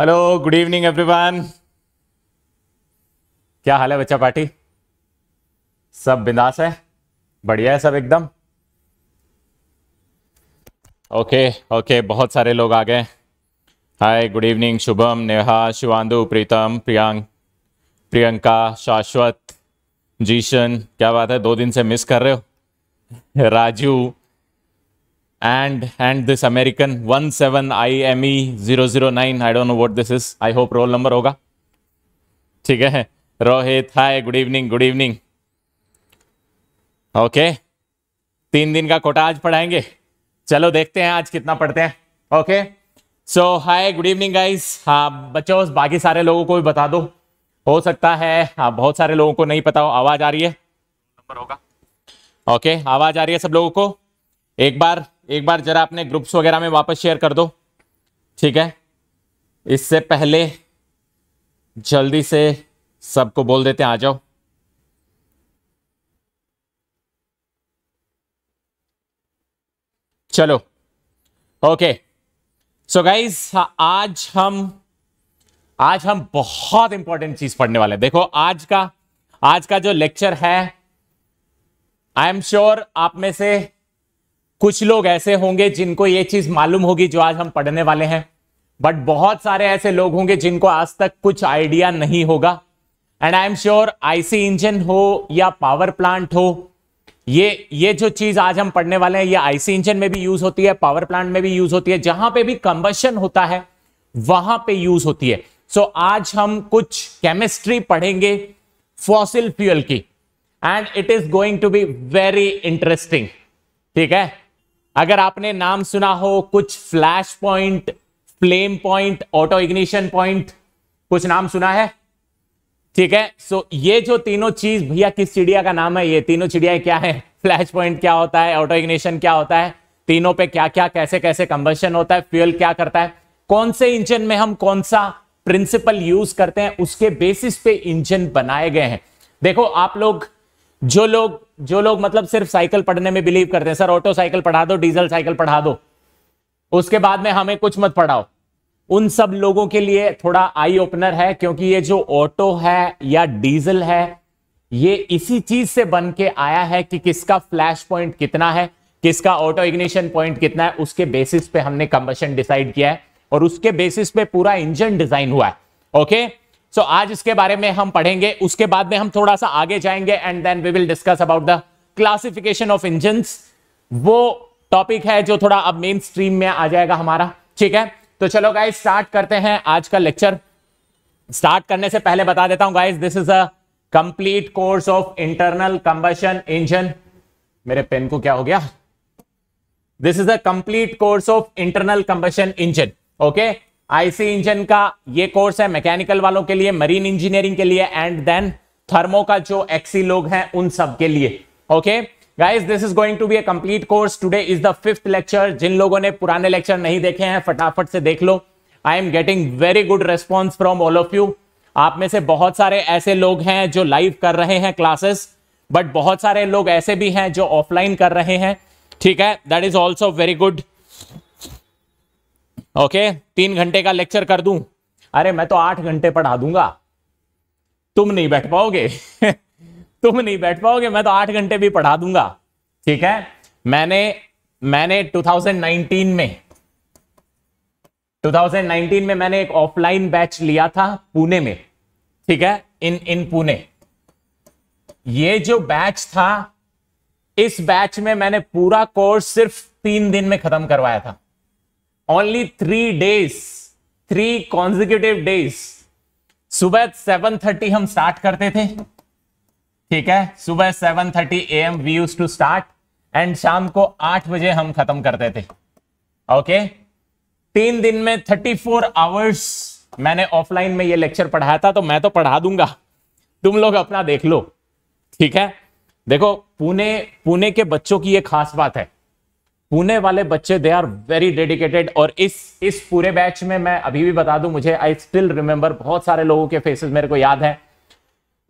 Hello good evening everyone क्या हाल है बच्चा पार्टी सब बिंदास है बढ़िया है सब एकदम ओके ओके बहुत सारे लोग आ गए hi good evening Shubham Neha Shivanadu Pritam Priyank Priyanka Shashwat Zeeshan क्या बात है दो दिन से मिस कर रहे हो Raju and and this American 17IME009 I don't know what this is I hope roll number होगा ठीक है Rohit hi good evening good evening okay तीन दिन का कोटा आज पढ़ाएंगे चलो देखते हैं आज कितना पढ़ते हैं okay so hi good evening guys हाँ बच्चों बाकी सारे लोगों को भी बता दो हो सकता है हाँ बहुत सारे लोगों को नहीं पता हो आवाज आ रही है नंबर होगा ओके आवाज आ रही है सब लोगों को एक बार एक बार जरा अपने ग्रुप्स वगैरह में वापस शेयर कर दो ठीक है इससे पहले जल्दी से सबको बोल देते हैं आ जाओ चलो ओके सो गाइज आज हम आज हम बहुत इंपॉर्टेंट चीज पढ़ने वाले हैं देखो आज का आज का जो लेक्चर है आई एम श्योर आप में से कुछ लोग ऐसे होंगे जिनको ये चीज मालूम होगी जो आज हम पढ़ने वाले हैं बट बहुत सारे ऐसे लोग होंगे जिनको आज तक कुछ आइडिया नहीं होगा and I am sure IC engine हो या पावर प्लांट हो ये ये जो चीज आज हम पढ़ने वाले हैं ये आईसी इंजन में भी यूज होती है पावर प्लांट में भी यूज होती है जहां पे भी कंबशन होता है वहां पे यूज होती है सो so, आज हम कुछ केमिस्ट्री पढ़ेंगे फॉसिल फ्यूल की and it is going to be very interesting ठीक है अगर आपने नाम सुना हो कुछ flash point flame point auto ignition point कुछ नाम सुना है ठीक है सो so, ये जो तीनों चीज भैया किस चिड़िया का नाम है ये तीनों चिड़िया क्या है फ्लैश पॉइंट क्या होता है ऑटो इग्निशन क्या होता है तीनों पे क्या क्या कैसे कैसे कंबेशन होता है फ्यूल क्या करता है कौन से इंजन में हम कौन सा प्रिंसिपल यूज करते हैं उसके बेसिस पे इंजन बनाए गए हैं देखो आप लोग जो लोग जो लोग मतलब सिर्फ साइकिल पढ़ने में बिलीव करते हैं सर ऑटो साइकिल पढ़ा दो डीजल साइकिल पढ़ा दो उसके बाद में हमें कुछ मत पढ़ाओ उन सब लोगों के लिए थोड़ा आई ओपनर है क्योंकि ये जो ऑटो है या डीजल है ये इसी चीज से बन के आया है कि किसका फ्लैश पॉइंट कितना है किसका ऑटो इग्निशन पॉइंट कितना है उसके बेसिस पे हमने कंबेशन डिसाइड किया है और उसके बेसिस पे पूरा इंजन डिजाइन हुआ है ओके okay? सो so, आज इसके बारे में हम पढ़ेंगे उसके बाद में हम थोड़ा सा आगे जाएंगे and then we will discuss about the classification of engine वो टॉपिक है जो थोड़ा अब मेन स्ट्रीम में आ जाएगा हमारा ठीक है तो चलो गाइज स्टार्ट करते हैं आज का लेक्चर स्टार्ट करने से पहले बता देता हूं guys this is a complete course of internal combustion engine मेरे पेन को क्या हो गया this is a complete course of internal combustion engine okay IC engine का ये कोर्स है मैकेनिकल वालों के लिए मरीन इंजीनियरिंग के लिए एंड देन थर्मो का जो एक्सी लोग हैं उन सब के लिए okay guys this is going to be a complete course today is the fifth lecture जिन लोगों ने पुराने लेक्चर नहीं देखे हैं फटाफट से देख लो I am getting very good response from all of you आप में से बहुत सारे ऐसे लोग हैं जो लाइव कर रहे हैं क्लासेस बट बहुत सारे लोग ऐसे भी हैं जो ऑफलाइन कर रहे हैं ठीक है that is also very good okay तीन घंटे का लेक्चर कर दूं अरे मैं तो आठ घंटे पढ़ा दूंगा तुम नहीं बैठ पाओगे तुम नहीं बैठ पाओगे मैं तो आठ घंटे भी पढ़ा दूंगा ठीक है मैंने मैंने 2019 में 2019 में मैंने एक ऑफलाइन बैच लिया था पुणे में ठीक है इन इन पुणे ये जो बैच था इस बैच में मैंने पूरा कोर्स सिर्फ तीन दिन में खत्म करवाया था only three days three consecutive days सुबह सेवन थर्टी हम स्टार्ट करते थे ठीक है सुबह seven thirty A M we use to start and शाम को आठ बजे हम खत्म करते थे ओके okay? तीन दिन में थर्टी फोर आवर्स मैंने ऑफलाइन में ये लेक्चर पढ़ाया था तो मैं तो पढ़ा दूंगा तुम लोग अपना देख लो ठीक है देखो पुणे पुणे के बच्चों की ये खास बात है पुणे वाले बच्चे दे आर वेरी डेडिकेटेड और इस इस पूरे बैच में मैं अभी भी बता दू मुझे आई स्टिल रिमेंबर बहुत सारे लोगों के फेसेस मेरे को याद है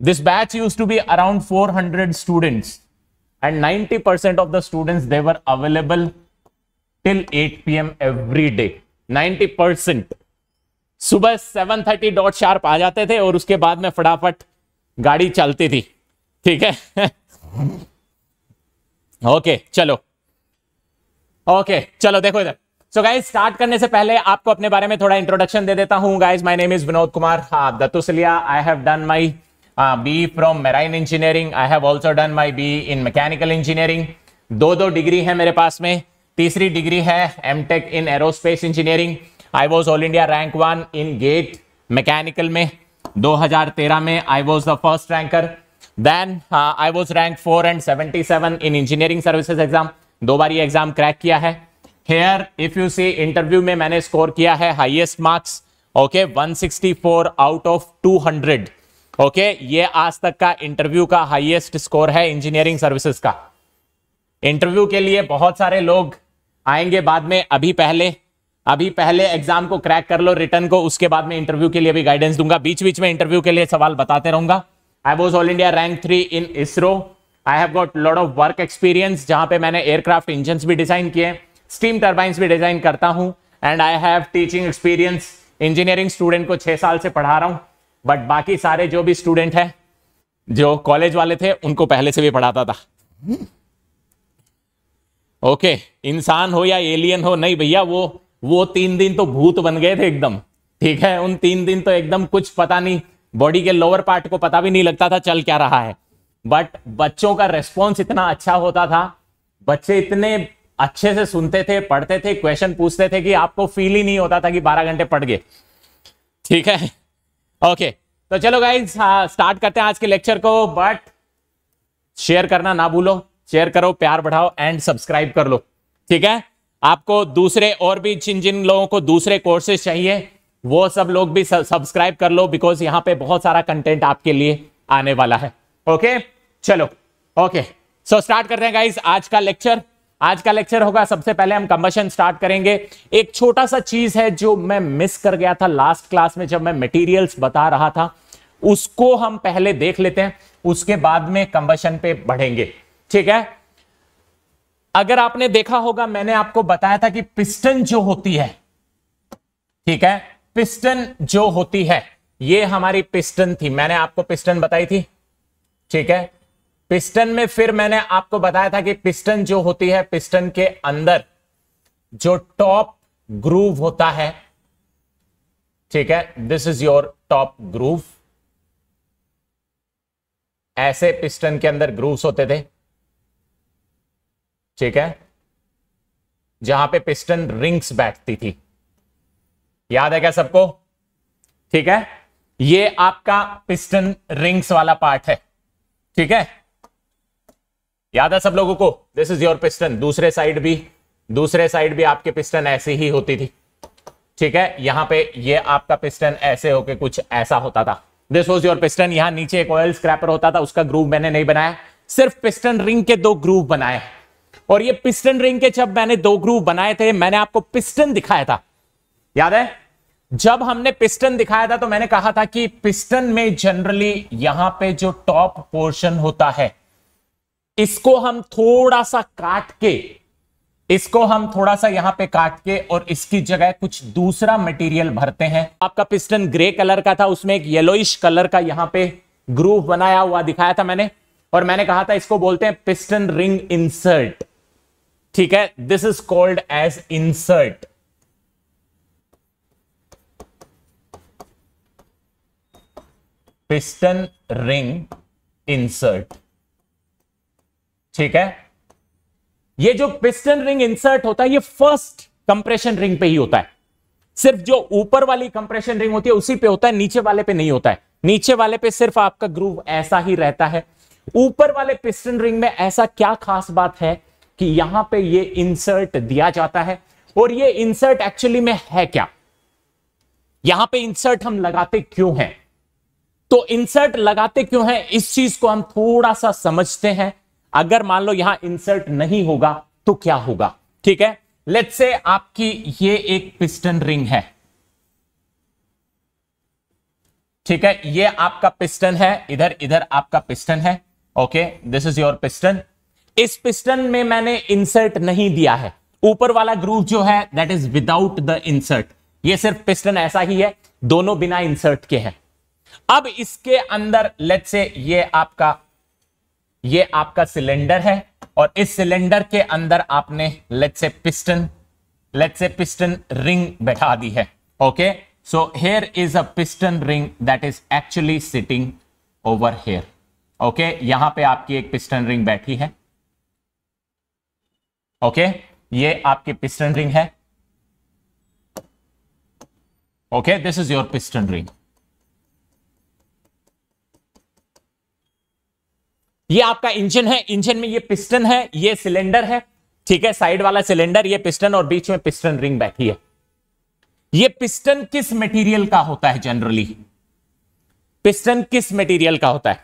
this batch use to be around 400 students and ninety percent of the students they were available till 8 AM every day ninety percent सुबह थर्टी डॉट शार्प आ जाते थे और उसके बाद में फटाफट गाड़ी चलती थी ठीक है ओके okay, चलो ओके चलो देखो इधर सो गाइज स्टार्ट करने से पहले आपको अपने बारे में थोड़ा इंट्रोडक्शन दे देता हूँ guys my name is Vinod Kumar हाँ Dattusaliya I have done my B from marine engineering I have also done my B in mechanical engineering दो दो डिग्री है मेरे पास में तीसरी डिग्री है M tech in aerospace engineering I was all India rank one in GATE mechanical में 2013 में I was the first ranker then I was rank four and seventy seven in engineering services exam दो बार ये exam crack किया है here if you see interview में मैंने score किया है highest marks okay 164 out of 200 okay ये आज तक का इंटरव्यू का हाईएस्ट स्कोर है इंजीनियरिंग सर्विसेज का इंटरव्यू के लिए बहुत सारे लोग आएंगे बाद में अभी पहले अभी पहले एग्जाम को क्रैक कर लो रिटर्न को उसके बाद में इंटरव्यू के लिए भी गाइडेंस दूंगा बीच बीच में इंटरव्यू के लिए सवाल बताते रहूंगा I was all India rank three in ISRO I have got lot of work experience जहां पे मैंने एयरक्राफ्ट इंजन भी डिजाइन किए स्टीम टर्बाइंस भी डिजाइन करता हूँ and I have teaching experience engineering student को छह साल से पढ़ा रहा हूं बट बाकी सारे जो भी स्टूडेंट है जो कॉलेज वाले थे उनको पहले से भी पढ़ाता था ओके okay, इंसान हो या एलियन हो नहीं भैया वो वो तीन दिन तो भूत बन गए थे एकदम ठीक है उन तीन दिन तो एकदम कुछ पता नहीं बॉडी के लोअर पार्ट को पता भी नहीं लगता था चल क्या रहा है बट बच्चों का रेस्पॉन्स इतना अच्छा होता था बच्चे इतने अच्छे से सुनते थे पढ़ते थे क्वेश्चन पूछते थे कि आपको फील ही नहीं होता था कि बारह घंटे पढ़ गए ठीक है ओके तो चलो गाइज हाँ, स्टार्ट करते हैं आज के लेक्चर को बट शेयर करना ना भूलो शेयर करो प्यार बढ़ाओ एंड सब्सक्राइब कर लो ठीक है आपको दूसरे और भी जिन जिन लोगों को दूसरे कोर्सेज चाहिए वो सब लोग भी सब्सक्राइब कर लो बिकॉज यहां पे बहुत सारा कंटेंट आपके लिए आने वाला है ओके okay? चलो ओके सो स्टार्ट करते हैं गाइज आज का लेक्चर आज का लेक्चर होगा सबसे पहले हम कंबशन स्टार्ट करेंगे एक छोटा सा चीज है जो मैं मिस कर गया था लास्ट क्लास में जब मैं मटेरियल्स बता रहा था उसको हम पहले देख लेते हैं उसके बाद में कंबशन पे बढ़ेंगे ठीक है अगर आपने देखा होगा मैंने आपको बताया था कि पिस्टन जो होती है ठीक है पिस्टन जो होती है ये हमारी पिस्टन थी मैंने आपको पिस्टन बताई थी ठीक है पिस्टन में फिर मैंने आपको बताया था कि पिस्टन जो होती है पिस्टन के अंदर जो टॉप ग्रूव होता है ठीक है this is your top groove ऐसे पिस्टन के अंदर ग्रूव्स होते थे ठीक है जहां पे पिस्टन रिंग्स बैठती थी याद है क्या सबको ठीक है ये आपका पिस्टन रिंग्स वाला पार्ट है ठीक है याद है सब लोगों को दिस इज योर पिस्टन दूसरे साइड भी दूसरे साइड भी आपके पिस्टन ऐसी ही होती थी ठीक है यहां पे ये आपका पिस्टन ऐसे होके कुछ ऐसा होता था दिस वॉज योर पिस्टन यहां नीचे एक ऑयल स्क्रैपर होता था उसका ग्रूव मैंने नहीं बनाया सिर्फ पिस्टन रिंग के दो ग्रूव बनाए और ये पिस्टन रिंग के जब मैंने दो ग्रूव बनाए थे मैंने आपको पिस्टन दिखाया था याद है जब हमने पिस्टन दिखाया था तो मैंने कहा था कि पिस्टन में जनरली यहां पे जो टॉप पोर्शन होता है इसको हम थोड़ा सा काट के इसको हम थोड़ा सा यहां पे काट के और इसकी जगह कुछ दूसरा मटेरियल भरते हैं आपका पिस्टन ग्रे कलर का था उसमें एक येलोइश कलर का यहां पे ग्रूव बनाया हुआ दिखाया था मैंने और मैंने कहा था इसको बोलते हैं पिस्टन रिंग इंसर्ट ठीक है this is called as insert piston ring insert ठीक है ये जो पिस्टन रिंग इंसर्ट होता है ये फर्स्ट कंप्रेशन रिंग पे ही होता है सिर्फ जो ऊपर वाली कंप्रेशन रिंग होती है उसी पे होता है नीचे वाले पे नहीं होता है नीचे वाले पे सिर्फ आपका ग्रूव ऐसा ही रहता है ऊपर वाले पिस्टन रिंग में ऐसा क्या खास बात है कि यहां पे ये इंसर्ट दिया जाता है और ये इंसर्ट एक्चुअली में है क्या यहां पे इंसर्ट हम लगाते क्यों हैं तो इंसर्ट लगाते क्यों हैं इस चीज को हम थोड़ा सा समझते हैं अगर मान लो यहां इंसर्ट नहीं होगा तो क्या होगा ठीक है लेट से आपकी ये एक पिस्टन रिंग है ठीक है ये आपका पिस्टन है इधर इधर आपका पिस्टन है okay this is your piston इस पिस्टन में मैंने इंसर्ट नहीं दिया है ऊपर वाला ग्रूव जो है that is without the insert ये सिर्फ पिस्टन ऐसा ही है दोनों बिना इंसर्ट के हैं अब इसके अंदर लेट से ये आपका ये आपका सिलेंडर है और इस सिलेंडर के अंदर आपने लेट से पिस्टन लेट से पिस्टन रिंग बैठा दी है okay so here is a piston ring that is actually sitting over here okay यहां पे आपकी एक पिस्टन रिंग बैठी है ओके okay? ये आपकी पिस्टन रिंग है okay this is your piston ring ये आपका इंजन है इंजन में ये पिस्टन है ये सिलेंडर है ठीक है साइड वाला सिलेंडर ये पिस्टन और बीच में पिस्टन रिंग बैठी है ये पिस्टन किस मटेरियल का होता है जनरली पिस्टन किस मटेरियल का होता है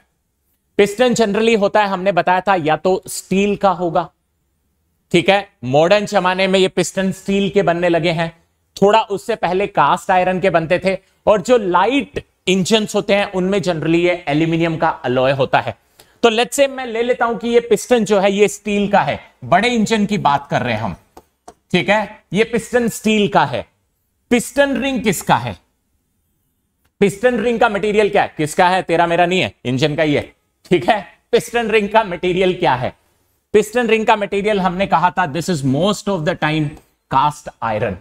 पिस्टन जनरली होता है हमने बताया था या तो स्टील का होगा ठीक है मॉडर्न जमाने में ये पिस्टन स्टील के बनने लगे हैं थोड़ा उससे पहले कास्ट आयरन के बनते थे और जो लाइट इंजन होते हैं उनमें जनरली ये एल्यूमिनियम का अलॉय होता है तो लेट से मैं ले लेता हूं कि ये पिस्टन जो है ये स्टील का है बड़े इंजन की बात कर रहे हैं हम ठीक है ये पिस्टन स्टील का है पिस्टन रिंग किसका है पिस्टन रिंग का मटेरियल क्या है किसका है तेरा मेरा नहीं है इंजन का ही है ठीक है पिस्टन रिंग का मटेरियल क्या है पिस्टन रिंग का मटेरियल हमने कहा था this is most of the time cast iron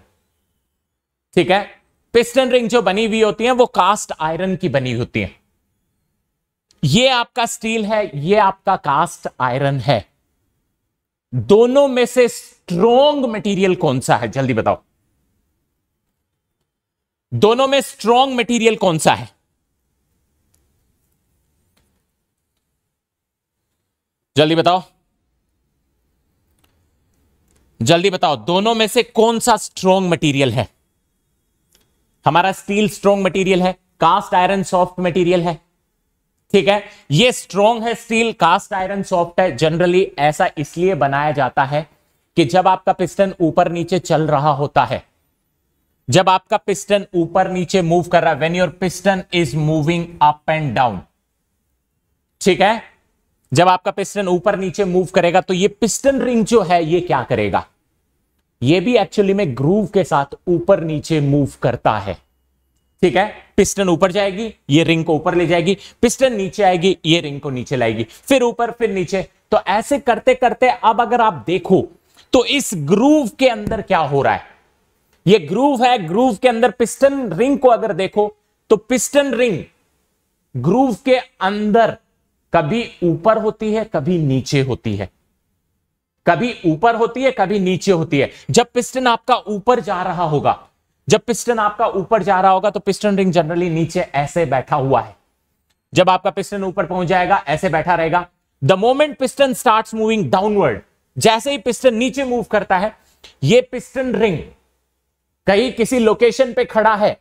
ठीक है पिस्टन रिंग जो बनी हुई होती है वो कास्ट आयरन की बनी होती है ये आपका स्टील है ये आपका कास्ट आयरन है दोनों में से स्ट्रोंग मटेरियल कौन सा है जल्दी बताओ दोनों में स्ट्रोंग मटेरियल कौन सा है जल्दी बताओ जल्दी बताओ दोनों में से कौन सा स्ट्रोंग मटेरियल है हमारा स्टील स्ट्रोंग मटेरियल है कास्ट आयरन सॉफ्ट मटेरियल है ठीक है ये स्ट्रॉन्ग है स्टील कास्ट आयरन सॉफ्ट है जनरली ऐसा इसलिए बनाया जाता है कि जब आपका पिस्टन ऊपर नीचे चल रहा होता है जब आपका पिस्टन ऊपर नीचे मूव कर रहा है when your piston is moving up and down ठीक है जब आपका पिस्टन ऊपर नीचे मूव करेगा तो ये पिस्टन रिंग जो है ये क्या करेगा ये भी एक्चुअली में ग्रूव के साथ ऊपर नीचे मूव करता है ठीक है पिस्टन ऊपर जाएगी ये रिंग को ऊपर ले जाएगी पिस्टन नीचे आएगी ये रिंग को नीचे लाएगी फिर ऊपर फिर नीचे तो ऐसे करते करते अब अगर आप देखो तो इस ग्रूव के अंदर क्या हो रहा है ये ग्रूव है ग्रूव के अंदर पिस्टन रिंग को अगर देखो तो पिस्टन रिंग ग्रूव के अंदर कभी ऊपर होती है कभी नीचे होती है कभी ऊपर होती है कभी नीचे होती है जब पिस्टन आपका ऊपर जा रहा होगा जब पिस्टन आपका ऊपर जा रहा होगा तो पिस्टन रिंग जनरली नीचे ऐसे बैठा हुआ है जब आपका पिस्टन ऊपर पहुंच जाएगा ऐसे बैठा रहेगा the moment piston start moving downward जैसे ही पिस्टन नीचे मूव करता है ये पिस्टन रिंग कहीं किसी लोकेशन पे खड़ा है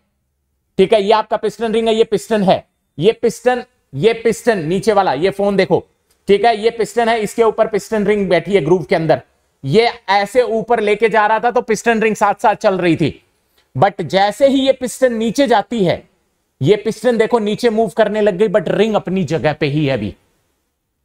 ठीक है ये आपका पिस्टन रिंग है ये पिस्टन है ये पिस्टन ये पिस्टन नीचे वाला ये फोन देखो ठीक है ये पिस्टन है इसके ऊपर पिस्टन रिंग बैठी है ग्रूव के अंदर ये ऐसे ऊपर लेके जा रहा था तो पिस्टन रिंग साथ साथ चल रही थी बट जैसे ही ये पिस्टन नीचे जाती है ये पिस्टन देखो नीचे मूव करने लग गई बट रिंग अपनी जगह पे ही है अभी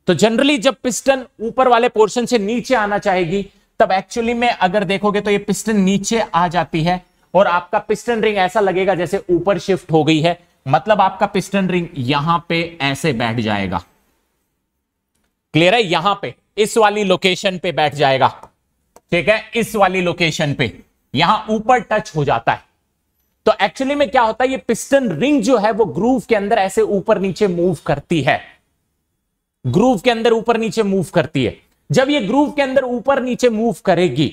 तो जनरली जब पिस्टन ऊपर वाले पोर्शन से नीचे आना चाहेगी तब एक्चुअली में अगर देखोगे तो ये पिस्टन नीचे आ जाती है और आपका पिस्टन रिंग ऐसा लगेगा जैसे ऊपर शिफ्ट हो गई है मतलब आपका पिस्टन रिंग यहां पे ऐसे बैठ जाएगा क्लियर है यहां पे इस वाली लोकेशन पे बैठ जाएगा ठीक है इस वाली लोकेशन पे यहां ऊपर टच हो जाता है तो एक्चुअली में क्या होता है ये पिस्टन रिंग जो है वो ग्रूव के अंदर ऐसे ऊपर नीचे मूव करती है ग्रूव के अंदर ऊपर नीचे मूव करती है जब ये ग्रूव के अंदर ऊपर नीचे मूव करेगी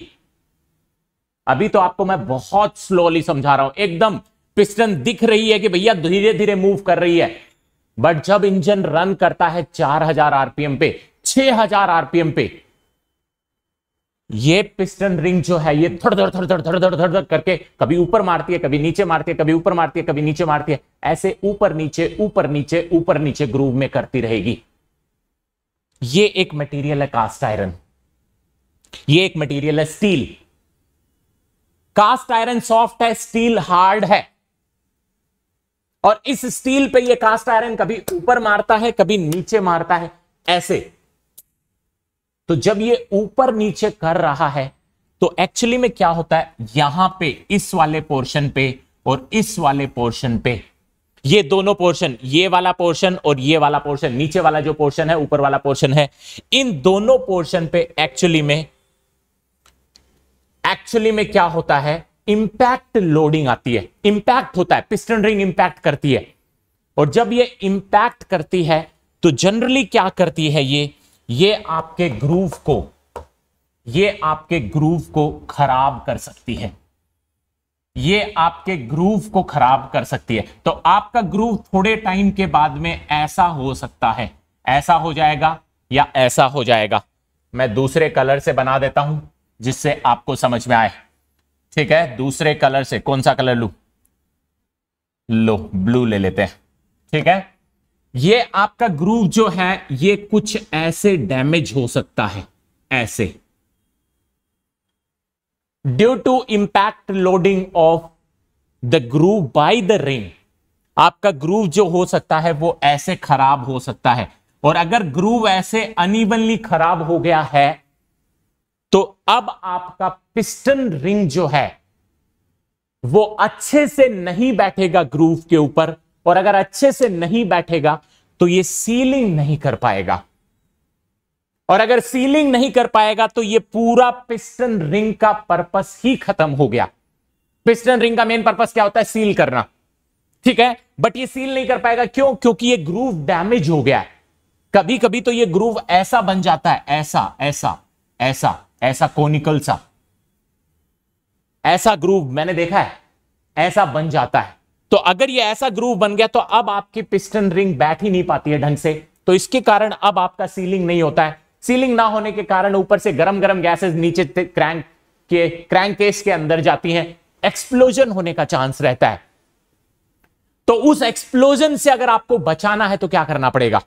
अभी तो आपको मैं बहुत स्लोली समझा रहा हूं एकदम पिस्टन दिख रही है कि भैया धीरे धीरे मूव कर रही है बट जब इंजन रन करता है 4000 आरपीएम पे 6000 आरपीएम पे ये पिस्टन रिंग जो है ये धड़ धड़ धड़ धड़ धड़ धड़ धड़ धड़ करके कभी ऊपर मारती है कभी नीचे मारती है कभी ऊपर मारती है कभी नीचे मारती है ऐसे ऊपर नीचे ऊपर नीचे ऊपर नीचे ग्रूव में करती रहेगी ये एक मटेरियल है कास्ट आयरन ये एक मटेरियल है स्टील कास्ट आयरन सॉफ्ट है स्टील हार्ड है और इस स्टील पे ये कास्ट आयरन कभी ऊपर मारता है कभी नीचे मारता है ऐसे तो जब ये ऊपर नीचे कर रहा है तो एक्चुअली में क्या होता है यहां पे इस वाले पोर्शन पे और इस वाले पोर्शन पे ये दोनों पोर्शन ये वाला पोर्शन और ये वाला पोर्शन नीचे वाला जो पोर्शन है ऊपर वाला पोर्शन है इन दोनों पोर्शन पे एक्चुअली में एक्चुअली में क्या होता है इंपैक्ट लोडिंग आती है इंपैक्ट होता है पिस्टन रिंग इंपैक्ट करती है और जब ये इंपैक्ट करती है तो जनरली क्या करती है ये ये आपके ग्रूव को ये आपके ग्रूव को खराब कर सकती है ये आपके ग्रूव को खराब कर सकती है तो आपका ग्रूव थोड़े टाइम के बाद में ऐसा हो सकता है ऐसा हो जाएगा या ऐसा हो जाएगा मैं दूसरे कलर से बना देता हूं जिससे आपको समझ में आए ठीक है दूसरे कलर से कौन सा कलर लू लो ब्लू ले लेते हैं ठीक है ये आपका ग्रूव जो है ये कुछ ऐसे डैमेज हो सकता है ऐसे due to impact loading of the groove by the ring आपका ग्रूव जो हो सकता है वो ऐसे खराब हो सकता है और अगर ग्रूव ऐसे अनइवनली खराब हो गया है तो अब आपका पिस्टन रिंग जो है वो अच्छे से नहीं बैठेगा ग्रूव के ऊपर और अगर अच्छे से नहीं बैठेगा तो ये सीलिंग नहीं कर पाएगा और अगर सीलिंग नहीं कर पाएगा तो ये पूरा पिस्टन रिंग का पर्पस ही खत्म हो गया पिस्टन रिंग का मेन पर्पस क्या होता है सील करना ठीक है बट ये सील नहीं कर पाएगा क्यों क्योंकि ये ग्रूव डैमेज हो गया कभी कभी तो ये ग्रूव ऐसा बन जाता है ऐसा ऐसा ऐसा ऐसा कोनिकल सा ऐसा ग्रूव मैंने देखा है ऐसा बन जाता है तो अगर ये ऐसा ग्रूव बन गया तो अब आपकी पिस्टन रिंग बैठ ही नहीं पाती है ढंग से तो इसके कारण अब आपका सीलिंग नहीं होता है सीलिंग ना होने के कारण ऊपर से गरम गरम गैसेस नीचे क्रैंक के क्रैंक केस के अंदर जाती हैं एक्सप्लोजन होने का चांस रहता है तो उस एक्सप्लोजन से अगर आपको बचाना है तो क्या करना पड़ेगा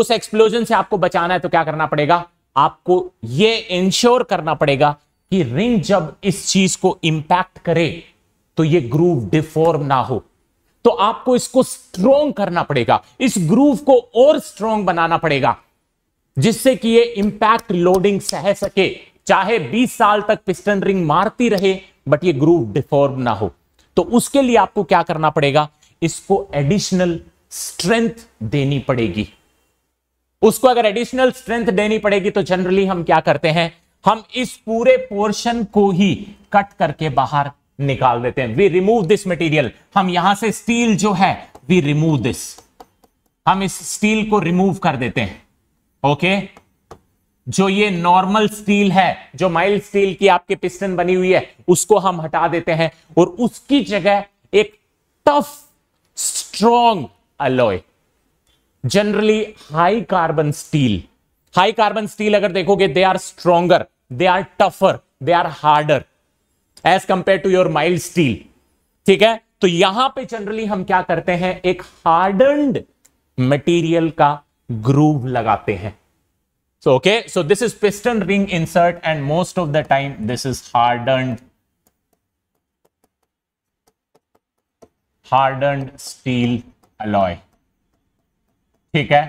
उस एक्सप्लोजन से आपको बचाना है तो क्या करना पड़ेगा आपको यह इंश्योर करना पड़ेगा कि रिंग जब इस चीज को इंपैक्ट करे तो ये ग्रूव डिफॉर्म ना हो तो आपको इसको स्ट्रोंग करना पड़ेगा इस ग्रूव को और स्ट्रोंग बनाना पड़ेगा जिससे कि ये इंपैक्ट लोडिंग सह सके चाहे 20 साल तक पिस्टन रिंग मारती रहे बट ये ग्रूव डिफॉर्म ना हो तो उसके लिए आपको क्या करना पड़ेगा इसको एडिशनल स्ट्रेंथ देनी पड़ेगी उसको अगर एडिशनल स्ट्रेंथ देनी पड़ेगी तो जनरली हम क्या करते हैं हम इस पूरे पोर्शन को ही कट करके बाहर निकाल देते हैं वी रिमूव दिस मटेरियल हम यहां से स्टील जो है वी रिमूव दिस हम इस स्टील को रिमूव कर देते हैं ओके okay? जो ये नॉर्मल स्टील है जो माइल्ड स्टील की आपके पिस्टन बनी हुई है उसको हम हटा देते हैं और उसकी जगह एक tough strong alloy generally high carbon steel high carbon steel अगर देखोगे they are stronger they are tougher they are harder as compare to your mild steel ठीक है तो यहां पे जनरली हम क्या करते हैं एक हार्डन्ड मटेरियल का ग्रूव लगाते हैं so okay so this is piston ring insert and most of the time this is hardened hardened steel alloy ठीक है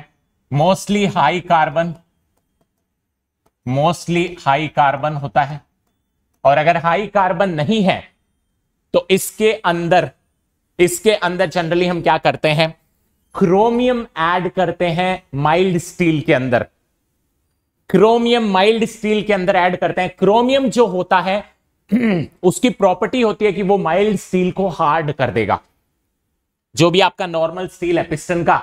mostly high carbon mostly high carbon होता है और अगर हाई कार्बन नहीं है तो इसके अंदर इसके अंदर जनरली हम क्या करते हैं क्रोमियम ऐड करते हैं माइल्ड स्टील के अंदर क्रोमियम माइल्ड स्टील के अंदर ऐड करते हैं क्रोमियम जो होता है उसकी प्रॉपर्टी होती है कि वो माइल्ड स्टील को हार्ड कर देगा जो भी आपका नॉर्मल स्टील है पिस्टन का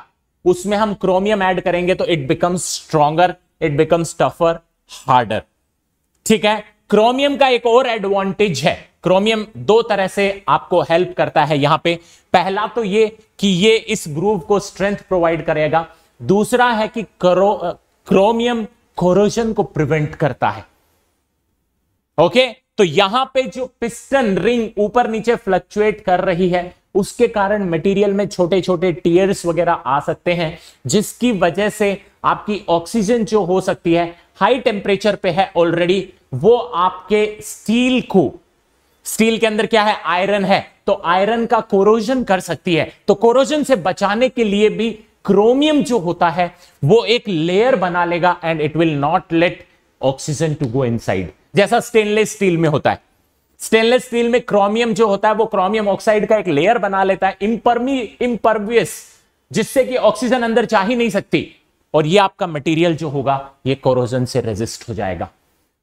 उसमें हम क्रोमियम ऐड करेंगे तो it becomes stronger it becomes tougher harder ठीक है क्रोमियम का एक और एडवांटेज है क्रोमियम दो तरह से आपको हेल्प करता है यहां पे पहला तो ये कि ये इस ग्रूव को स्ट्रेंथ प्रोवाइड करेगा दूसरा है कि करो क्रोमियम कोरोजन को प्रिवेंट करता है ओके तो यहां पे जो पिस्टन रिंग ऊपर नीचे फ्लक्चुएट कर रही है उसके कारण मटेरियल में छोटे छोटे टीयर्स वगैरह आ सकते हैं जिसकी वजह से आपकी ऑक्सीजन जो हो सकती है हाई टेम्परेचर पे है ऑलरेडी वो आपके स्टील को स्टील के अंदर क्या है आयरन है तो आयरन का कोरोजन कर सकती है तो कोरोजन से बचाने के लिए भी क्रोमियम जो होता है वो एक लेयर बना लेगा and it will not let oxygen to go inside जैसा स्टेनलेस स्टील में होता है स्टेनलेस स्टील में क्रोमियम जो होता है वो क्रोमियम ऑक्साइड का एक लेयर बना लेता है इम्परमी इम्परवियस जिससे कि ऑक्सीजन अंदर चाह ही नहीं सकती और ये आपका मटेरियल जो होगा ये कोरोजन से रेजिस्ट हो जाएगा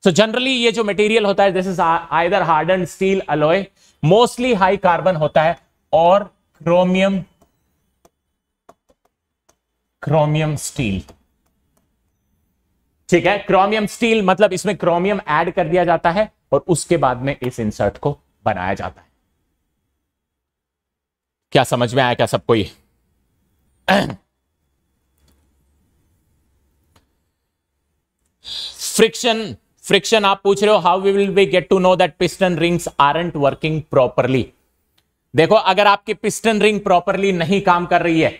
सो जनरली ये जो मटेरियल होता है this is either harden steel alloy mostly high carbon होता है और क्रोमियम क्रोमियम स्टील ठीक है क्रोमियम स्टील मतलब इसमें क्रोमियम ऐड कर दिया जाता है और उसके बाद में इस इंसर्ट को बनाया जाता है क्या समझ में आया क्या सबको ये फ्रिक्शन फ्रिक्शन आप पूछ रहे हो how we will be get to know that piston rings aren't working properly देखो अगर आपकी पिस्टन रिंग प्रॉपरली नहीं काम कर रही है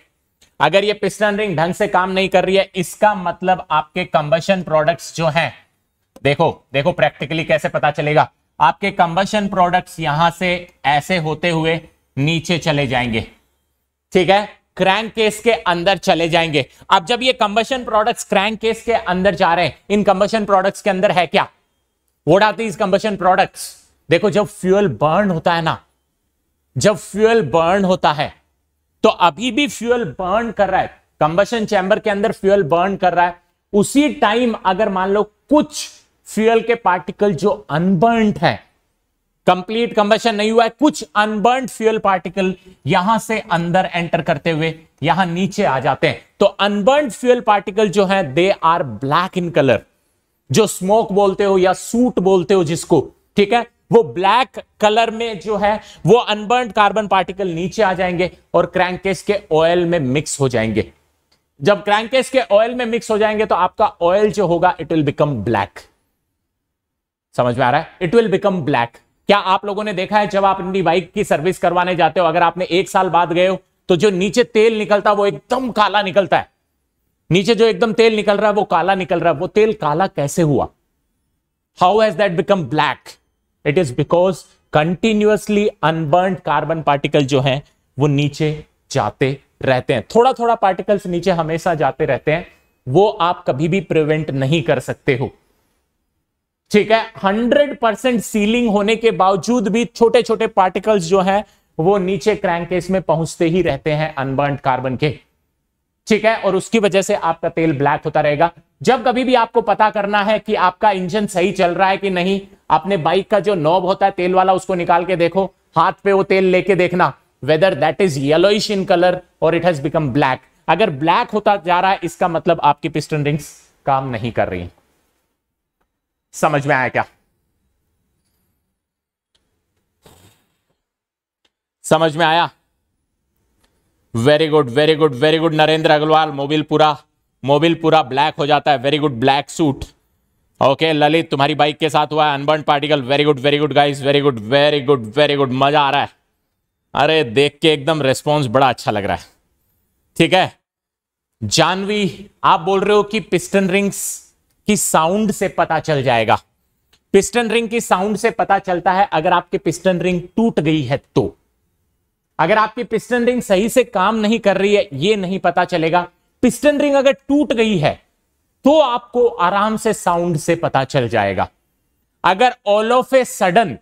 अगर ये पिस्टन रिंग ढंग से काम नहीं कर रही है इसका मतलब आपके कंबशन प्रोडक्ट्स जो हैं देखो देखो प्रैक्टिकली कैसे पता चलेगा आपके कंबशन प्रोडक्ट्स यहां से ऐसे होते हुए नीचे चले जाएंगे ठीक है क्रैंक केस के अंदर चले जाएंगे अब जब ये कंबशन प्रोडक्ट्स क्रैंक केस के अंदर जा रहे हैं इन कंबशन प्रोडक्ट्स के अंदर है क्या वोट आती इस कंबशन प्रोडक्ट्स देखो जब फ्यूल बर्न होता है ना जब फ्यूल बर्न होता है तो अभी भी फ्यूल बर्न कर रहा है कंबशन चैम्बर के अंदर फ्यूल बर्न कर रहा है उसी टाइम अगर मान लो कुछ फ्यूल के पार्टिकल जो अनबर्न है कंप्लीट कंबेशन नहीं हुआ है कुछ अनबर्न फ्यूल पार्टिकल यहां से अंदर एंटर करते हुए यहां नीचे आ जाते हैं तो अनबर्न फ्यूल पार्टिकल जो है they are black in colour जो स्मोक बोलते हो या सूट बोलते हो जिसको ठीक है वो ब्लैक कलर में जो है वो अनबर्न कार्बन पार्टिकल नीचे आ जाएंगे और क्रैंकेस के ऑयल में मिक्स हो जाएंगे जब क्रैंकेस के ऑयल में मिक्स हो जाएंगे तो आपका ऑयल जो होगा इट विल बिकम ब्लैक समझ में आ रहा है इट विल बिकम ब्लैक क्या आप लोगों ने देखा है जब आप अपनी बाइक की सर्विस करवाने जाते हो अगर आपने एक साल बाद गए हो तो जो नीचे तेल निकलता है वो एकदम काला निकलता है नीचे जो एकदम तेल निकल रहा है वो काला निकल रहा है वो तेल काला कैसे हुआ how has that become black it is because continuously unburn carbon particle जो है वो नीचे जाते रहते हैं थोड़ा थोड़ा पार्टिकल्स नीचे हमेशा जाते रहते हैं वो आप कभी भी प्रिवेंट नहीं कर सकते हो ठीक है हंड्रेड परसेंट सीलिंग होने के बावजूद भी छोटे छोटे पार्टिकल्स जो हैं वो नीचे क्रैंक केस में पहुंचते ही रहते हैं अनबर्न कार्बन के ठीक है और उसकी वजह से आपका तेल ब्लैक होता रहेगा जब कभी भी आपको पता करना है कि आपका इंजन सही चल रहा है कि नहीं आपने बाइक का जो नॉब होता है तेल वाला उसको निकाल के देखो हाथ पे वो तेल लेके देखना whether that is yellowish in colour और इट हैज बिकम ब्लैक अगर ब्लैक होता जा रहा है इसका मतलब आपकी पिस्टन रिंग्स काम नहीं कर रही समझ में आया क्या समझ में आया very good very good very good Narendra Agrawal mobil पूरा मोबिल पूरा ब्लैक हो जाता है very good black soot okay Lalit तुम्हारी बाइक के साथ हुआ है unburn particle very good very good guys very good very good very good मजा आ रहा है अरे देख के एकदम रेस्पॉन्स बड़ा अच्छा लग रहा है ठीक है जानवी आप बोल रहे हो कि पिस्टन रिंग्स की साउंड से पता चल जाएगा पिस्टन रिंग की साउंड से पता चलता है अगर आपकी पिस्टन रिंग टूट गई है तो अगर आपकी पिस्टन रिंग सही से काम नहीं कर रही है यह नहीं पता चलेगा पिस्टन रिंग अगर टूट गई है तो आपको आराम से साउंड से पता चल जाएगा अगर ऑल ऑफ ए सडन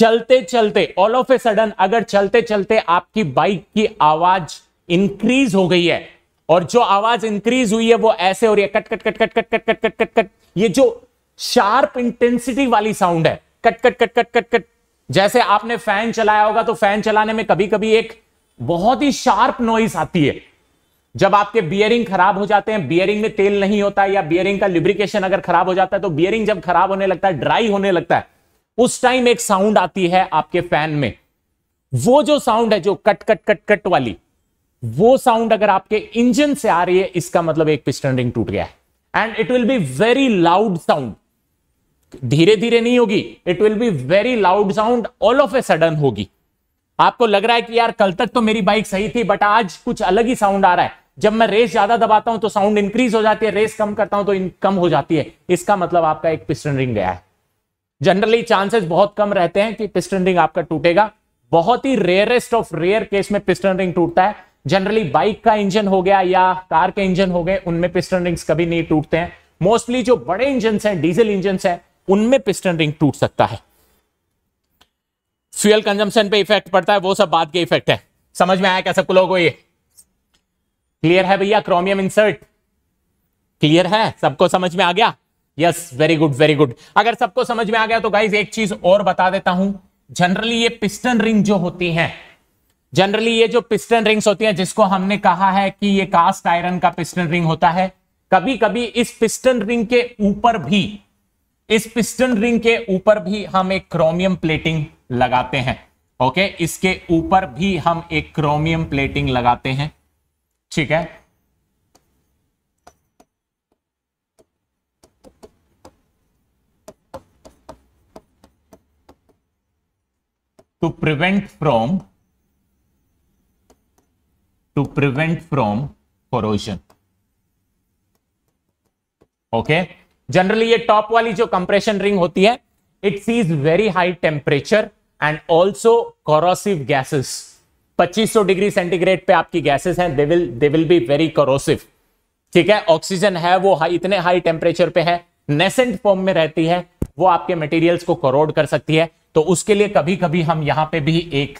चलते चलते ऑल ऑफ ए सडन अगर चलते चलते आपकी बाइक की आवाज इंक्रीज हो गई है और जो आवाज इंक्रीज हुई है वो ऐसे हो रही है cut cut cut cut cut cut cut cut cut cut ये जो शार्प इंटेंसिटी वाली साउंड है cut cut cut cut cut cut जैसे आपने फैन चलाया होगा तो फैन चलाने में कभी कभी एक बहुत ही शार्प नॉइस आती है जब आपके बियरिंग खराब हो जाते हैं बियरिंग में तेल नहीं होता या बियरिंग का लिब्रिकेशन अगर खराब हो जाता है तो बियरिंग जब खराब होने लगता है ड्राई होने लगता है उस टाइम एक साउंड आती है आपके फैन में वो जो साउंड है जो कट कट कट कट वाली वो साउंड अगर आपके इंजन से आ रही है इसका मतलब एक पिस्टन रिंग टूट गया है and it will be very loud sound धीरे धीरे नहीं होगी it will be very loud sound all of a sudden होगी आपको लग रहा है कि यार कल तक तो मेरी बाइक सही थी बट आज कुछ अलग ही साउंड आ रहा है जब मैं रेस ज्यादा दबाता हूं तो साउंड इंक्रीज हो जाती है रेस कम करता हूं तो कम हो जाती है इसका मतलब आपका एक पिस्टन रिंग गया है जनरली चांसेस बहुत कम रहते हैं कि पिस्टन रिंग आपका टूटेगा बहुत ही रेयरेस्ट ऑफ रेयर केस में पिस्टन रिंग टूटता है जनरली बाइक का इंजन हो गया या कार के इंजन हो गए उनमें पिस्टन रिंग्स कभी नहीं टूटते हैं मोस्टली जो बड़े इंजन हैं डीजल इंजन हैं उनमें पिस्टन रिंग टूट सकता है फ्यूल कंजम्पशन पे इफेक्ट पड़ता है वो सब बात के इफेक्ट है समझ में आया क्या सबको लोगों को ये क्लियर है भैया क्रोमियम इंसर्ट क्लियर है सबको समझ में आ गया yes very good very good अगर सबको समझ में आ गया तो गाइज एक चीज और बता देता हूं जनरली ये पिस्टन रिंग जो होती है जनरली ये जो पिस्टन रिंग्स होती हैं जिसको हमने कहा है कि ये कास्ट आयरन का पिस्टन रिंग होता है कभी कभी इस पिस्टन रिंग के ऊपर भी इस पिस्टन रिंग के ऊपर भी हम एक क्रोमियम प्लेटिंग लगाते हैं ओके इसके ऊपर भी हम एक क्रोमियम प्लेटिंग लगाते हैं ठीक है to prevent from to prevent from corrosion Okay. Generally, ये top वाली जो compression ring होती है it sees very high temperature and also corrosive gases. 2500 degree centigrade पे आपकी gases हैं they will they will be very corrosive. ठीक है ऑक्सीजन है वो हाई इतने हाई टेम्परेचर पे है नेसेंट फॉर्म में रहती है वो आपके मटेरियल्स को करोड कर सकती है तो उसके लिए कभी कभी हम यहां पे भी एक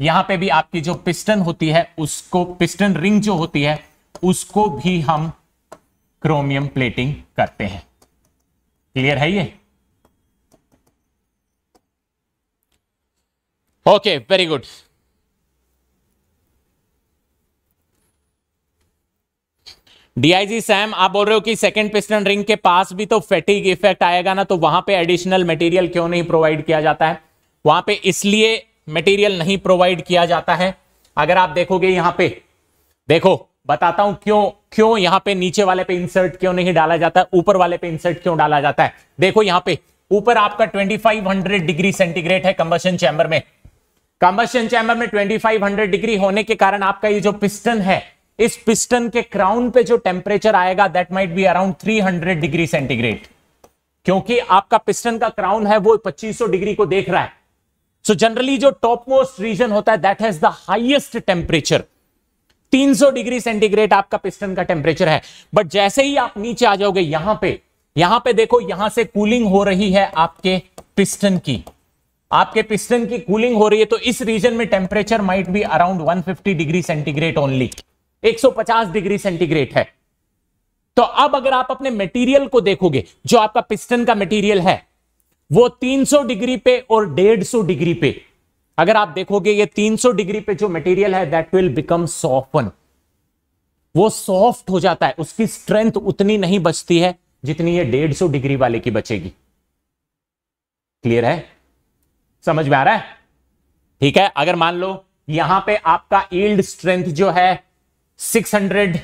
यहां पे भी आपकी जो पिस्टन होती है उसको पिस्टन रिंग जो होती है उसको भी हम क्रोमियम प्लेटिंग करते हैं क्लियर है ये okay very good DIG Sam आप बोल रहे हो कि सेकंड पिस्टन रिंग के पास भी तो फैटिक इफेक्ट आएगा ना तो वहां पे एडिशनल मटेरियल क्यों नहीं प्रोवाइड किया जाता है वहां पे इसलिए मटेरियल नहीं प्रोवाइड किया जाता है अगर आप देखोगे यहां पे देखो बताता हूं क्यों क्यों यहां पे नीचे वाले पे इंसर्ट क्यों नहीं डाला जाता ऊपर वाले पे इंसर्ट क्यों डाला जाता है देखो यहां पे ऊपर आपका 2500 डिग्री सेंटीग्रेड है कंबशन चैम्बर में कंबशन चैम्बर में 2500 डिग्री होने के कारण आपका ये जो पिस्टन है इस पिस्टन के क्राउन पे जो टेम्परेचर आएगा that might be around three degree centigrade क्योंकि आपका पिस्टन का क्राउन है वो 2500 डिग्री को देख रहा है सो जनरली जो टॉप मोस्ट रीजन होता है that has the highest temperature 300 degree centigrade आपका पिस्टन का टेम्परेचर है बट जैसे ही आप नीचे आ जाओगे यहां पे यहां पे देखो यहां से कूलिंग हो रही है आपके पिस्टन की आपके पिस्टन की कूलिंग हो रही है तो इस रीजन में temperature might be around 150 degree centigrade only 150 degree centigrade है तो अब अगर आप अपने मेटीरियल को देखोगे जो आपका पिस्टन का मेटीरियल है वो 300 डिग्री पे और 150 डिग्री पे अगर आप देखोगे ये 300 डिग्री पे जो मटेरियल है दैट विल बिकम सॉफ्टन वो सॉफ्ट हो जाता है उसकी स्ट्रेंथ उतनी नहीं बचती है जितनी ये 150 डिग्री वाले की बचेगी क्लियर है समझ में आ रहा है ठीक है अगर मान लो यहां पे आपका ईल्ड स्ट्रेंथ जो है 600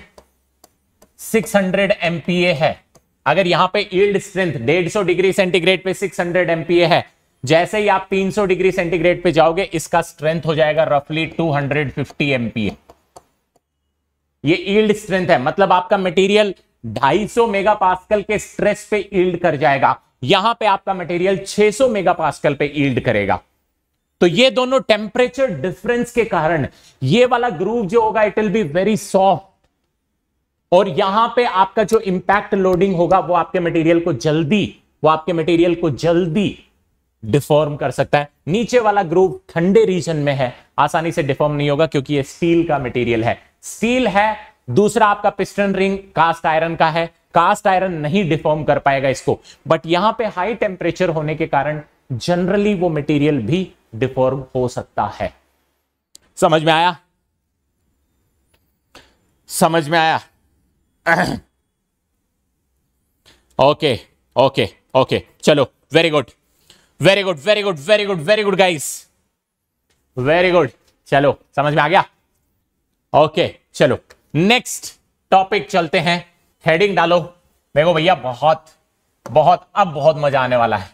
600 एमपीए है अगर यहां पे ईल्ड स्ट्रेंथ 150 डिग्री सेंटीग्रेड पे 600 हंड्रेड एमपीए है जैसे ही आप 300 डिग्री सेंटीग्रेड पे जाओगे इसका स्ट्रेंथ हो जाएगा रफली 250 हंड्रेड एमपीए ये ईल्ड स्ट्रेंथ है मतलब आपका मटेरियल 250 मेगापास्कल के स्ट्रेस पे ईल्ड कर जाएगा यहां पे आपका मटेरियल 600 मेगापास्कल पे ईल्ड करेगा तो ये दोनों टेम्परेचर डिफरेंस के कारण ये वाला ग्रूव जो होगा it will be very soft और यहां पे आपका जो इंपैक्ट लोडिंग होगा वो आपके मटेरियल को जल्दी वो आपके मटेरियल को जल्दी डिफॉर्म कर सकता है नीचे वाला ग्रुप ठंडे रीजन में है आसानी से डिफॉर्म नहीं होगा क्योंकि ये स्टील का मटेरियल है स्टील है दूसरा आपका पिस्टन रिंग कास्ट आयरन का है कास्ट आयरन नहीं डिफॉर्म कर पाएगा इसको बट यहां पे हाई टेम्परेचर होने के कारण जनरली वो मटेरियल भी डिफॉर्म हो सकता है समझ में आया समझ में आया ओके ओके ओके चलो very good very good very good very good very good guys very good चलो समझ में आ गया ओके okay, चलो नेक्स्ट टॉपिक चलते हैं हेडिंग डालो देखो भैया बहुत बहुत अब बहुत मजा आने वाला है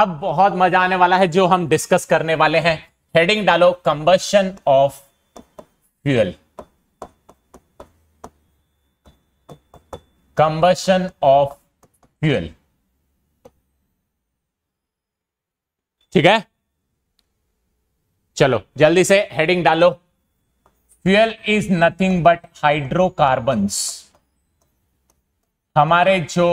अब बहुत मजा आने वाला है जो हम डिस्कस करने वाले हैं हेडिंग डालो combustion of fuel combustion of fuel ठीक है चलो जल्दी से हेडिंग डालो fuel is nothing but hydrocarbons हमारे जो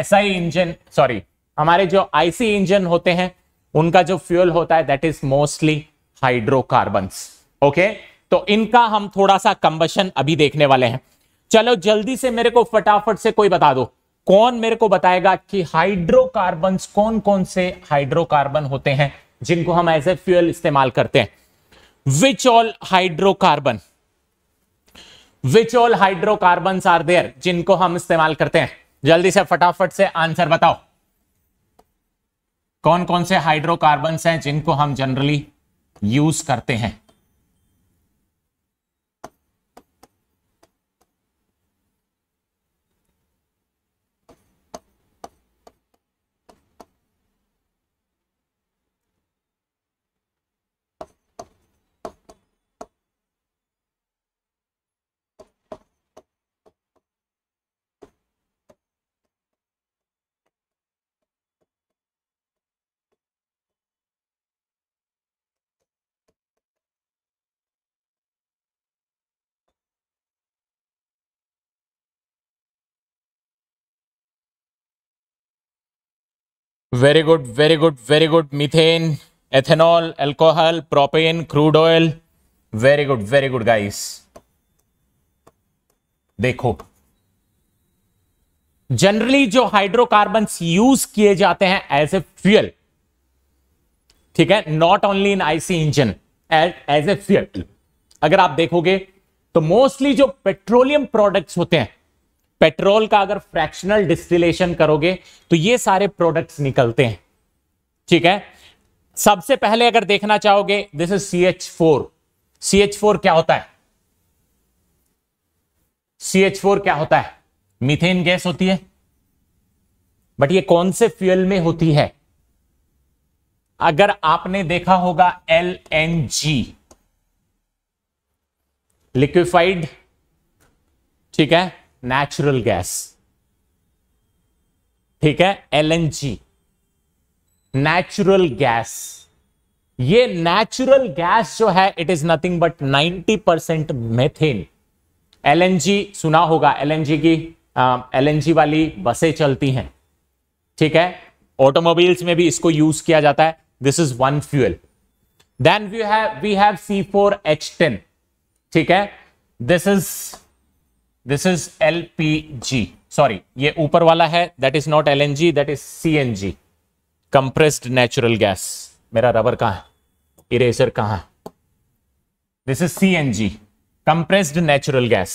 एसआई इंजन सॉरी हमारे जो आईसी इंजन होते हैं उनका जो फ्यूल होता है that is mostly hydrocarbons okay तो इनका हम थोड़ा सा कंबशन अभी देखने वाले हैं चलो जल्दी से मेरे को फटाफट से कोई बता दो कौन मेरे को बताएगा कि हाइड्रोकार्बन कौन कौन से हाइड्रोकार्बन होते हैं जिनको हम एज ए फ्यूल इस्तेमाल करते हैं which all hydrocarbon which all hydrocarbon are there जिनको हम इस्तेमाल करते हैं जल्दी से फटाफट से आंसर बताओ कौन कौन से हाइड्रोकार्बन हैं जिनको हम जनरली यूज करते हैं very good very good very good methane ethanol alcohol propane crude oil very good very good guys देखो जनरली जो हाइड्रोकार्बन यूज किए जाते हैं एज ए फ्यूल ठीक है not only in IC engine as a fuel अगर आप देखोगे तो मोस्टली जो पेट्रोलियम प्रोडक्ट्स होते हैं पेट्रोल का अगर फ्रैक्शनल डिस्टिलेशन करोगे तो ये सारे प्रोडक्ट्स निकलते हैं ठीक है सबसे पहले अगर देखना चाहोगे this is C H four C H four क्या होता है सी एच फोर क्या होता है मिथेन गैस होती है बट ये कौन से फ्यूल में होती है अगर आपने देखा होगा एल एन जी लिक्विफाइड ठीक है नेचुरल गैस ठीक है एलएनजी नेचुरल गैस ये नेचुरल गैस जो है it is nothing but 90 percent methane LNG सुना होगा एलएनजी की एलएनजी वाली बसें चलती हैं ठीक है ऑटोमोबाइल्स में भी इसको यूज किया जाता है this is one fuel then we have we have C four H ten ठीक है this is this is L P G sorry ये ऊपर वाला है that is not L N G that is C N G compressed natural gas मेरा rubber कहां है eraser कहां है this is C N G compressed natural gas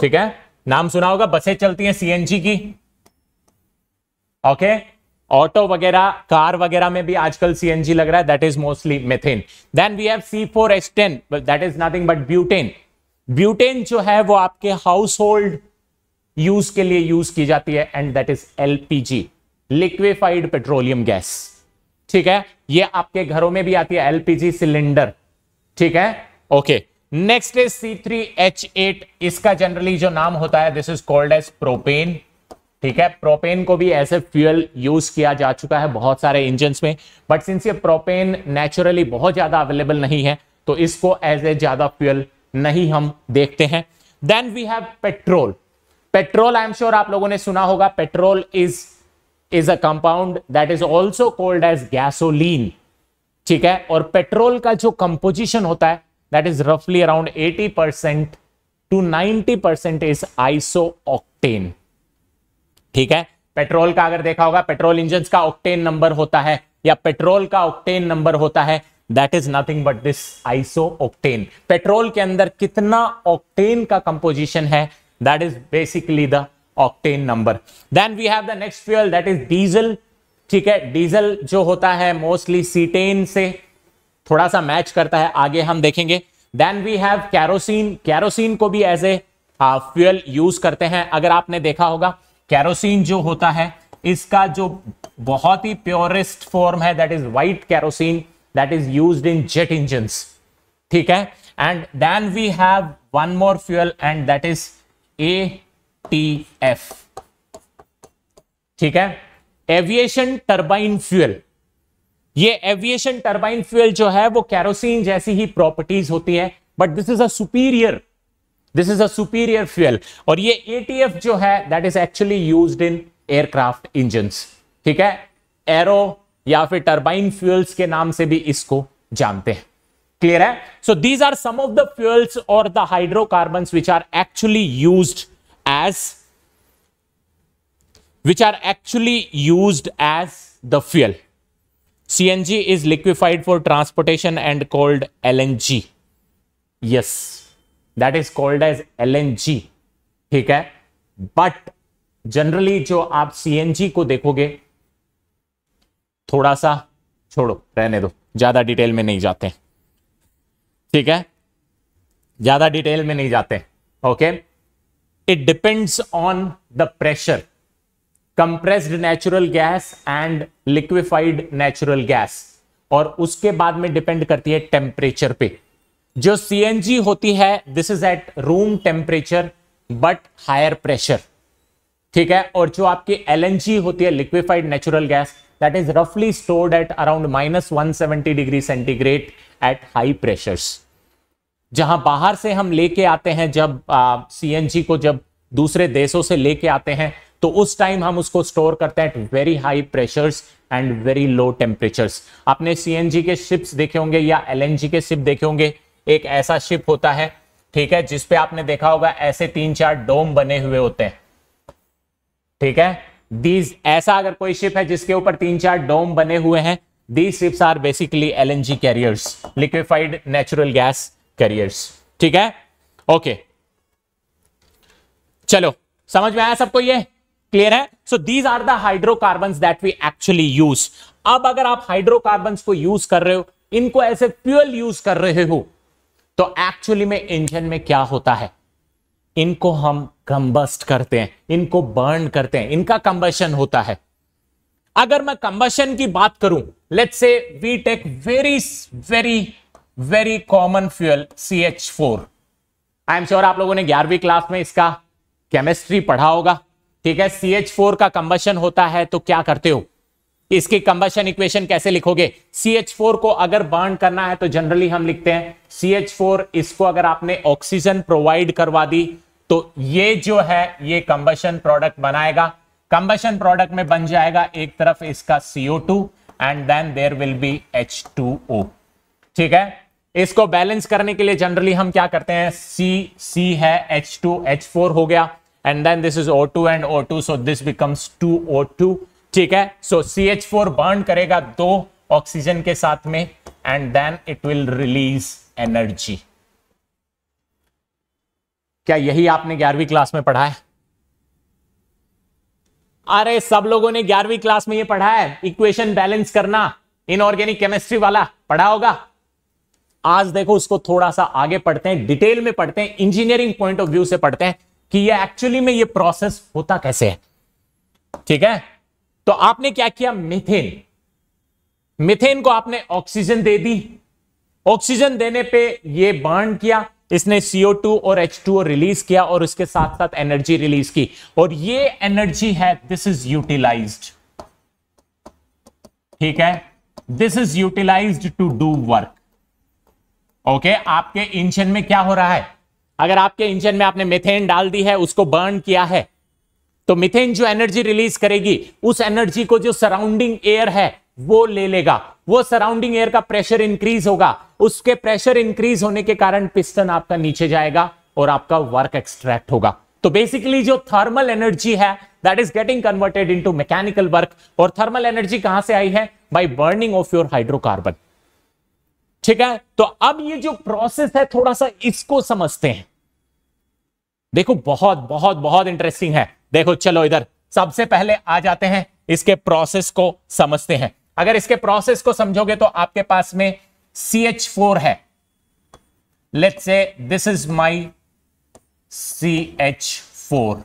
ठीक है नाम सुना होगा बसें चलती हैं सीएनजी की ओके ऑटो वगैरह कार वगैरह में भी आजकल सीएनजी लग रहा है that is mostly methane then we have C four S ten that is nothing but butane butane जो है वो आपके हाउस होल्ड यूज के लिए यूज की जाती है and that is LPG liquefied petroleum gas ठीक है ये आपके घरों में भी आती है एलपीजी सिलेंडर ठीक है okay next is C three H eight इसका जनरली जो नाम होता है this is called as propane ठीक है प्रोपेन को भी एज ए फ्यूल यूज किया जा चुका है बहुत सारे इंजन में बट सिंस ये प्रोपेन नेचुरली बहुत ज्यादा अवेलेबल नहीं है तो इसको एज ए ज्यादा फ्यूल नहीं हम देखते हैं then we have petrol petrol I am sure आप लोगों ने सुना होगा petrol is is a compound that is also called as gasoline ठीक है और पेट्रोल का जो कंपोजिशन होता है दैट इज रफली around 80 percent to 90 percent is iso octane ठीक है पेट्रोल का अगर देखा होगा पेट्रोल इंजन का ऑक्टेन नंबर होता है या पेट्रोल का ऑक्टेन नंबर होता है that is nothing but this iso octane petrol के अंदर कितना ऑक्टेन का कंपोजिशन है that is basically the octane number then we have the next fuel that is diesel ठीक है डीजल जो होता है मोस्टली सीटेन से थोड़ा सा मैच करता है आगे हम देखेंगे then we have kerosene kerosene को भी एज ए फ्यूअल यूज करते हैं अगर आपने देखा होगा कैरोसिन जो होता है इसका जो बहुत ही प्योरेस्ट फॉर्म है that is white kerosene that is used in jet engines. Okay? And then we have one more fuel and that is ATF. ठीक है एविएशन टर्बाइन फ्यूल ये एविएशन टर्बाइन फ्यूल जो है वो कैरोसिन जैसी ही properties होती है but this is superior this is superior superior fuel और ये एटीएफ जो है that is actually used in aircraft engine ठीक है एरो या फिर टर्बाइन फ्यूल्स के नाम से भी इसको जानते हैं क्लियर है so these are some of the fuels और the hydrocarbon which are actually use as which are actually use as the fuel transportation and called L N G yes that is called as L N G ठीक है but generally जो आप सी N जी को देखोगे थोड़ा सा छोड़ो रहने दो ज़्यादा डिटेल में नहीं जाते ठीक है ज़्यादा डिटेल में नहीं जाते okay it depends on the pressure compressed natural gas and liquefied natural gas और उसके बाद में डिपेंड करती है टेम्परेचर पे जो सी होती है this is at room temperature but higher pressure ठीक है और जो आपकी एल होती है liquefied natural gas that is roughly stored at around minus 170 degree centigrade at high pressures. जहां बाहर से हम लेके आते हैं जब सी एन जी को जब दूसरे देशों से लेके आते हैं तो उस टाइम हम उसको स्टोर करते हैं at very high pressures and very low temperatures आपने सी एन जी के शिप्स देखे होंगे या एल एन जी के शिप देखे होंगे एक ऐसा शिप होता है ठीक है जिसपे आपने देखा होगा ऐसे तीन चार डोम बने हुए होते हैं ठीक है दीज ऐसा अगर कोई शिप है जिसके ऊपर तीन चार डोम बने हुए हैं these ships are basically LNG carriers liquefied natural gas carriers ठीक है ओके चलो समझ में आया सबको ये क्लियर है so these are the hydrocarbon that we actually use अब अगर आप हाइड्रोकार्बन को यूज कर रहे हो इनको ऐसे फ्यूअल यूज कर रहे हो तो एक्चुअली में इंजन में क्या होता है इनको हम कंबस्ट करते हैं इनको बर्न करते हैं इनका कंबशन होता है अगर मैं कंबशन की बात करूं let say we take very very very common fuel C H four I am sure आप लोगों ने ग्यारहवीं क्लास में इसका केमिस्ट्री पढ़ा होगा ठीक है सी एच फोर का कंबशन होता है तो क्या करते हो इसकी कंबशन इक्वेशन कैसे लिखोगे सी एच फोर को अगर बर्न करना है तो जनरली हम लिखते हैं सी एच फोर इसको अगर आपने ऑक्सीजन प्रोवाइड करवा दी तो ये जो है ये कंबशन प्रोडक्ट बनाएगा कंबशन प्रोडक्ट में बन जाएगा एक तरफ इसका CO two and then there will be H two O ठीक है इसको बैलेंस करने के लिए जनरली हम क्या करते हैं सी सी है एच टू एच फोर हो गया and then this is O two and O two so this becomes two O two ठीक है सो सी एच फोर बर्न करेगा दो ऑक्सीजन के साथ में and then it will release energy क्या यही आपने ग्यारहवीं क्लास में पढ़ा है अरे सब लोगों ने ग्यारहवीं क्लास में ये पढ़ा है इक्वेशन बैलेंस करना इनऑर्गेनिक केमिस्ट्री वाला पढ़ा होगा आज देखो उसको थोड़ा सा आगे पढ़ते हैं डिटेल में पढ़ते हैं इंजीनियरिंग पॉइंट ऑफ व्यू से पढ़ते हैं कि ये एक्चुअली में ये प्रोसेस होता कैसे है ठीक है तो आपने क्या किया मिथेन मिथेन को आपने ऑक्सीजन दे दी ऑक्सीजन देने पे ये बाढ़ किया इसने CO2 और H2O रिलीज किया और उसके साथ साथ एनर्जी रिलीज की और ये एनर्जी है दिस इज यूटिलाइज्ड ठीक है this is utilized to do work okay आपके इंजन में क्या हो रहा है अगर आपके इंजन में आपने मिथेन डाल दी है उसको बर्न किया है तो मिथेन जो एनर्जी रिलीज करेगी उस एनर्जी को जो सराउंडिंग एयर है वो ले लेगा वो सराउंडिंग एयर का प्रेशर इंक्रीज होगा उसके प्रेशर इंक्रीज होने के कारण पिस्टन आपका नीचे जाएगा और आपका वर्क एक्सट्रैक्ट होगा तो बेसिकली जो थर्मल एनर्जी है that is getting converted into mechanical work और थर्मल एनर्जी कहां से आई है by burning of your hydrocarbon ठीक है तो अब ये जो प्रोसेस है थोड़ा सा इसको समझते हैं देखो बहुत बहुत बहुत इंटरेस्टिंग है देखो चलो इधर सबसे पहले आ जाते हैं इसके प्रोसेस को समझते हैं अगर इसके प्रोसेस को समझोगे तो आपके पास में सी एच फोर है let say this is my C H four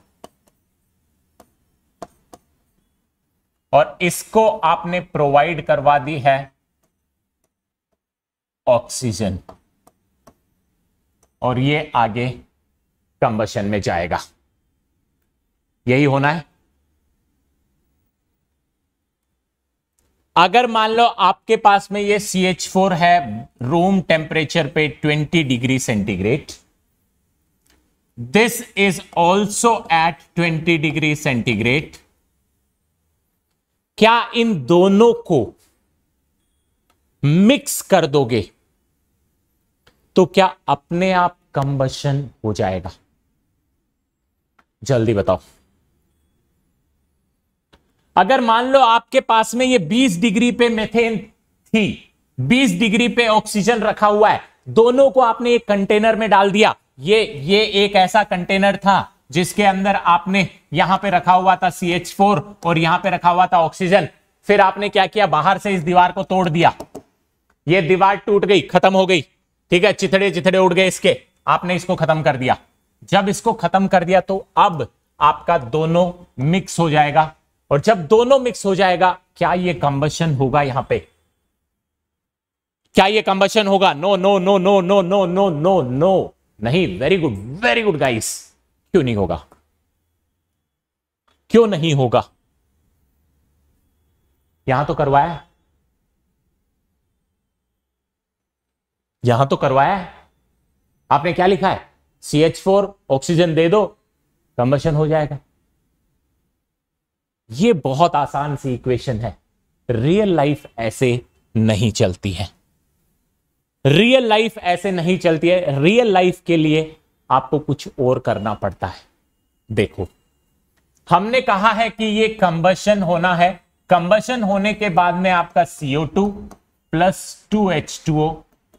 और इसको आपने प्रोवाइड करवा दी है ऑक्सीजन और ये आगे कंबशन में जाएगा यही होना है अगर मान लो आपके पास में ये सी एच फोर है रूम टेम्परेचर पे 20 degree centigrade this is also at 20 degree centigrade क्या इन दोनों को मिक्स कर दोगे तो क्या अपने आप कंबशन हो जाएगा जल्दी बताओ अगर मान लो आपके पास में ये 20 डिग्री पे मेथेन थी 20 डिग्री पे ऑक्सीजन रखा हुआ है दोनों को आपने एक कंटेनर में डाल दिया ये ये एक ऐसा कंटेनर था जिसके अंदर आपने यहां पे रखा हुआ था फोर और यहां पे रखा हुआ था ऑक्सीजन फिर आपने क्या किया बाहर से इस दीवार को तोड़ दिया ये दीवार टूट गई खत्म हो गई ठीक है चिथड़े चिथड़े उड़ गए इसके आपने इसको खत्म कर दिया जब इसको खत्म कर दिया तो अब आपका दोनों मिक्स हो जाएगा और जब दोनों मिक्स हो जाएगा क्या ये कंबशन होगा यहां पे क्या ये कंबशन होगा no no no no no no no no no नहीं very good very good guys क्यों नहीं होगा क्यों नहीं होगा यहां तो करवाया यहां तो करवाया है आपने क्या लिखा है सी एच फोर ऑक्सीजन दे दो कंबशन हो जाएगा ये बहुत आसान सी इक्वेशन है रियल लाइफ ऐसे नहीं चलती है रियल लाइफ ऐसे नहीं चलती है रियल लाइफ के लिए आपको कुछ और करना पड़ता है देखो हमने कहा है कि ये कंबशन होना है कंबशन होने के बाद में आपका CO two plus two H two O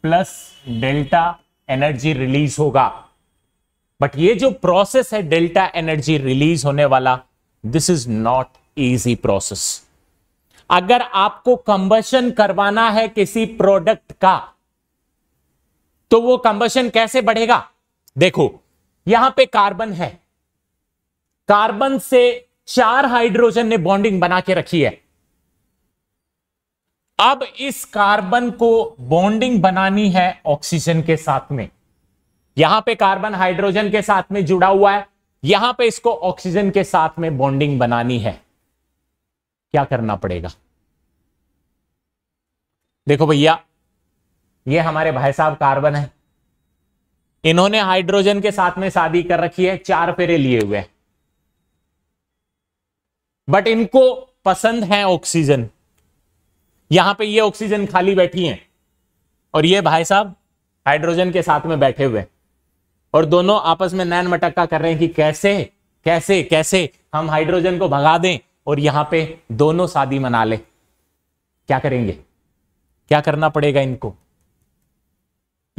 plus delta energy release होगा बट ये जो प्रोसेस है डेल्टा एनर्जी रिलीज होने वाला this is not easy process अगर आपको कंबशन करवाना है किसी प्रोडक्ट का तो वो कंबशन कैसे बढ़ेगा देखो यहां पे कार्बन है कार्बन से चार हाइड्रोजन ने बॉन्डिंग बना के रखी है अब इस कार्बन को बॉन्डिंग बनानी है ऑक्सीजन के साथ में यहां पे कार्बन हाइड्रोजन के साथ में जुड़ा हुआ है यहां पे इसको ऑक्सीजन के साथ में बॉन्डिंग बनानी है क्या करना पड़ेगा देखो भैया ये हमारे भाई साहब कार्बन है इन्होंने हाइड्रोजन के साथ में शादी कर रखी है चार फेरे लिए हुए बट इनको पसंद है ऑक्सीजन यहां पे ये ऑक्सीजन खाली बैठी है और ये भाई साहब हाइड्रोजन के साथ में बैठे हुए और दोनों आपस में नैन मटक्का कर रहे हैं कि कैसे कैसे कैसे हम हाइड्रोजन को भगा दें और यहां पे दोनों शादी मना ले क्या करेंगे क्या करना पड़ेगा इनको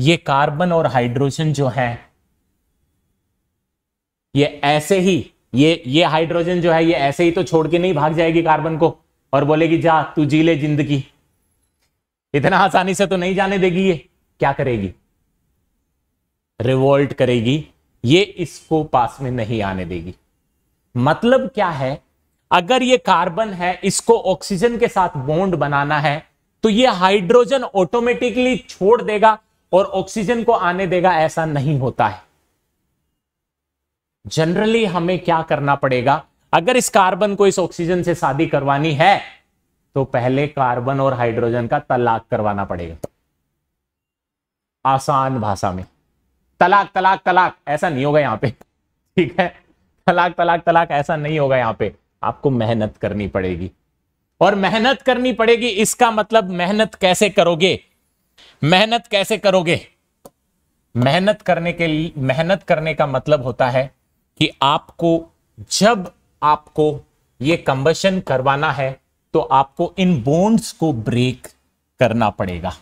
ये कार्बन और हाइड्रोजन जो है ये ऐसे ही ये ये हाइड्रोजन जो है ये ऐसे ही तो छोड़ के नहीं भाग जाएगी कार्बन को और बोलेगी जा तू जी ले जिंदगी इतना आसानी से तो नहीं जाने देगी ये क्या करेगी रिवोल्ट करेगी ये इसको पास में नहीं आने देगी मतलब क्या है अगर ये कार्बन है इसको ऑक्सीजन के साथ बॉन्ड बनाना है तो ये हाइड्रोजन ऑटोमेटिकली छोड़ देगा और ऑक्सीजन को आने देगा ऐसा नहीं होता है जनरली हमें क्या करना पड़ेगा अगर इस कार्बन को इस ऑक्सीजन से शादी करवानी है तो पहले कार्बन और हाइड्रोजन का तलाक करवाना पड़ेगा आसान भाषा में तलाक तलाक तलाक ऐसा नहीं होगा यहां पे ठीक है तलाक तलाक तलाक ऐसा नहीं होगा यहां पे आपको मेहनत करनी पड़ेगी और मेहनत करनी पड़ेगी इसका मतलब मेहनत कैसे करोगे मेहनत कैसे करोगे मेहनत करने के लिए मेहनत करने का मतलब होता है कि आपको जब आपको ये कंबशन करवाना है तो आपको इन बोन्ड्स को ब्रेक करना पड़ेगा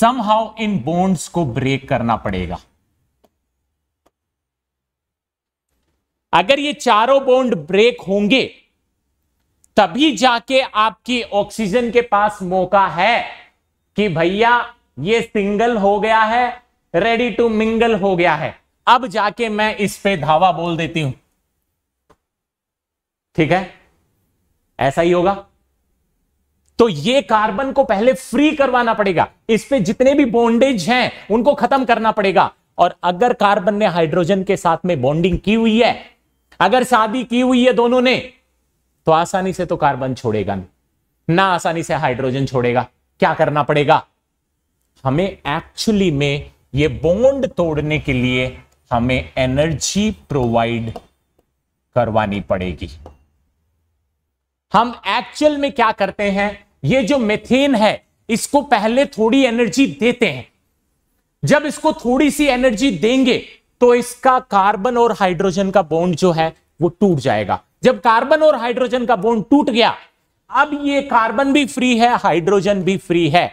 समहाउ इन बोन्ड्स को ब्रेक करना पड़ेगा अगर ये चारों बॉन्ड ब्रेक होंगे तभी जाके आपकी ऑक्सीजन के पास मौका है कि भैया ये सिंगल हो गया है रेडी टू मिंगल हो गया है अब जाके मैं इस पे धावा बोल देती हूं ठीक है ऐसा ही होगा तो ये कार्बन को पहले फ्री करवाना पड़ेगा इस पे जितने भी बॉन्डेज हैं उनको खत्म करना पड़ेगा और अगर कार्बन ने हाइड्रोजन के साथ में बॉन्डिंग की हुई है अगर शादी की हुई है दोनों ने तो आसानी से तो कार्बन छोड़ेगा नहीं ना आसानी से हाइड्रोजन छोड़ेगा क्या करना पड़ेगा हमें एक्चुअली में ये बॉन्ड तोड़ने के लिए हमें एनर्जी प्रोवाइड करवानी पड़ेगी हम एक्चुअल में क्या करते हैं ये जो मेथेन है इसको पहले थोड़ी एनर्जी देते हैं जब इसको थोड़ी सी एनर्जी देंगे तो इसका कार्बन और हाइड्रोजन का बॉन्ड जो है वो टूट जाएगा जब कार्बन और हाइड्रोजन का बॉन्ड टूट गया अब ये कार्बन भी फ्री है हाइड्रोजन भी फ्री है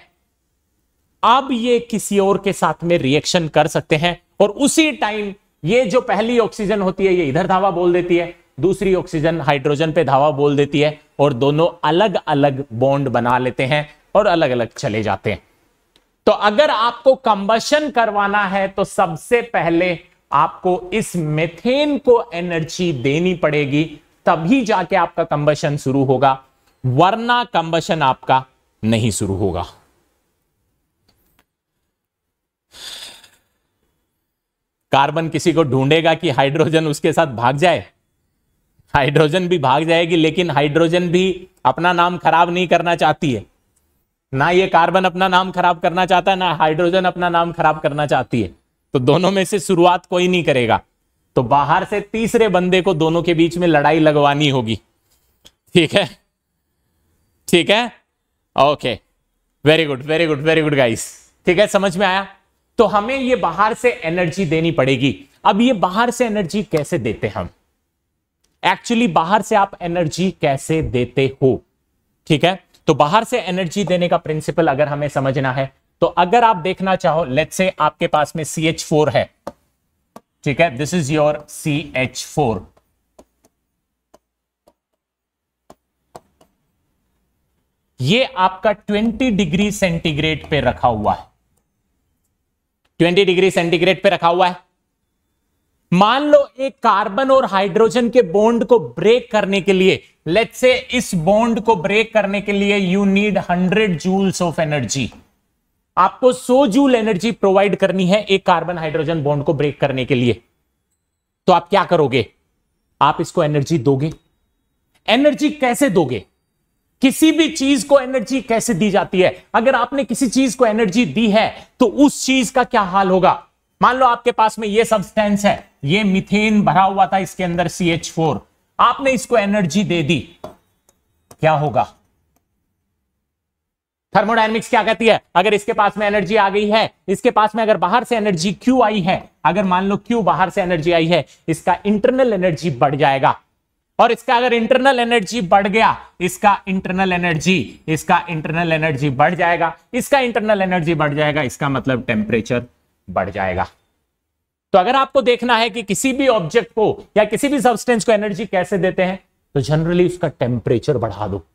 अब ये किसी और के साथ में रिएक्शन कर सकते हैं और उसी टाइम ये जो पहली ऑक्सीजन होती है ये इधर धावा बोल देती है दूसरी ऑक्सीजन हाइड्रोजन पे धावा बोल देती है और दोनों अलग अलग बॉन्ड बना लेते हैं और अलग अलग चले जाते हैं तो अगर आपको कंबशन करवाना है तो सबसे पहले आपको इस मेथेन को एनर्जी देनी पड़ेगी तभी जाके आपका कंबशन शुरू होगा वरना कंबशन आपका नहीं शुरू होगा कार्बन किसी को ढूंढेगा कि हाइड्रोजन उसके साथ भाग जाए हाइड्रोजन भी भाग जाएगी लेकिन हाइड्रोजन भी अपना नाम खराब नहीं करना चाहती है ना ये कार्बन अपना नाम खराब करना चाहता है ना हाइड्रोजन अपना नाम खराब करना चाहती है तो दोनों में से शुरुआत कोई नहीं करेगा तो बाहर से तीसरे बंदे को दोनों के बीच में लड़ाई लगवानी होगी ठीक है ठीक है okay very good very good very good guys ठीक है समझ में आया तो हमें ये बाहर से एनर्जी देनी पड़ेगी अब ये बाहर से एनर्जी कैसे देते हम एक्चुअली बाहर से आप एनर्जी कैसे देते हो ठीक है तो बाहर से एनर्जी देने का प्रिंसिपल अगर हमें समझना है तो अगर आप देखना चाहो लेट से आपके पास में सी एच फोर है ठीक है this is your C H four ये आपका 20 डिग्री सेंटीग्रेड पे रखा हुआ है 20 डिग्री सेंटीग्रेड पे रखा हुआ है मान लो एक कार्बन और हाइड्रोजन के बॉन्ड को ब्रेक करने के लिए लेट से इस बॉन्ड को ब्रेक करने के लिए you need 100 joules of energy आपको सो जूल एनर्जी प्रोवाइड करनी है एक कार्बन हाइड्रोजन बॉन्ड को ब्रेक करने के लिए तो आप क्या करोगे आप इसको एनर्जी दोगे एनर्जी कैसे दोगे किसी भी चीज को एनर्जी कैसे दी जाती है अगर आपने किसी चीज को एनर्जी दी है तो उस चीज का क्या हाल होगा मान लो आपके पास में ये सब्सटेंस है ये मिथेन भरा हुआ था इसके अंदर सी एच फोर आपने इसको एनर्जी दे दी क्या होगा थर्मोडायनेमिक्स क्या कहती है अगर इसके पास में एनर्जी आ गई है इसके पास में अगर बाहर से एनर्जी क्यू आई है अगर मान लो क्यू बाहर से एनर्जी आई है इसका इंटरनल एनर्जी बढ़ जाएगा और इसका अगर इंटरनल एनर्जी बढ़ गया इसका इंटरनल एनर्जी इसका इंटरनल एनर्जी बढ़ जाएगा इसका इंटरनल एनर्जी बढ़ जाएगा इसका मतलब टेम्परेचर बढ़ जाएगा तो अगर आपको देखना है कि किसी भी ऑब्जेक्ट को या किसी भी सब्सटेंस को एनर्जी कैसे देते हैं तो जनरली उसका टेम्परेचर बढ़ा दो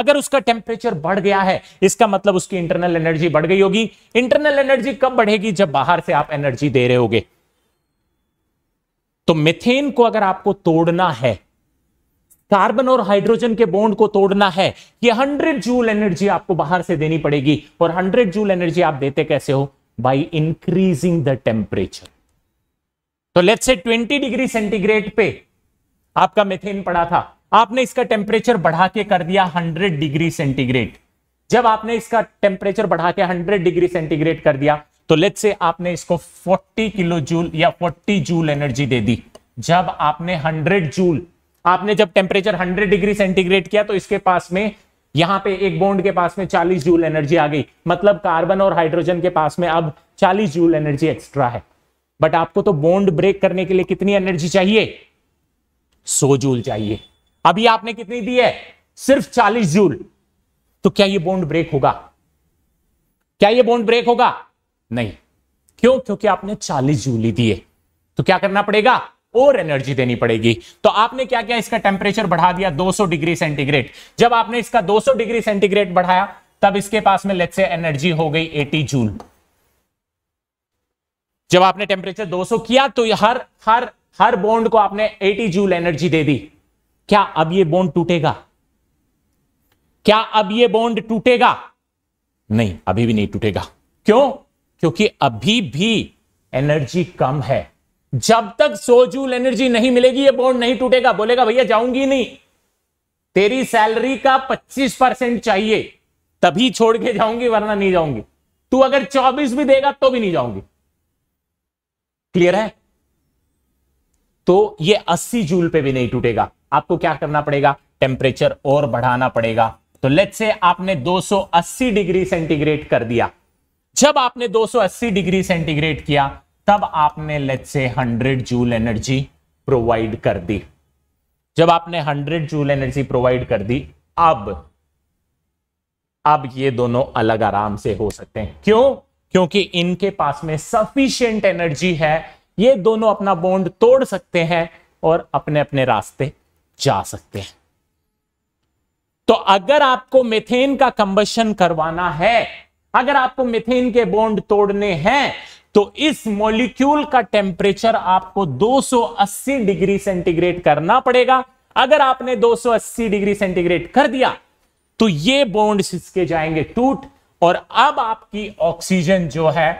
अगर उसका टेम्परेचर बढ़ गया है इसका मतलब उसकी इंटरनल एनर्जी बढ़ गई होगी इंटरनल एनर्जी कब बढ़ेगी जब बाहर से आप एनर्जी दे रहे होगे तो मिथेन को अगर आपको तोड़ना है कार्बन और हाइड्रोजन के बॉन्ड को तोड़ना है ये 100 जूल एनर्जी आपको बाहर से देनी पड़ेगी और 100 जूल एनर्जी आप देते कैसे हो बाय इंक्रीजिंग द टेम्परेचर तो लेट्स से 20 डिग्री सेंटीग्रेड पे आपका मेथेन पड़ा था आपने इसका टेम्परेचर बढ़ा के कर दिया 100 डिग्री सेंटीग्रेड जब आपने इसका टेम्परेचर बढ़ा के 100 डिग्री सेंटीग्रेड कर दिया तो लेट से आपने इसको 40 किलो जूल या 40 जूल एनर्जी दे दी जब आपने 100 जूल आपने जब टेम्परेचर 100 डिग्री सेंटीग्रेड किया तो इसके पास में यहां पे एक बॉन्ड के पास में 40 जूल एनर्जी आ गई मतलब कार्बन और हाइड्रोजन के पास में अब 40 जूल एनर्जी एक्स्ट्रा है बट आपको तो बॉन्ड ब्रेक करने के लिए कितनी एनर्जी चाहिए 100 जूल चाहिए अभी आपने कितनी दी है सिर्फ 40 जूल तो क्या ये बॉन्ड ब्रेक होगा क्या ये बॉन्ड ब्रेक होगा नहीं क्यों क्योंकि आपने 40 जूल ही दिए तो क्या करना पड़ेगा और एनर्जी देनी पड़ेगी तो आपने क्या किया इसका टेम्परेचर बढ़ा दिया 200 डिग्री सेंटीग्रेड जब आपने इसका 200 डिग्री सेंटीग्रेड बढ़ाया तब इसके पास में लेट से एनर्जी हो गई 80 जूल जब आपने टेम्परेचर 200 किया तो हर हर हर बॉन्ड को आपने 80 जूल एनर्जी दे दी क्या अब ये बॉन्ड टूटेगा क्या अब ये बॉन्ड टूटेगा नहीं अभी भी नहीं टूटेगा क्यों क्योंकि अभी भी एनर्जी कम है जब तक सोजूल एनर्जी नहीं मिलेगी ये बॉन्ड नहीं टूटेगा बोलेगा भैया जाऊंगी नहीं तेरी सैलरी का 25 परसेंट चाहिए तभी छोड़ के जाऊंगी वरना नहीं जाऊंगी तू अगर 24 भी देगा तो भी नहीं जाऊंगी क्लियर है तो ये 80 जूल पे भी नहीं टूटेगा आपको क्या करना पड़ेगा टेम्परेचर और बढ़ाना पड़ेगा तो लेट्स से आपने 280 डिग्री सेंटीग्रेड कर दिया जब आपने 280 डिग्री सेंटीग्रेड किया तब आपने let's say 100 joule energy provide कर दी जब आपने 100 जूल एनर्जी प्रोवाइड कर दी अब अब ये दोनों अलग आराम से हो सकते हैं क्यों क्योंकि इनके पास में सफिशियंट एनर्जी है ये दोनों अपना बॉन्ड तोड़ सकते हैं और अपने अपने रास्ते जा सकते हैं तो अगर आपको मेथेन का कंबशन करवाना है अगर आपको मेथेन के बॉन्ड तोड़ने हैं तो इस मॉलिक्यूल का टेम्परेचर आपको 280 डिग्री सेंटीग्रेड करना पड़ेगा अगर आपने 280 डिग्री सेंटीग्रेड कर दिया तो ये बॉन्ड इसके जाएंगे टूट और अब आपकी ऑक्सीजन जो है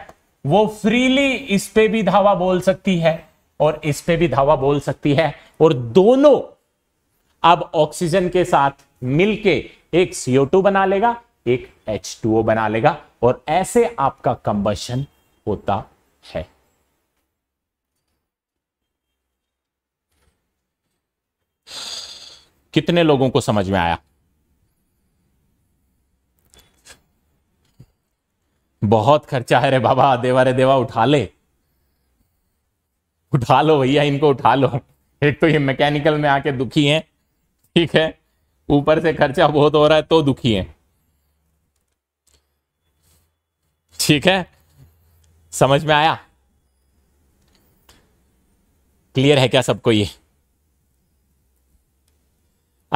वो फ्रीली इस पे भी धावा बोल सकती है और इस पे भी धावा बोल सकती है और दोनों अब ऑक्सीजन के साथ मिलके एक CO2 बना लेगा एक H2O बना लेगा और ऐसे आपका कंबशन होता है कितने लोगों को समझ में आया बहुत खर्चा है रे बाबा देवा रे देवा उठा ले उठा लो भैया इनको उठा लो एक तो ये मैकेनिकल में आके दुखी हैं ठीक है ऊपर से खर्चा बहुत हो रहा है तो दुखी है ठीक है समझ में आया क्लियर है क्या सबको ये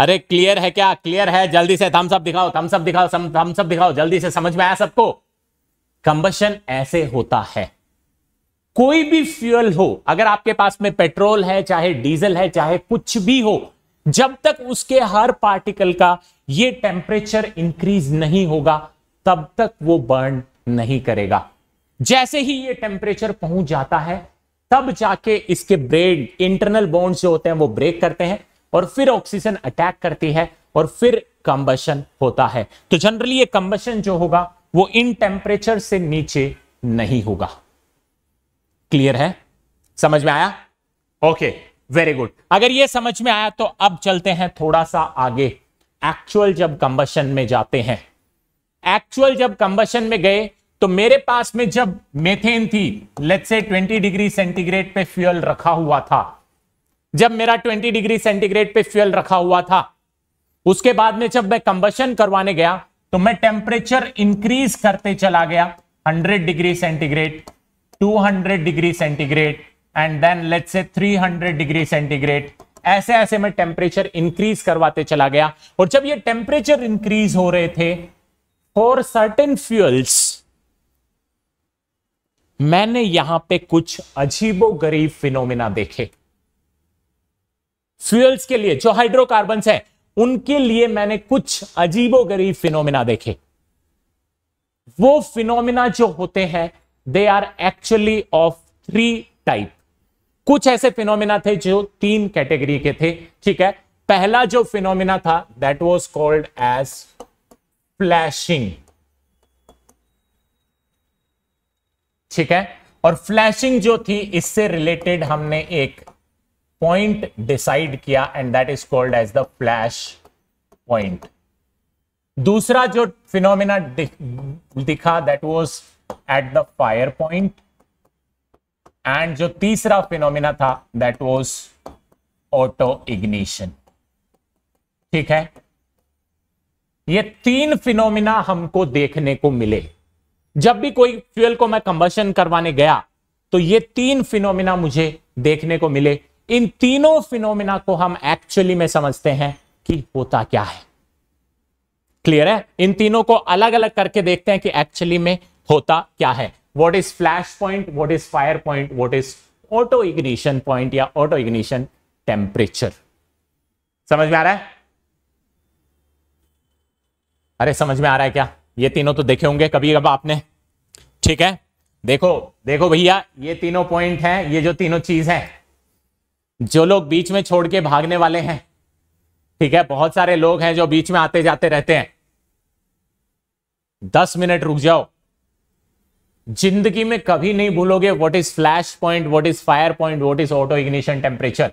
अरे क्लियर है क्या क्लियर है जल्दी से थम सब दिखाओ थम सब दिखाओ थम सब दिखाओ जल्दी से समझ में आया सबको कंबशन ऐसे होता है कोई भी फ्यूल हो अगर आपके पास में पेट्रोल है चाहे डीजल है चाहे कुछ भी हो जब तक उसके हर पार्टिकल का ये टेम्परेचर इंक्रीज नहीं होगा तब तक वो बर्न नहीं करेगा जैसे ही ये टेम्परेचर पहुंच जाता है तब जाके इसके ब्रेड इंटरनल बॉन्ड्स जो होते हैं वो ब्रेक करते हैं और फिर ऑक्सीजन अटैक करती है और फिर कंबशन होता है तो जनरली ये कंबशन जो होगा वो इन टेम्परेचर से नीचे नहीं होगा क्लियर है समझ में आया ओके okay. वेरी गुड अगर ये समझ में आया तो अब चलते हैं थोड़ा सा आगे एक्चुअल जब कंबशन में जाते हैं एक्चुअल जब कंबशन में गए तो मेरे पास में जब मेथेन थी लेट से 20 डिग्री सेंटीग्रेड पे फ्यूल रखा हुआ था जब मेरा 20 डिग्री सेंटीग्रेड पे फ्यूल रखा हुआ था उसके बाद में जब मैं कंबशन करवाने गया तो मैं टेम्परेचर इंक्रीज करते चला गया 100 degree centigrade 200 degree centigrade and then let's say 300 degree centigrade ऐसे ऐसे में टेम्परेचर इंक्रीज करवाते चला गया और जब ये टेम्परेचर इंक्रीज हो रहे थे फॉर सर्टेन फ्यूल्स मैंने यहां पे कुछ अजीबो गरीब फिनोमिना देखे फ्यूल्स के लिए जो हाइड्रोकार्बन है उनके लिए मैंने कुछ अजीबो गरीब फिनोमिना देखे वो फिनोमिना जो होते हैं they are actually of three type कुछ ऐसे फिनोमिना थे जो तीन कैटेगरी के थे ठीक है पहला जो फिनोमिना था that was called as flashing ठीक है और फ्लैशिंग जो थी इससे रिलेटेड हमने एक पॉइंट डिसाइड किया and that is called as the flash point दूसरा जो फिनोमिना दिखा that was at the fire point and जो तीसरा फिनोमिना था दैट वाज ऑटो इग्निशन ठीक है ये तीन फिनोमिना हमको देखने को मिले जब भी कोई फ्यूल को मैं कंबशन करवाने गया तो ये तीन फिनोमिना मुझे देखने को मिले इन तीनों फिनोमिना को हम एक्चुअली में समझते हैं कि होता क्या है क्लियर है इन तीनों को अलग अलग करके देखते हैं कि एक्चुअली में होता क्या है what is flash point what is fire point what is auto ignition point या ऑटो इग्निशन टेम्परेचर समझ में आ रहा है अरे समझ में आ रहा है क्या ये तीनों तो देखे होंगे कभी कब आपने ठीक है देखो देखो भैया ये तीनों पॉइंट हैं ये जो तीनों चीज है जो लोग बीच में छोड़ के भागने वाले हैं ठीक है बहुत सारे लोग हैं जो बीच में आते जाते रहते हैं दस मिनट रुक जाओ जिंदगी में कभी नहीं भूलोगे what is flash point what is fire point what is auto ignition temperature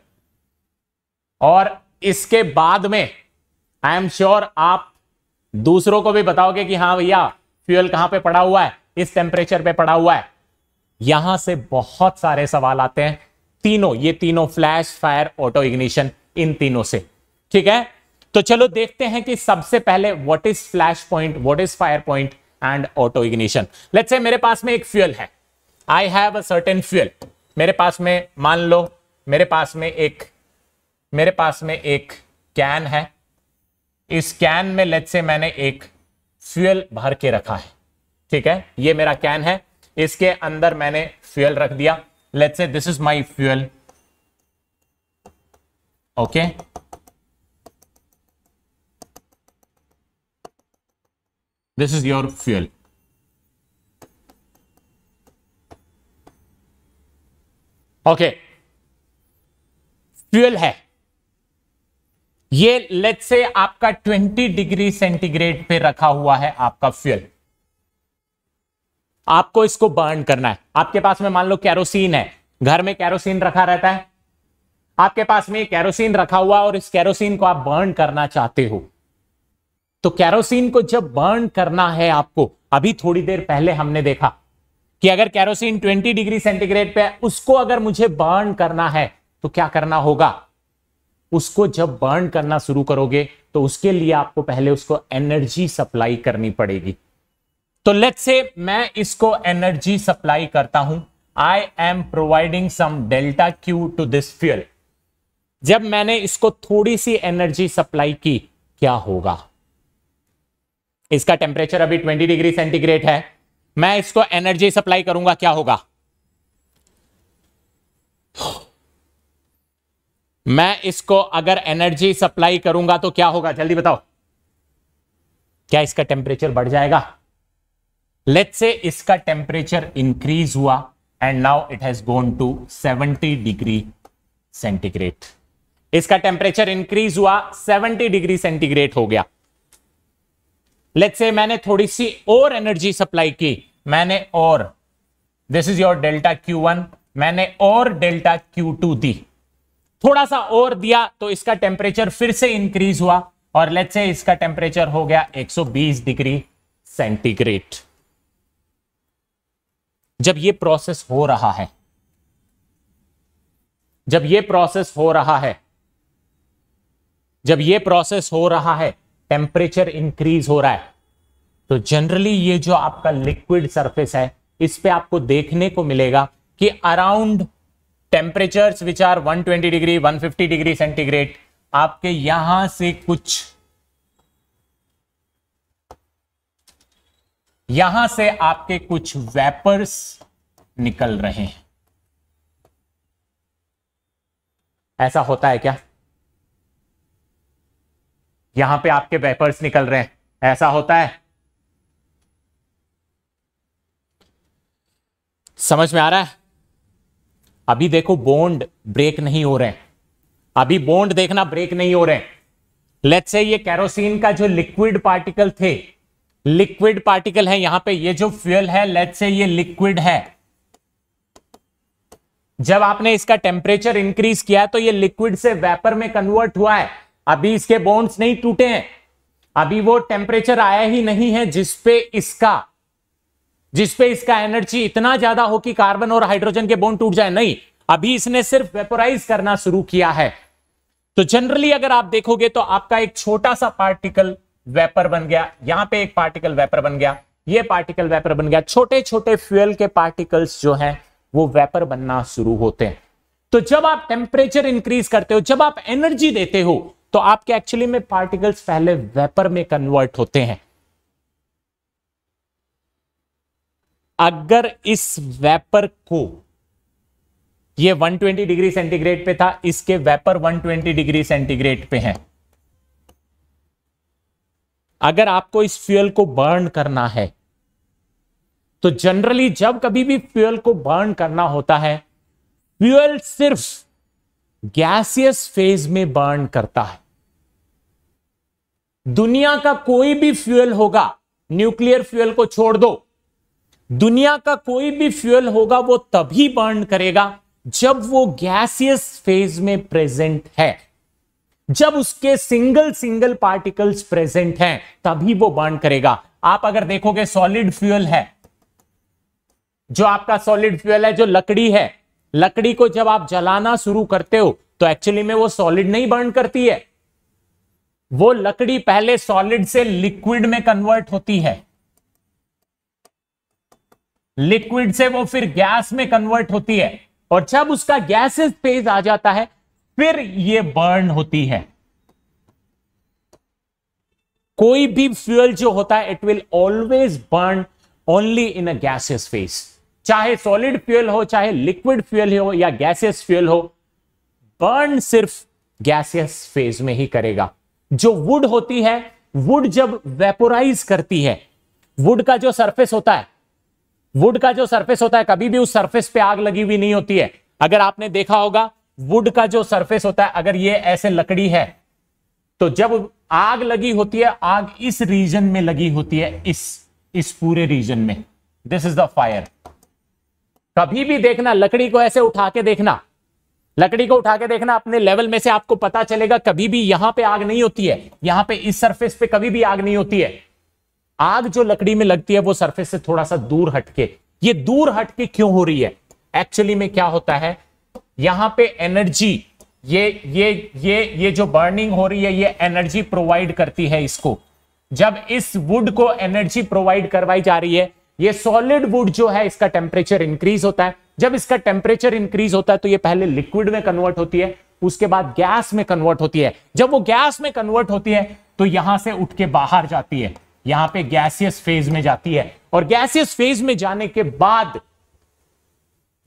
और इसके बाद में आई एम श्योर आप दूसरों को भी बताओगे कि हाँ भैया फ्यूल कहां पे पड़ा हुआ है इस टेम्परेचर पे पड़ा हुआ है यहां से बहुत सारे सवाल आते हैं तीनों ये तीनों फ्लैश फायर ऑटो इग्निशन इन तीनों से ठीक है तो चलो देखते हैं कि सबसे पहले what is flash point what is fire point and auto ignition let's say मेरे पास में एक फ्यूल है I have a certain fuel मेरे पास में मान लो मेरे पास में एक मेरे पास में एक कैन है इस कैन में लेट से मैंने एक फ्यूल भर के रखा है ठीक है ये मेरा कैन है इसके अंदर मैंने फ्यूल रख दिया let say this is my fuel okay this is your fuel okay okay. Fuel है ये लेट से आपका 20 डिग्री सेंटीग्रेड पे रखा हुआ है आपका फ्यूल आपको इसको बर्न करना है आपके पास में मान लो कैरोसिन है घर में कैरोसिन रखा रहता है आपके पास में कैरोसिन रखा हुआ और इस कैरोसिन को आप बर्न करना चाहते हो तो कैरोसिन को जब बर्न करना है आपको अभी थोड़ी देर पहले हमने देखा कि अगर कैरोसिन 20 डिग्री सेंटीग्रेड पे है उसको अगर मुझे बर्न करना है तो क्या करना होगा उसको जब बर्न करना शुरू करोगे तो उसके लिए आपको पहले उसको एनर्जी सप्लाई करनी पड़ेगी तो लेट से मैं इसको एनर्जी सप्लाई करता हूं I am providing some delta Q to this fuel जब मैंने इसको थोड़ी सी एनर्जी सप्लाई की क्या होगा इसका टेम्परेचर अभी 20 डिग्री सेंटीग्रेड है मैं इसको एनर्जी सप्लाई करूंगा क्या होगा मैं इसको अगर एनर्जी सप्लाई करूंगा तो क्या होगा जल्दी बताओ क्या इसका टेम्परेचर बढ़ जाएगा लेट से इसका टेम्परेचर इंक्रीज हुआ and now it has gone to 70 degree centigrade इसका टेम्परेचर इंक्रीज हुआ 70 डिग्री सेंटीग्रेड हो गया लेट्स से मैंने थोड़ी सी और एनर्जी सप्लाई की मैंने और this is your delta Q one मैंने और डेल्टा क्यू टू दी थोड़ा सा और दिया तो इसका टेम्परेचर फिर से इंक्रीज हुआ और लेट से इसका टेम्परेचर हो गया 120 डिग्री सेंटीग्रेड जब ये प्रोसेस हो रहा है जब ये प्रोसेस हो रहा है जब ये प्रोसेस हो रहा है टेम्परेचर इंक्रीज हो रहा है तो जनरली ये जो आपका लिक्विड सरफेस है इस पे आपको देखने को मिलेगा कि around temperatures which are 120 degree 150 degree centigrade आपके यहां से कुछ यहां से आपके कुछ वेपर्स निकल रहे हैं ऐसा होता है क्या यहां पे आपके वेपर्स निकल रहे हैं ऐसा होता है समझ में आ रहा है अभी देखो बोन्ड ब्रेक नहीं हो रहे हैं अभी बोन्ड देखना ब्रेक नहीं हो रहे लेट्स से ये कैरोसिन का जो लिक्विड पार्टिकल थे लिक्विड पार्टिकल है यहां पे ये जो फ्यूल है लेट्स से ये लिक्विड है जब आपने इसका टेम्परेचर इंक्रीज किया तो ये लिक्विड से वेपर में कन्वर्ट हुआ है अभी इसके बॉन्ड्स नहीं टूटे हैं अभी वो टेम्परेचर आया ही नहीं है जिसपे इसका जिसपे इसका एनर्जी इतना ज्यादा हो कि कार्बन और हाइड्रोजन के बॉन्ड टूट जाए नहीं अभी इसने सिर्फ वेपोराइज करना शुरू किया है तो जनरली अगर आप देखोगे तो आपका एक छोटा सा पार्टिकल वेपर बन गया यहां पे एक पार्टिकल वेपर बन गया ये पार्टिकल वेपर बन गया छोटे छोटे फ्यूल के पार्टिकल्स जो हैं वो वेपर बनना शुरू होते हैं तो जब आप टेम्परेचर इंक्रीज करते हो जब आप एनर्जी देते हो तो आपके एक्चुअली में पार्टिकल्स पहले वेपर में कन्वर्ट होते हैं अगर इस वेपर को ये 120 डिग्री सेंटीग्रेड पे था इसके वेपर 120 डिग्री सेंटीग्रेड पे हैं अगर आपको इस फ्यूल को बर्न करना है तो जनरली जब कभी भी फ्यूल को बर्न करना होता है फ्यूल सिर्फ गैसियस फेज में बर्न करता है दुनिया का कोई भी फ्यूल होगा न्यूक्लियर फ्यूल को छोड़ दो दुनिया का कोई भी फ्यूल होगा वो तभी बर्न करेगा जब वो गैसियस फेज में प्रेजेंट है जब उसके सिंगल सिंगल पार्टिकल्स प्रेजेंट हैं तभी वो बर्न करेगा आप अगर देखोगे सॉलिड फ्यूल है जो आपका सॉलिड फ्यूल है जो लकड़ी है लकड़ी को जब आप जलाना शुरू करते हो तो एक्चुअली में वो सॉलिड नहीं बर्न करती है वो लकड़ी पहले सॉलिड से लिक्विड में कन्वर्ट होती है लिक्विड से वो फिर गैस में कन्वर्ट होती है और जब उसका गैसेस फेज आ जाता है फिर ये बर्न होती है कोई भी फ्यूल जो होता है it will always burn only in a gases phase चाहे सॉलिड फ्यूल हो चाहे लिक्विड फ्यूल हो या गैसेस फ्यूल हो बर्न सिर्फ गैसेस फेज में ही करेगा जो वुड होती है वुड जब वेपोराइज करती है वुड का जो सरफेस होता है वुड का जो सरफेस होता है कभी भी उस सरफेस पे आग लगी हुई नहीं होती है अगर आपने देखा होगा वुड का जो सरफेस होता है अगर ये ऐसे लकड़ी है तो जब आग लगी होती है आग इस रीजन में लगी होती है इस इस पूरे रीजन में दिस इज द फायर कभी भी देखना लकड़ी को ऐसे उठा के देखना लकड़ी को उठा के देखना अपने लेवल में से आपको पता चलेगा कभी भी यहां पे आग नहीं होती है यहां पे इस सरफेस पे कभी भी आग नहीं होती है आग जो लकड़ी में लगती है वो सरफेस से थोड़ा सा दूर हटके ये दूर हटके क्यों हो रही है एक्चुअली में क्या होता है यहां पे एनर्जी ये ये ये ये जो बर्निंग हो रही है ये एनर्जी प्रोवाइड करती है इसको जब इस वुड को एनर्जी प्रोवाइड करवाई जा रही है ये सॉलिड वुड जो है इसका टेम्परेचर इंक्रीज होता है जब इसका टेम्परेचर इंक्रीज होता है तो ये पहले लिक्विड में कन्वर्ट होती है उसके बाद गैस में कन्वर्ट होती है जब वो गैस में कन्वर्ट होती है तो यहां से उठ के बाहर जाती है यहां पे गैसियस फेज में जाती है और गैसियस फेज में जाने के बाद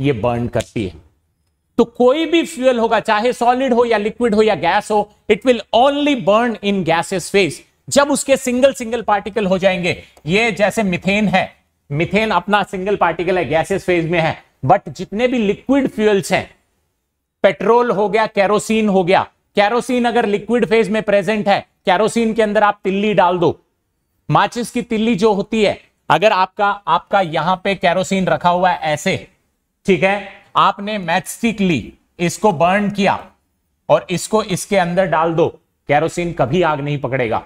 ये बर्न करती है तो कोई भी फ्यूल होगा चाहे सॉलिड हो या लिक्विड हो या गैस हो it will only burn in gaseous phase जब उसके सिंगल सिंगल पार्टिकल हो जाएंगे ये जैसे मिथेन है मिथेन अपना सिंगल पार्टिकल है गैसेस फेज में है बट जितने भी लिक्विड फ्यूल्स हैं पेट्रोल हो गया कैरोसिन हो गया कैरोसिन अगर लिक्विड फेज में प्रेजेंट है कैरोसिन के अंदर आप तिल्ली डाल दो माचिस की तिल्ली जो होती है अगर आपका आपका यहां पे कैरोसिन रखा हुआ है ऐसे ठीक है आपने मैचस्टिक ली इसको बर्न किया और इसको इसके अंदर डाल दो कैरोसिन कभी आग नहीं पकड़ेगा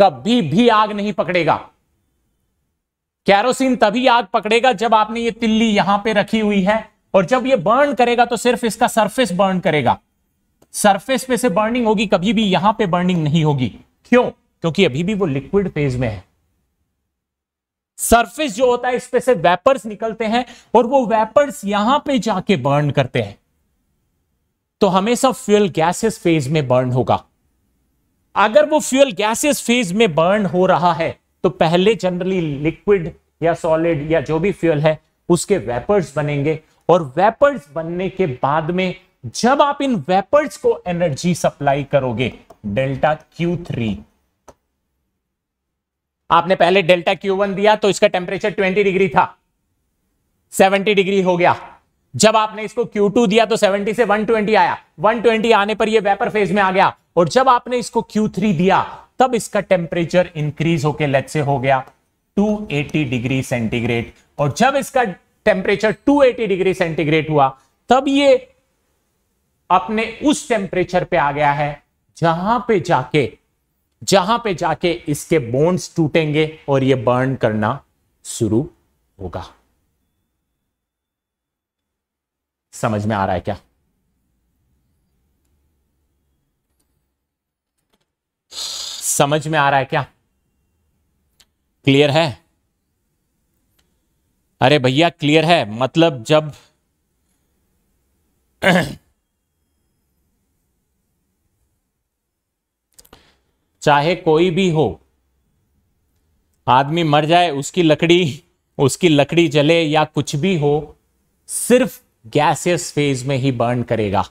कभी भी आग नहीं पकड़ेगा कैरोसिन तभी आग पकड़ेगा जब आपने ये तिल्ली यहां पे रखी हुई है और जब ये बर्न करेगा तो सिर्फ इसका सरफेस बर्न करेगा सरफेस पे से बर्निंग होगी कभी भी यहां पे बर्निंग नहीं होगी क्यों क्योंकि अभी भी वो लिक्विड फेज में है सरफेस जो होता है इस पे से वेपर्स निकलते हैं और वो वेपर्स यहां पे जाके बर्न करते हैं तो हमेशा फ्यूल गैसेस फेज में बर्न होगा अगर वो फ्यूल गैसेस फेज में बर्न हो रहा है तो पहले जनरली लिक्विड या सॉलिड या जो भी फ्यूल है उसके वेपर्स बनेंगे और वेपर्स बनने के बाद में जब आप इन वेपर्स को एनर्जी सप्लाई करोगे डेल्टा क्यू थ्री आपने पहले डेल्टा क्यू वन दिया तो इसका टेम्परेचर ट्वेंटी डिग्री था सेवेंटी डिग्री हो गया जब आपने इसको Q2 दिया तो 70 से 120 आया 120 आने पर ये वेपर फेज में आ गया और जब आपने इसको Q3 दिया तब इसका टेम्परेचर इंक्रीज होके लेट से हो गया 280 डिग्री सेंटीग्रेड और जब इसका टेम्परेचर 280 डिग्री सेंटीग्रेड हुआ तब ये अपने उस टेम्परेचर पे आ गया है जहां पे जाके जहां पे जाके इसके बोन्स टूटेंगे और ये बर्न करना शुरू होगा समझ में आ रहा है क्या समझ में आ रहा है क्या क्लियर है अरे भैया क्लियर है मतलब जब चाहे कोई भी हो आदमी मर जाए उसकी लकड़ी उसकी लकड़ी जले या कुछ भी हो सिर्फ गैसियस फेज में ही बर्न करेगा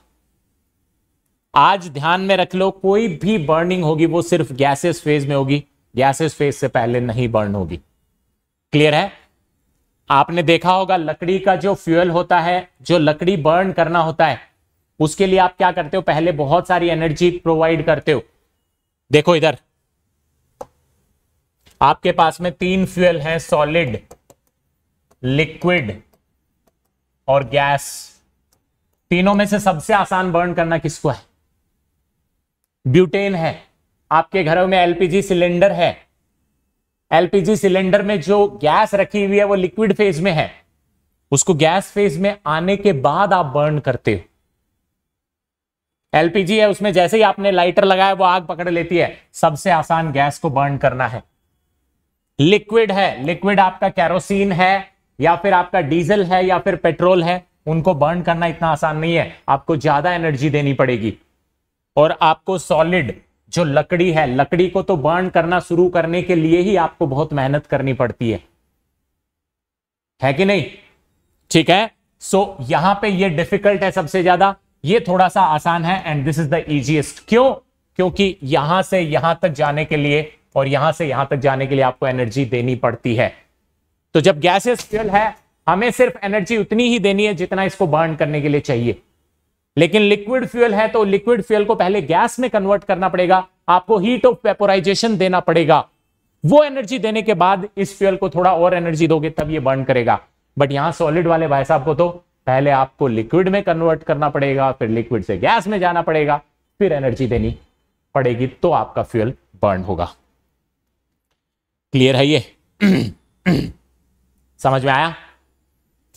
आज ध्यान में रख लो कोई भी बर्निंग होगी वो सिर्फ गैसेस फेज में होगी गैसेस फेज से पहले नहीं बर्न होगी क्लियर है आपने देखा होगा लकड़ी का जो फ्यूल होता है जो लकड़ी बर्न करना होता है उसके लिए आप क्या करते हो पहले बहुत सारी एनर्जी प्रोवाइड करते हो देखो इधर आपके पास में तीन फ्यूल है सॉलिड लिक्विड और गैस तीनों में से सबसे आसान बर्न करना किसको है ब्यूटेन है आपके घरों में एलपीजी सिलेंडर है एलपीजी सिलेंडर में जो गैस रखी हुई है वो लिक्विड फेज में है उसको गैस फेज में आने के बाद आप बर्न करते हो एलपीजी है उसमें जैसे ही आपने लाइटर लगाया वो आग पकड़ लेती है सबसे आसान गैस को बर्न करना है लिक्विड है लिक्विड आपका कैरोसिन है या फिर आपका डीजल है या फिर पेट्रोल है उनको बर्न करना इतना आसान नहीं है आपको ज्यादा एनर्जी देनी पड़ेगी और आपको सॉलिड जो लकड़ी है लकड़ी को तो बर्न करना शुरू करने के लिए ही आपको बहुत मेहनत करनी पड़ती है है कि नहीं ठीक है सो so, यहां पे ये डिफिकल्ट है सबसे ज्यादा ये थोड़ा सा आसान है and this is the easiest क्यों क्योंकि यहां से यहां तक जाने के लिए और यहां से यहां तक जाने के लिए आपको एनर्जी देनी पड़ती है तो जब गैसेस फ्यूल है हमें सिर्फ एनर्जी उतनी ही देनी है जितना इसको बर्न करने के लिए चाहिए लेकिन लिक्विड फ्यूल है तो लिक्विड फ्यूल को पहले गैस में कन्वर्ट करना पड़ेगा आपको हीट ऑफ वेपोराइजेशन देना पड़ेगा वो एनर्जी देने के बाद इस फ्यूल को थोड़ा और एनर्जी दोगे तब ये बर्न करेगा बट यहां सॉलिड वाले भाई साहब को तो पहले आपको लिक्विड में कन्वर्ट करना पड़ेगा फिर लिक्विड से गैस में जाना पड़ेगा फिर एनर्जी देनी पड़ेगी तो आपका फ्यूल बर्न होगा क्लियर है ये समझ में आया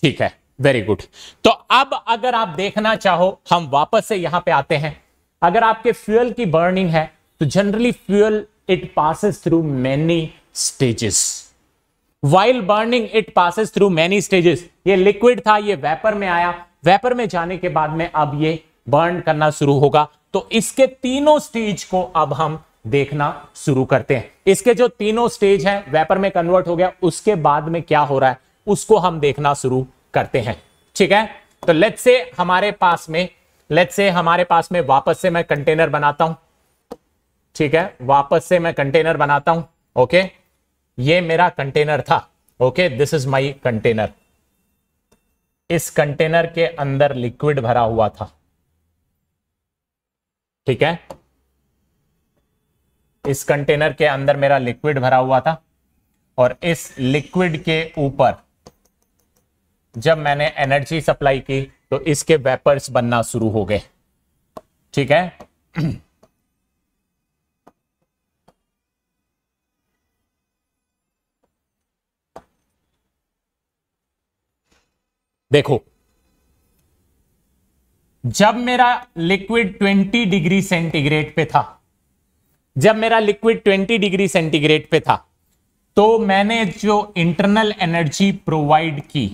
ठीक है वेरी गुड तो अब अगर आप देखना चाहो हम वापस से यहां पे आते हैं अगर आपके फ्यूल की बर्निंग है तो generally fuel it passes through many stages while burning it passes through many stages ये लिक्विड था ये वेपर में आया वेपर में जाने के बाद में अब ये बर्न करना शुरू होगा तो इसके तीनों स्टेज को अब हम देखना शुरू करते हैं इसके जो तीनों स्टेज हैं वेपर में कन्वर्ट हो गया उसके बाद में क्या हो रहा है उसको हम देखना शुरू करते हैं ठीक है तो लेट से हमारे पास में लेट से हमारे पास में वापस से मैं कंटेनर बनाता हूं ठीक है वापस से मैं कंटेनर बनाता हूं ओके ये मेरा कंटेनर था okay this is my container इस कंटेनर के अंदर लिक्विड भरा हुआ था ठीक है इस कंटेनर के अंदर मेरा लिक्विड भरा हुआ था और इस लिक्विड के ऊपर जब मैंने एनर्जी सप्लाई की तो इसके वेपर्स बनना शुरू हो गए ठीक है देखो जब मेरा लिक्विड 20 डिग्री सेंटीग्रेड पे था जब मेरा लिक्विड 20 डिग्री सेंटीग्रेड पे था तो मैंने जो इंटरनल एनर्जी प्रोवाइड की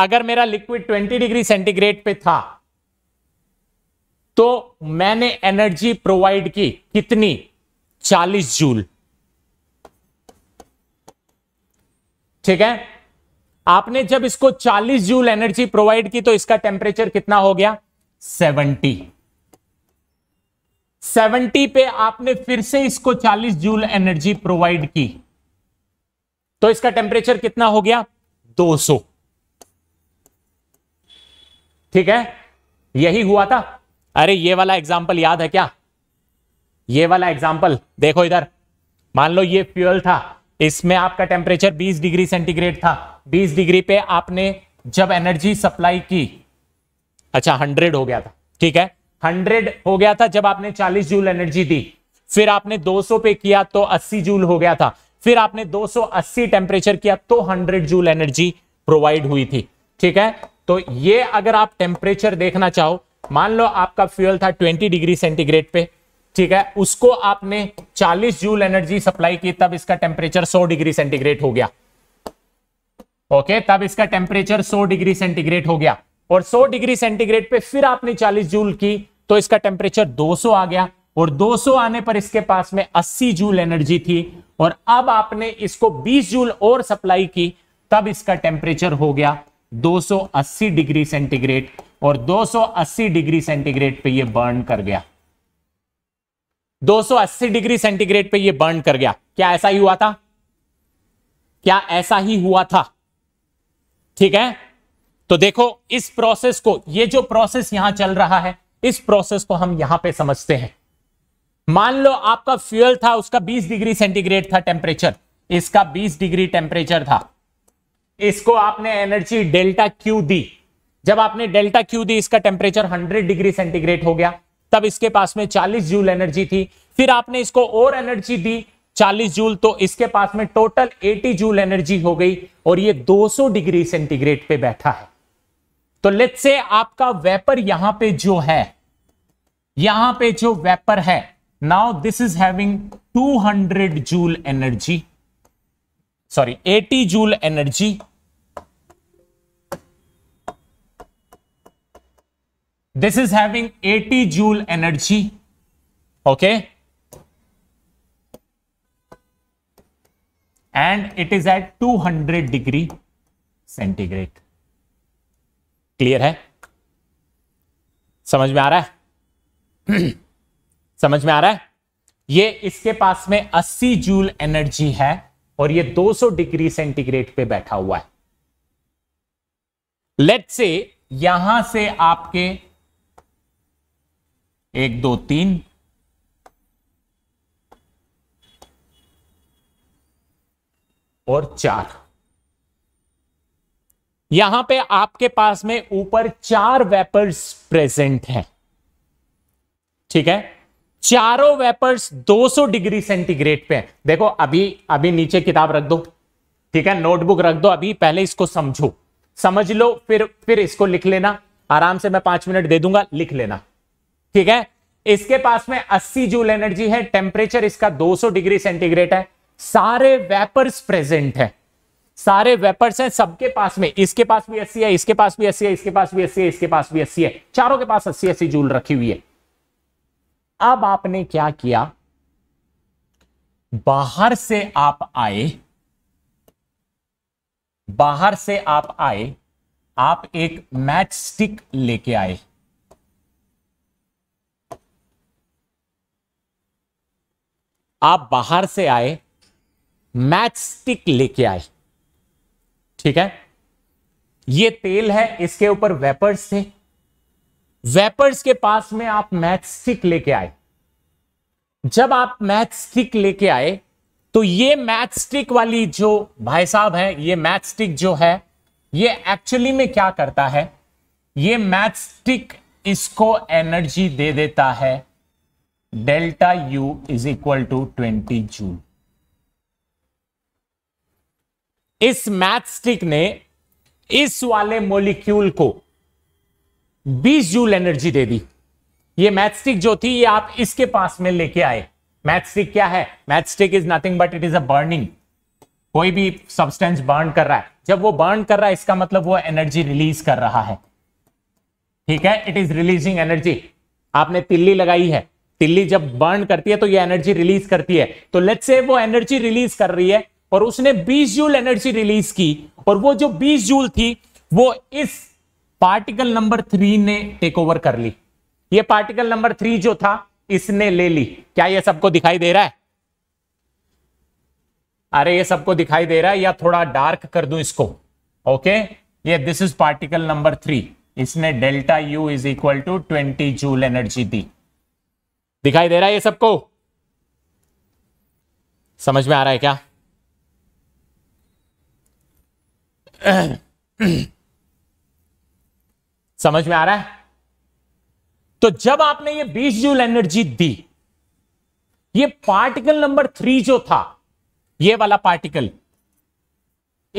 अगर मेरा लिक्विड 20 डिग्री सेंटीग्रेड पे था तो मैंने एनर्जी प्रोवाइड की कितनी 40 जूल ठीक है आपने जब इसको 40 जूल एनर्जी प्रोवाइड की तो इसका टेम्परेचर कितना हो गया 70 70 पे आपने फिर से इसको 40 जूल एनर्जी प्रोवाइड की तो इसका टेम्परेचर कितना हो गया 200 ठीक है यही हुआ था अरे ये वाला एग्जाम्पल याद है क्या ये वाला एग्जाम्पल देखो इधर मान लो ये फ्यूल था इसमें आपका टेम्परेचर 20 डिग्री सेंटीग्रेड था 20 डिग्री पे आपने जब एनर्जी सप्लाई की अच्छा 100 हो गया था ठीक है 100 हो गया था जब आपने 40 जूल एनर्जी दी फिर आपने 200 पे किया तो 80 जूल हो गया था फिर आपने 280 टेम्परेचर किया तो 100 जूल एनर्जी प्रोवाइड हुई थी ठीक है तो ये अगर आप टेम्परेचर देखना चाहो मान लो आपका फ्यूल था 20 डिग्री सेंटीग्रेड पे ठीक है उसको आपने 40 जूल एनर्जी सप्लाई की तब इसका टेम्परेचर 100 डिग्री सेंटीग्रेड हो गया ओके तब इसका टेम्परेचर 100 डिग्री सेंटीग्रेड हो गया और 100 डिग्री सेंटीग्रेड पे फिर आपने 40 जूल की तो इसका टेम्परेचर 200 आ गया और 200 आने पर इसके पास में 80 जूल एनर्जी थी और अब आपने इसको 20 जूल और सप्लाई की तब इसका टेम्परेचर हो गया 280 डिग्री सेंटीग्रेड और 280 डिग्री सेंटीग्रेड पे ये बर्न कर गया 280 डिग्री सेंटीग्रेड पे ये बर्न कर गया क्या ऐसा ही हुआ था क्या ऐसा ही हुआ था ठीक है तो देखो इस प्रोसेस को ये जो प्रोसेस यहां चल रहा है इस प्रोसेस को हम यहां पे समझते हैं मान लो आपका फ्यूल था उसका 20 डिग्री सेंटीग्रेड था टेम्परेचर इसका 20 डिग्री टेम्परेचर था इसको आपने एनर्जी डेल्टा क्यू दी जब आपने डेल्टा क्यू दी इसका टेम्परेचर 100 डिग्री सेंटीग्रेड हो गया तब इसके पास में 40 जूल एनर्जी थी फिर आपने इसको और एनर्जी दी 40 जूल तो इसके पास में टोटल 80 जूल एनर्जी हो गई और ये 200 डिग्री सेंटीग्रेड पे बैठा है तो लेट से आपका वेपर यहां पे जो है यहां पे जो वेपर है now this is having 200 joule energy sorry 80 joule energy this is having 80 joule energy okay and it is at 200 degree centigrade clear है समझ में आ रहा है समझ में आ रहा है ये इसके पास में 80 जूल एनर्जी है और ये 200 डिग्री सेंटीग्रेड पे बैठा हुआ है लेट से यहां से आपके एक दो तीन और चार यहां पे आपके पास में ऊपर चार वेपर्स प्रेजेंट हैं ठीक है चारों वेपर्स 200 डिग्री सेंटीग्रेड पे हैं देखो अभी अभी नीचे किताब रख दो ठीक है नोटबुक रख दो अभी पहले इसको समझो समझ लो फिर फिर इसको लिख लेना आराम से मैं पांच मिनट दे दूंगा लिख लेना ठीक है इसके पास में 80 जूल एनर्जी है टेम्परेचर इसका 200 डिग्री सेंटीग्रेड है सारे वेपर्स प्रेजेंट है सारे वेपर्स हैं सबके पास में इसके पास भी अस्सी है इसके पास भी अस्सी है इसके पास भी अस्सी है इसके पास भी अस्सी है चारों के पास अस्सी अस्सी जूल रखी हुई है अब आपने क्या किया बाहर से आप आए बाहर से आप आए आप एक मैच स्टिक लेके आए आप बाहर से आए मैच स्टिक लेके आए ठीक है ये तेल है इसके ऊपर वेपर्स थे वेपर्स के पास में आप मैच स्टिक लेके आए जब आप मैच स्टिक लेके आए तो ये मैच स्टिक वाली जो भाई साहब है ये मैच स्टिक जो है ये एक्चुअली में क्या करता है ये मैच स्टिक इसको एनर्जी दे देता है delta U is equal to twenty joule इस मैथ स्टिक ने इस वाले मोलिक्यूल को 20 जूल एनर्जी दे दी ये मैथ स्टिक जो थी ये आप इसके पास में लेके आए मैथ स्टिक क्या है matchstick is nothing but it is a burning कोई भी सब्सटेंस बर्न कर रहा है जब वो बर्न कर रहा है इसका मतलब वो एनर्जी रिलीज कर रहा है ठीक है इट इज रिलीजिंग एनर्जी आपने तिल्ली लगाई है तिल्ली जब बर्न करती है तो ये एनर्जी रिलीज करती है तो लेट्स से वो एनर्जी रिलीज कर रही है और उसने 20 जूल एनर्जी रिलीज की और वो जो 20 जूल थी वो इस पार्टिकल नंबर थ्री ने टेक ओवर कर ली ये पार्टिकल नंबर थ्री जो था इसने ले ली क्या ये सबको दिखाई दे रहा है अरे ये सबको दिखाई दे रहा है या थोड़ा डार्क कर दू इसको ओके ये this is particle number three इसने delta U is equal to twenty joule energy दी दिखाई दे रहा है ये सबको समझ में आ रहा है क्या समझ में आ रहा है तो जब आपने ये 20 जूल एनर्जी दी ये पार्टिकल नंबर थ्री जो था ये वाला पार्टिकल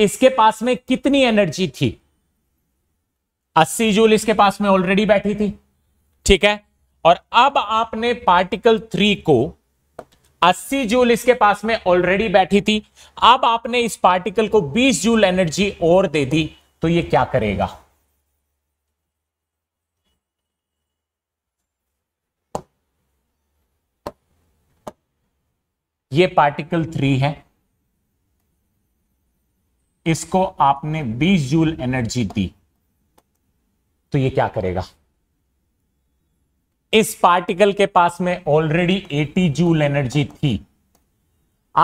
इसके पास में कितनी एनर्जी थी 80 जूल इसके पास में ऑलरेडी बैठी थी ठीक है और अब आपने पार्टिकल थ्री को 80 जूल इसके पास में ऑलरेडी बैठी थी अब आपने इस पार्टिकल को 20 जूल एनर्जी और दे दी तो ये क्या करेगा ये पार्टिकल थ्री है इसको आपने 20 जूल एनर्जी दी तो ये क्या करेगा इस पार्टिकल के पास में ऑलरेडी 80 जूल एनर्जी थी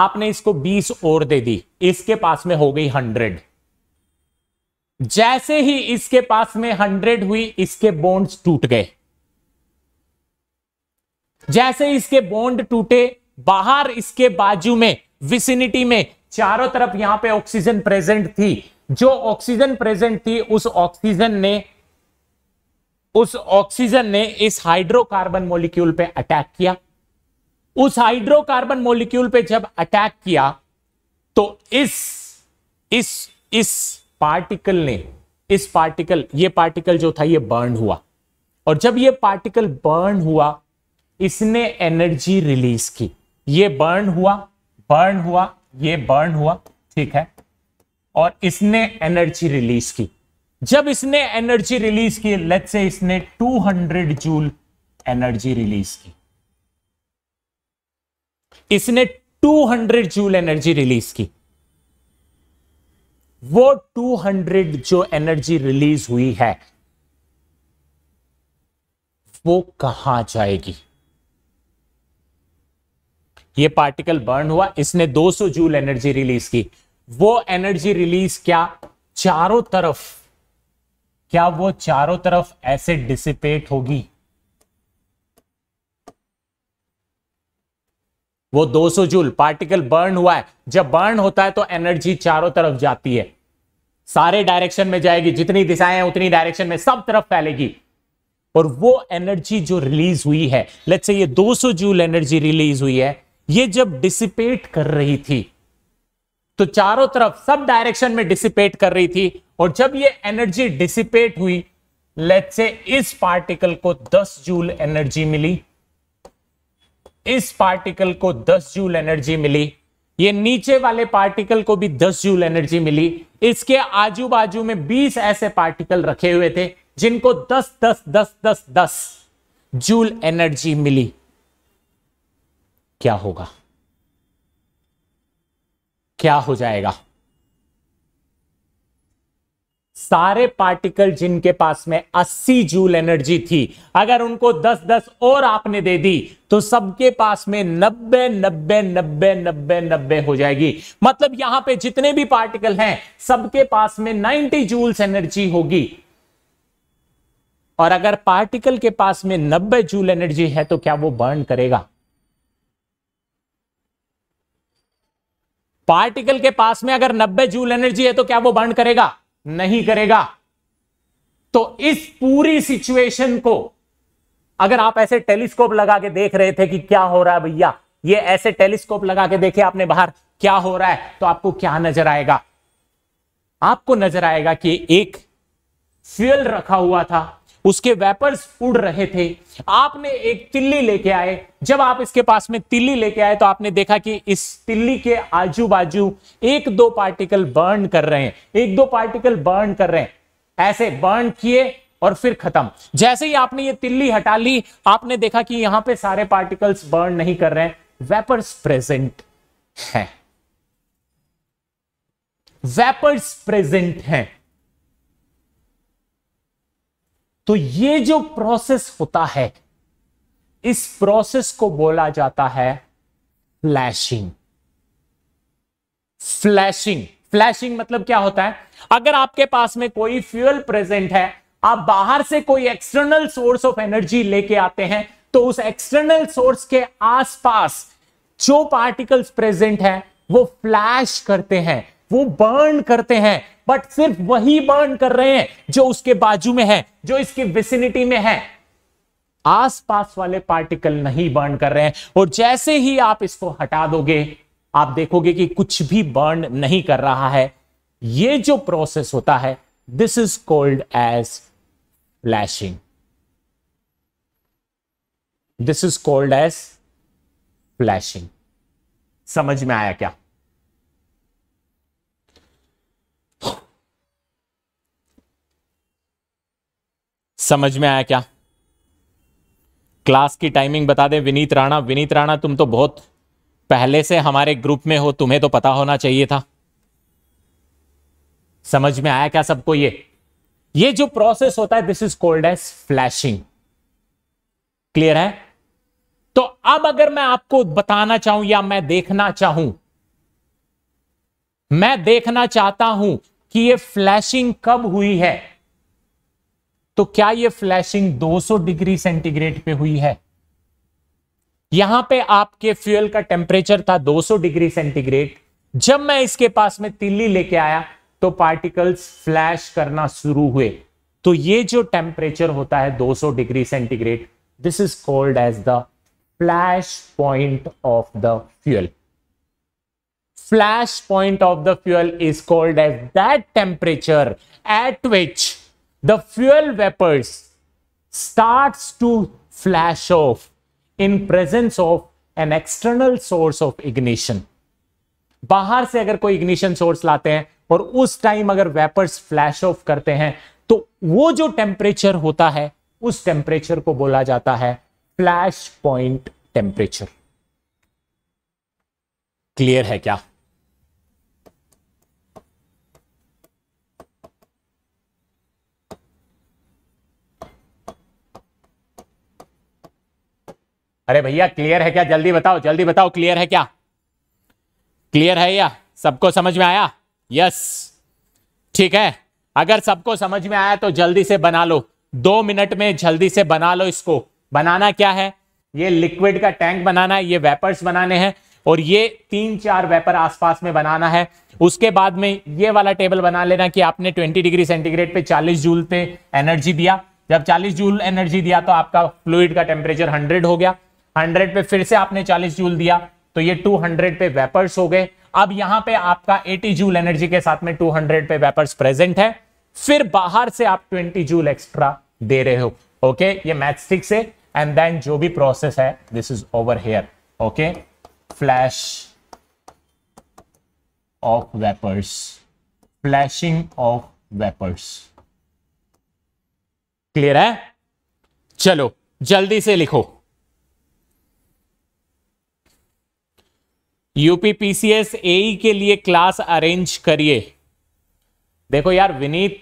आपने इसको 20 और दे दी इसके पास में हो गई 100 जैसे ही इसके पास में 100 हुई इसके बॉन्ड्स टूट गए जैसे इसके बॉन्ड टूटे बाहर इसके बाजू में विसिनिटी में चारों तरफ यहां पे ऑक्सीजन प्रेजेंट थी जो ऑक्सीजन प्रेजेंट थी उस ऑक्सीजन ने उस ऑक्सीजन ने इस हाइड्रोकार्बन मोलिक्यूल पे अटैक किया उस हाइड्रोकार्बन मोलिक्यूल पे जब अटैक किया तो इस इस इस पार्टिकल ने इस पार्टिकल ये पार्टिकल जो था ये बर्न हुआ और जब ये पार्टिकल बर्न हुआ इसने एनर्जी रिलीज की ये बर्न हुआ बर्न हुआ ये बर्न हुआ ठीक है और इसने एनर्जी रिलीज की जब इसने एनर्जी रिलीज की लेट से इसने 200 जूल एनर्जी रिलीज की इसने 200 जूल एनर्जी रिलीज की वो 200 जो एनर्जी रिलीज हुई है वो कहां जाएगी ये पार्टिकल बर्न हुआ इसने 200 जूल एनर्जी रिलीज की वो एनर्जी रिलीज क्या चारों तरफ क्या वो चारों तरफ ऐसे डिसिपेट होगी वो 200 जूल पार्टिकल बर्न हुआ है जब बर्न होता है तो एनर्जी चारों तरफ जाती है सारे डायरेक्शन में जाएगी जितनी दिशाएं हैं उतनी डायरेक्शन में सब तरफ फैलेगी और वो एनर्जी जो रिलीज हुई है लेट्स से ये 200 जूल एनर्जी रिलीज हुई है ये जब डिसिपेट कर रही थी तो चारों तरफ सब डायरेक्शन में डिसिपेट कर रही थी और जब ये एनर्जी डिसिपेट हुई लेट से इस पार्टिकल को 10 जूल एनर्जी मिली इस पार्टिकल को 10 जूल एनर्जी मिली ये नीचे वाले पार्टिकल को भी 10 जूल एनर्जी मिली इसके आजू बाजू में 20 ऐसे पार्टिकल रखे हुए थे जिनको 10 10 10 10 10 जूल एनर्जी मिली क्या होगा क्या हो जाएगा सारे पार्टिकल जिनके पास में 80 जूल एनर्जी थी अगर उनको 10 10 और आपने दे दी तो सबके पास में 90 90 90 90 नब्बे हो जाएगी मतलब यहां पे जितने भी पार्टिकल हैं सबके पास में 90 जूल्स एनर्जी होगी और अगर पार्टिकल के पास में 90 जूल एनर्जी है तो क्या वो बर्न करेगा पार्टिकल के पास में अगर 90 जूल एनर्जी है तो क्या वो बर्न करेगा नहीं करेगा तो इस पूरी सिचुएशन को अगर आप ऐसे टेलीस्कोप लगा के देख रहे थे कि क्या हो रहा है भैया ये ऐसे टेलीस्कोप लगा के देखे आपने बाहर क्या हो रहा है तो आपको क्या नजर आएगा आपको नजर आएगा कि एक फ्यूल रखा हुआ था उसके वेपर्स उड़ रहे थे आपने एक तिल्ली लेके आए जब आप इसके पास में तिल्ली लेके आए तो आपने देखा कि इस तिल्ली के आजू बाजू एक दो पार्टिकल बर्न कर रहे हैं एक दो पार्टिकल बर्न कर रहे हैं ऐसे बर्न किए और फिर खत्म जैसे ही आपने ये तिल्ली हटा ली आपने देखा कि यहां पे सारे पार्टिकल्स बर्न नहीं कर रहे हैं वेपर्स प्रेजेंट है वेपर्स प्रेजेंट हैं तो ये जो प्रोसेस होता है इस प्रोसेस को बोला जाता है फ्लैशिंग फ्लैशिंग फ्लैशिंग मतलब क्या होता है अगर आपके पास में कोई फ्यूल प्रेजेंट है आप बाहर से कोई एक्सटर्नल सोर्स ऑफ एनर्जी लेके आते हैं तो उस एक्सटर्नल सोर्स के आसपास जो पार्टिकल्स प्रेजेंट है वो फ्लैश करते हैं वो बर्न करते हैं बट सिर्फ वही बर्न कर रहे हैं जो उसके बाजू में है जो इसकी विसिनिटी में है आसपास वाले पार्टिकल नहीं बर्न कर रहे हैं और जैसे ही आप इसको हटा दोगे आप देखोगे कि कुछ भी बर्न नहीं कर रहा है ये जो प्रोसेस होता है this is called as flashing this is called as flashing समझ में आया क्या समझ में आया क्या क्लास की टाइमिंग बता दें विनीत राणा विनीत राणा तुम तो बहुत पहले से हमारे ग्रुप में हो तुम्हें तो पता होना चाहिए था समझ में आया क्या सबको ये ये जो प्रोसेस होता है this is called as flashing clear है तो अब अगर मैं आपको बताना चाहूं या मैं देखना चाहूं मैं देखना चाहता हूं कि ये फ्लैशिंग कब हुई है तो क्या ये फ्लैशिंग 200 डिग्री सेंटीग्रेड पे हुई है यहां पे आपके फ्यूल का टेम्परेचर था 200 डिग्री सेंटीग्रेड जब मैं इसके पास में तिल्ली लेके आया तो पार्टिकल्स फ्लैश करना शुरू हुए तो ये जो टेम्परेचर होता है 200 degree centigrade this is called as the flash point of the fuel flash point of the fuel is called as that temperature at which the fuel vapors starts to flash off in presence of an external source of ignition बाहर से अगर कोई ignition source लाते हैं और उस time अगर vapours flash of करते हैं तो वो जो टेम्परेचर होता है उस टेम्परेचर को बोला जाता है फ्लैश पॉइंट टेम्परेचर क्लियर है क्या अरे भैया क्लियर है क्या जल्दी बताओ जल्दी बताओ क्लियर है क्या क्लियर है या सबको समझ में आया यस ठीक है अगर सबको समझ में आया तो जल्दी से बना लो दो मिनट में जल्दी से बना लो इसको बनाना क्या है ये लिक्विड का टैंक बनाना है ये वेपर्स बनाने हैं और ये तीन चार वेपर आसपास में बनाना है उसके बाद में ये वाला टेबल बना लेना कि आपने 20 डिग्री सेंटीग्रेड पे 40 जूल पे एनर्जी दिया जब 40 जूल एनर्जी दिया तो आपका फ्लूड का टेम्परेचर 100 हो गया 100 पे फिर से आपने 40 जूल दिया तो ये 200 पे वेपर्स हो गए अब यहां पे आपका 80 जूल एनर्जी के साथ में 200 पे वेपर्स प्रेजेंट है फिर बाहर से आप 20 जूल एक्स्ट्रा दे रहे हो ओके ये मैथ सिक्स है एंड देन जो भी प्रोसेस है this is over here okay flash of vapours flashing of vapours clear है चलो जल्दी से लिखो यूपी पीसीएस ए के लिए क्लास अरेंज करिए देखो यार विनीत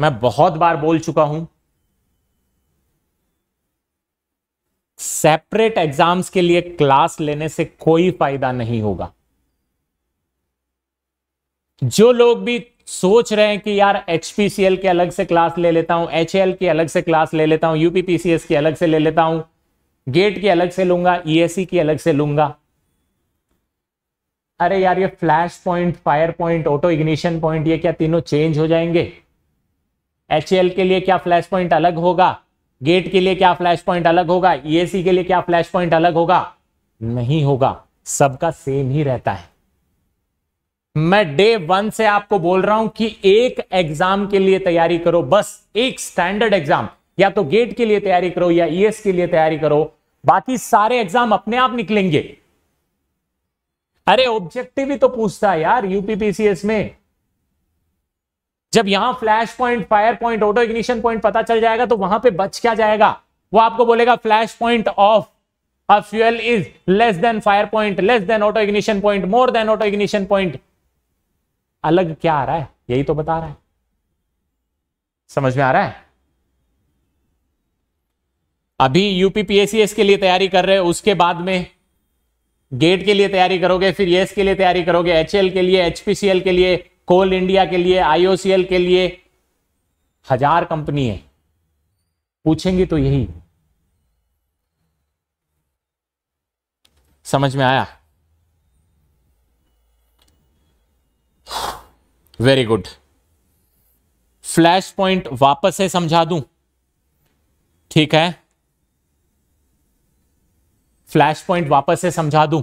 मैं बहुत बार बोल चुका हूं सेपरेट एग्जाम्स के लिए क्लास लेने से कोई फायदा नहीं होगा जो लोग भी सोच रहे हैं कि यार एचपीसीएल के अलग से क्लास ले लेता हूं एल की अलग से क्लास ले लेता हूं यूपीपीसीएस की अलग से ले लेता हूं गेट की अलग से लूंगा ईएससी e e की अलग से लूंगा अरे यार ये flash point fire point auto ignition point ये क्या तीनों चेंज हो जाएंगे एच के लिए क्या फ्लैश पॉइंट अलग होगा गेट के लिए क्या फ्लैश पॉइंट अलग होगा ईएसी e के लिए क्या फ्लैश पॉइंट अलग होगा नहीं होगा सबका सेम ही रहता है मैं डे वन से आपको बोल रहा हूं कि एक एग्जाम के लिए तैयारी करो बस एक स्टैंडर्ड एग्जाम या तो गेट के लिए तैयारी करो या ईएस e के लिए तैयारी करो बाकी सारे एग्जाम अपने आप निकलेंगे अरे ऑब्जेक्टिव ही तो पूछता है यार यूपीपीसीएस में जब यहां flash point fire point auto ignition point पता चल जाएगा तो वहां पे बच क्या जाएगा वो आपको बोलेगा flash point of a fuel is less than fire point less than auto ignition point more than auto ignition point अलग क्या आ रहा है यही तो बता रहा है समझ में आ रहा है अभी यूपीपीएससीएस के लिए तैयारी कर रहे हैं उसके बाद में गेट के लिए तैयारी करोगे फिर येस के लिए तैयारी करोगे एच के लिए एचपीसीएल के लिए कोल इंडिया के लिए आईओसीएल के लिए हजार कंपनी है पूछेंगी तो यही समझ में आया वेरी गुड फ्लैश पॉइंट वापस से समझा दूं ठीक है फ्लैश पॉइंट वापस से समझा दूं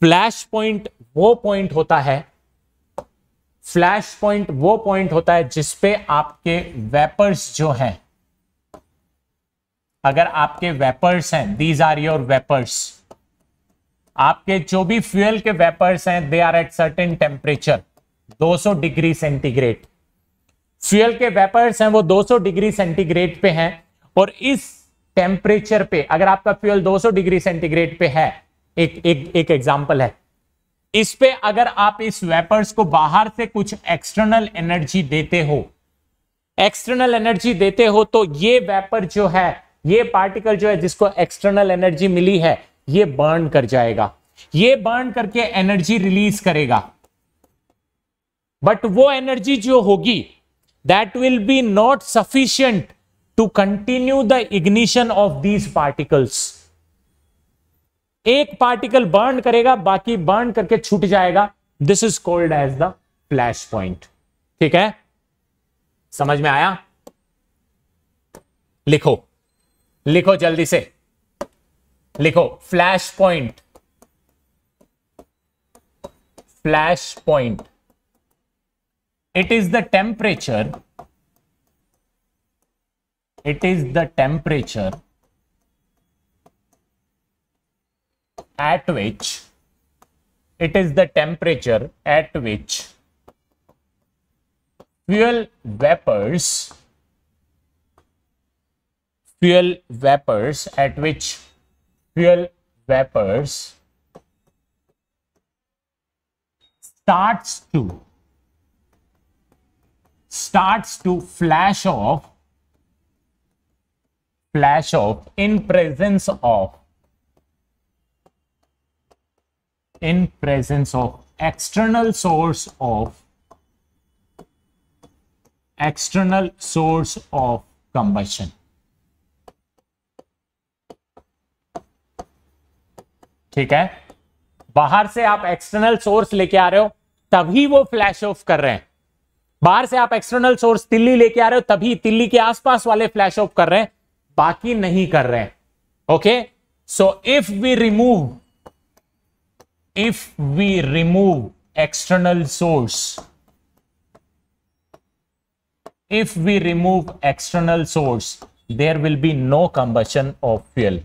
फ्लैश पॉइंट वो पॉइंट होता है फ्लैश पॉइंट वो पॉइंट होता है जिसपे आपके वेपर्स जो हैं अगर आपके वेपर्स हैं दीज आर योर वेपर्स आपके जो भी फ्यूल के वेपर्स हैं they are at certain temperature 200 degree centigrade fuel के वेपर्स हैं वो 200 डिग्री सेंटीग्रेड पे हैं और इस टेम्परेचर पे अगर आपका फ्यूल 200 डिग्री सेंटीग्रेड पे है एक एक एक एग्जांपल है इस पे अगर आप इस वेपर्स को बाहर से कुछ एक्सटर्नल एनर्जी देते हो एक्सटर्नल एनर्जी देते हो तो ये वेपर जो है ये पार्टिकल जो है जिसको एक्सटर्नल एनर्जी मिली है ये बर्न कर जाएगा ये बर्न करके एनर्जी रिलीज करेगा बट वो एनर्जी जो होगी that will be not sufficient to continue the ignition of these particles एक पार्टिकल बर्न करेगा बाकी बर्न करके छूट जाएगा this is called as the flash point ठीक है समझ में आया लिखो लिखो जल्दी से लिखो flash point flash point it is the temperature it is the temperature at which it is the temperature at which fuel vapors fuel vapors at which fuel vapors starts to starts to flash off flash off in presence of in presence of external source of external source of combustion ठीक है बाहर से आप external source लेके आ रहे हो तभी वो फ्लैश ऑफ कर रहे हैं बाहर से आप एक्सटर्नल सोर्स दिल्ली लेके आ रहे हो तभी दिल्ली के आसपास वाले फ्लैश ऑफ कर रहे हैं बाकी नहीं कर रहे okay so if we remove if we remove external source if we remove external source there will be no combustion of fuel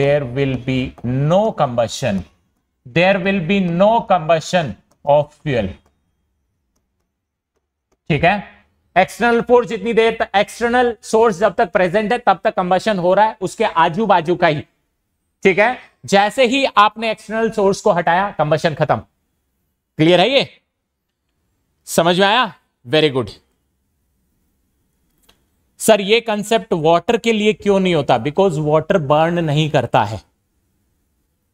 there will be no combustion there will be no combustion of fuel ठीक है external force जितनी देर तक external source जब तक present है तब तक combustion हो रहा है उसके आजू बाजू का ही ठीक है जैसे ही आपने एक्सटर्नल सोर्स को हटाया कंबशन खत्म क्लियर है ये समझ में आया वेरी गुड सर ये कंसेप्ट वाटर के लिए क्यों नहीं होता बिकॉज वाटर बर्न नहीं करता है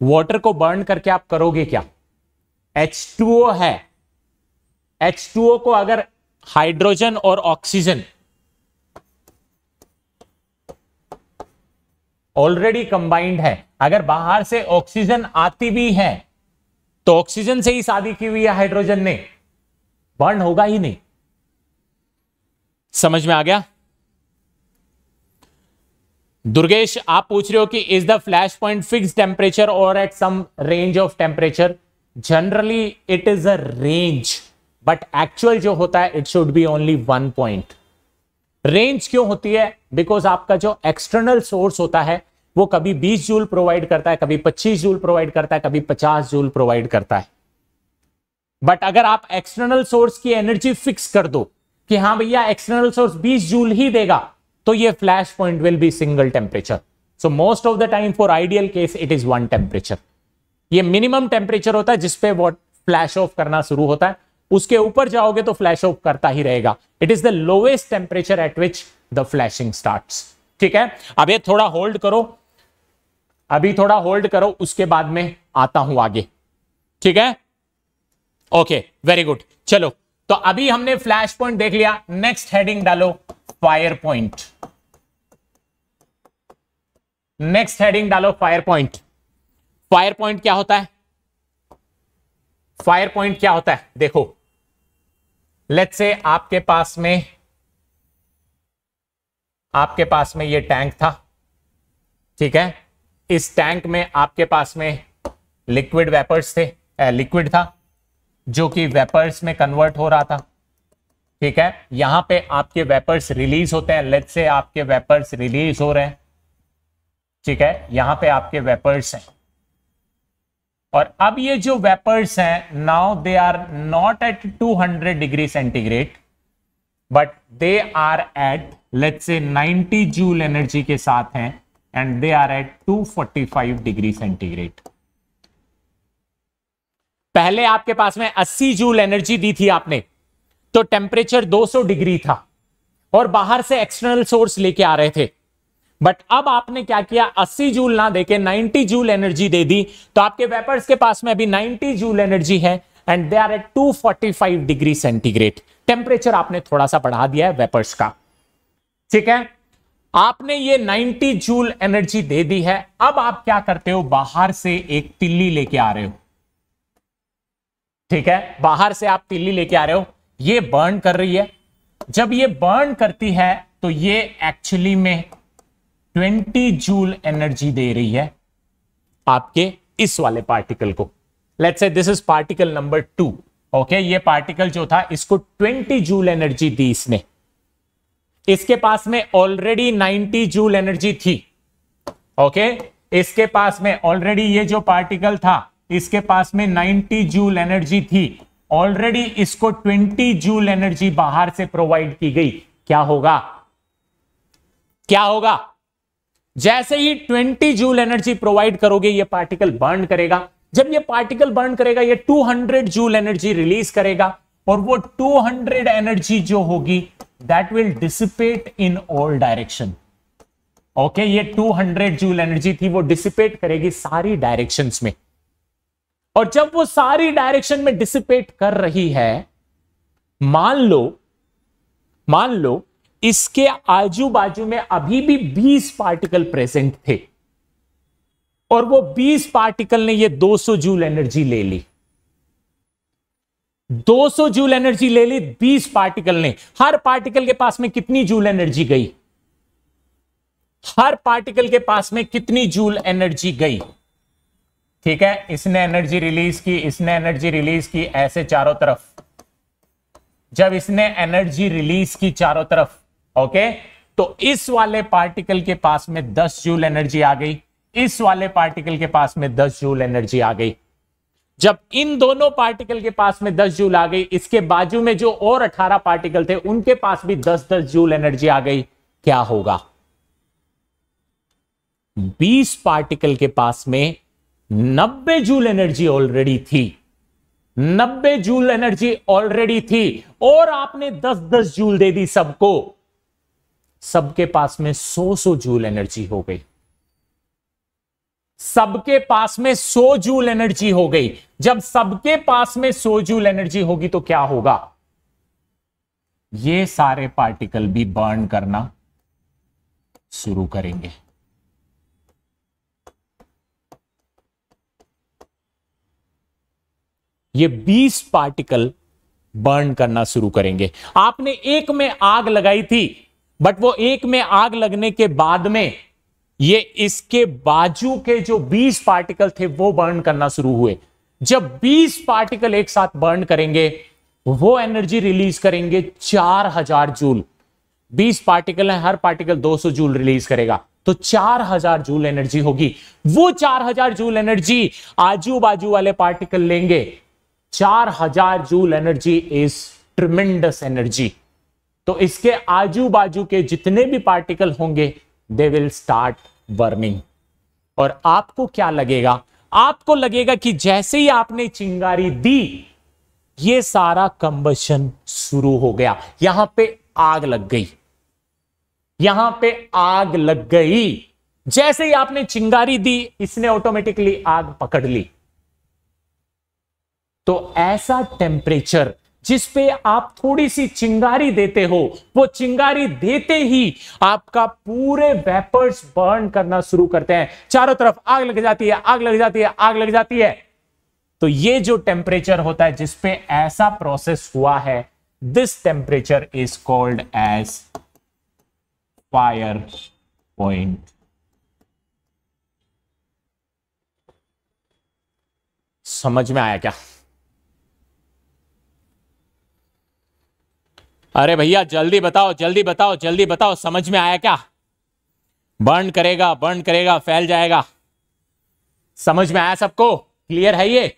वाटर को बर्न करके आप करोगे क्या H2O है H2O को अगर हाइड्रोजन और ऑक्सीजन ऑलरेडी कंबाइंड है अगर बाहर से ऑक्सीजन आती भी है तो ऑक्सीजन से ही शादी की हुई है हाइड्रोजन ने बर्न होगा ही नहीं समझ में आ गया दुर्गेश आप पूछ रहे हो कि is the flash point fix temperature और at some range of temperature generally it is a range but actual जो होता है it should be only one point range क्यों होती है बिकॉज आपका जो एक्सटर्नल सोर्स होता है वो कभी 20 जूल प्रोवाइड करता है कभी 25 जूल प्रोवाइड करता है कभी 50 जूल प्रोवाइड करता है बट अगर आप एक्सटर्नल सोर्स की एनर्जी फिक्स कर दो कि हाँ भैया एक्सटर्नल सोर्स 20 जूल ही देगा तो ये flash point will be single temperature so most of the time for ideal case it is one temperature ये मिनिमम टेम्परेचर होता है जिसपे वॉट फ्लैश ऑफ करना शुरू होता है उसके ऊपर जाओगे तो फ्लैश ऑफ करता ही रहेगा it is the lowest temperature at which the flashing start ठीक है अब ये थोड़ा होल्ड करो अभी थोड़ा होल्ड करो उसके बाद में आता हूं आगे ठीक है ओके वेरी गुड चलो तो अभी हमने फ्लैश पॉइंट देख लिया नेक्स्ट हेडिंग डालो फायर पॉइंट नेक्स्ट हेडिंग डालो फायर पॉइंट फायर पॉइंट क्या होता है फायर पॉइंट क्या होता है देखो लेट से आपके पास में आपके पास में ये टैंक था ठीक है इस टैंक में आपके पास में लिक्विड वेपर्स थे लिक्विड था जो कि वेपर्स में कन्वर्ट हो रहा था ठीक है यहां पे आपके वेपर्स रिलीज होते हैं लेट से आपके वेपर्स रिलीज हो रहे हैं ठीक है यहां पे आपके वेपर्स हैं और अब ये जो वेपर्स हैं now they are not at 200 degree centigrade but they are at let's say 90 joule energy के साथ हैं and they are at 245 degree centigrade पहले आपके पास में 80 जूल एनर्जी दी थी आपने तो टेम्परेचर 200 डिग्री था और बाहर से एक्सटर्नल सोर्स लेके आ रहे थे बट अब आपने क्या किया 80 जूल ना देके 90 जूल एनर्जी दे दी तो आपके वेपर्स के पास में अभी 90 जूल एनर्जी है and they are at 245 degree centigrade temperature आपने थोड़ा सा बढ़ा दिया है वेपर्स का ठीक है आपने ये 90 जूल एनर्जी दे दी है अब आप क्या करते हो बाहर से एक तिल्ली लेके आ रहे हो ठीक है बाहर से आप तिल्ली लेके आ रहे हो ये बर्न कर रही है जब ये बर्न करती है तो ये एक्चुअली में 20 जूल एनर्जी दे रही है आपके इस वाले पार्टिकल को let's say this is particle number two okay ये पार्टिकल जो था इसको 20 जूल एनर्जी दी इसने इसके पास में ऑलरेडी 90 जूल एनर्जी थी ओके इसके पास में ऑलरेडी ये जो पार्टिकल था इसके पास में 90 जूल एनर्जी थी ऑलरेडी इसको 20 जूल एनर्जी बाहर से प्रोवाइड की गई क्या होगा क्या होगा जैसे ही 20 जूल एनर्जी प्रोवाइड करोगे ये पार्टिकल बर्न करेगा जब ये पार्टिकल बर्न करेगा ये 200 जूल एनर्जी रिलीज करेगा और वो 200 एनर्जी जो होगी that will dissipate in all direction okay ये 200 जूल एनर्जी थी वो डिसिपेट करेगी सारी डायरेक्शन में और जब वो सारी डायरेक्शन में डिसिपेट कर रही है मान लो मान लो इसके आजू बाजू में अभी भी 20 पार्टिकल प्रेजेंट थे और वो 20 पार्टिकल ने ये 200 जूल एनर्जी ले ली 200 जूल एनर्जी ले ली 20 पार्टिकल ने हर पार्टिकल के पास में कितनी जूल एनर्जी गई हर पार्टिकल के पास में कितनी जूल एनर्जी गई ठीक है इसने एनर्जी रिलीज की इसने एनर्जी रिलीज की ऐसे चारों तरफ जब इसने एनर्जी रिलीज की चारों तरफ ओके तो इस वाले पार्टिकल के पास में 10 जूल एनर्जी आ गई इस वाले पार्टिकल के पास में 10 जूल एनर्जी आ गई जब इन दोनों पार्टिकल के पास में 10 जूल आ गई इसके बाजू में जो और 18 पार्टिकल थे उनके पास भी 10-10 जूल एनर्जी आ गई क्या होगा 20 पार्टिकल के पास में 90 जूल एनर्जी ऑलरेडी थी 90 जूल एनर्जी ऑलरेडी थी और आपने 10-10 जूल दे दी सबको सबके पास में सो सौ जूल एनर्जी हो गई सबके पास में सो जूल एनर्जी हो गई जब सबके पास में सो जूल एनर्जी होगी तो क्या होगा ये सारे पार्टिकल भी बर्न करना शुरू करेंगे ये 20 पार्टिकल बर्न करना शुरू करेंगे आपने एक में आग लगाई थी बट वो एक में आग लगने के बाद में ये इसके बाजू के जो 20 पार्टिकल थे वो बर्न करना शुरू हुए जब 20 पार्टिकल एक साथ बर्न करेंगे वो एनर्जी रिलीज करेंगे 4000 जूल 20 पार्टिकल है हर पार्टिकल 200 जूल रिलीज करेगा तो 4000 जूल एनर्जी होगी वो 4000 जूल एनर्जी आजू बाजू वाले पार्टिकल लेंगे 4000 joule energy is tremendous energy तो इसके आजू बाजू के जितने भी पार्टिकल होंगे दे विल स्टार्ट वर्मिंग और आपको क्या लगेगा आपको लगेगा कि जैसे ही आपने चिंगारी दी ये सारा कंबशन शुरू हो गया यहां पे आग लग गई यहां पे आग लग गई जैसे ही आपने चिंगारी दी इसने ऑटोमेटिकली आग पकड़ ली तो ऐसा टेम्परेचर जिस पे आप थोड़ी सी चिंगारी देते हो वो चिंगारी देते ही आपका पूरे वेपर्स बर्न करना शुरू करते हैं चारों तरफ आग लग जाती है आग लग जाती है आग लग जाती है तो ये जो टेम्परेचर होता है जिसपे ऐसा प्रोसेस हुआ है this temperature is called as fire point समझ में आया क्या अरे भैया जल्दी बताओ जल्दी बताओ जल्दी बताओ समझ में आया क्या बर्न करेगा बर्न करेगा फैल जाएगा समझ में आया सबको क्लियर है ये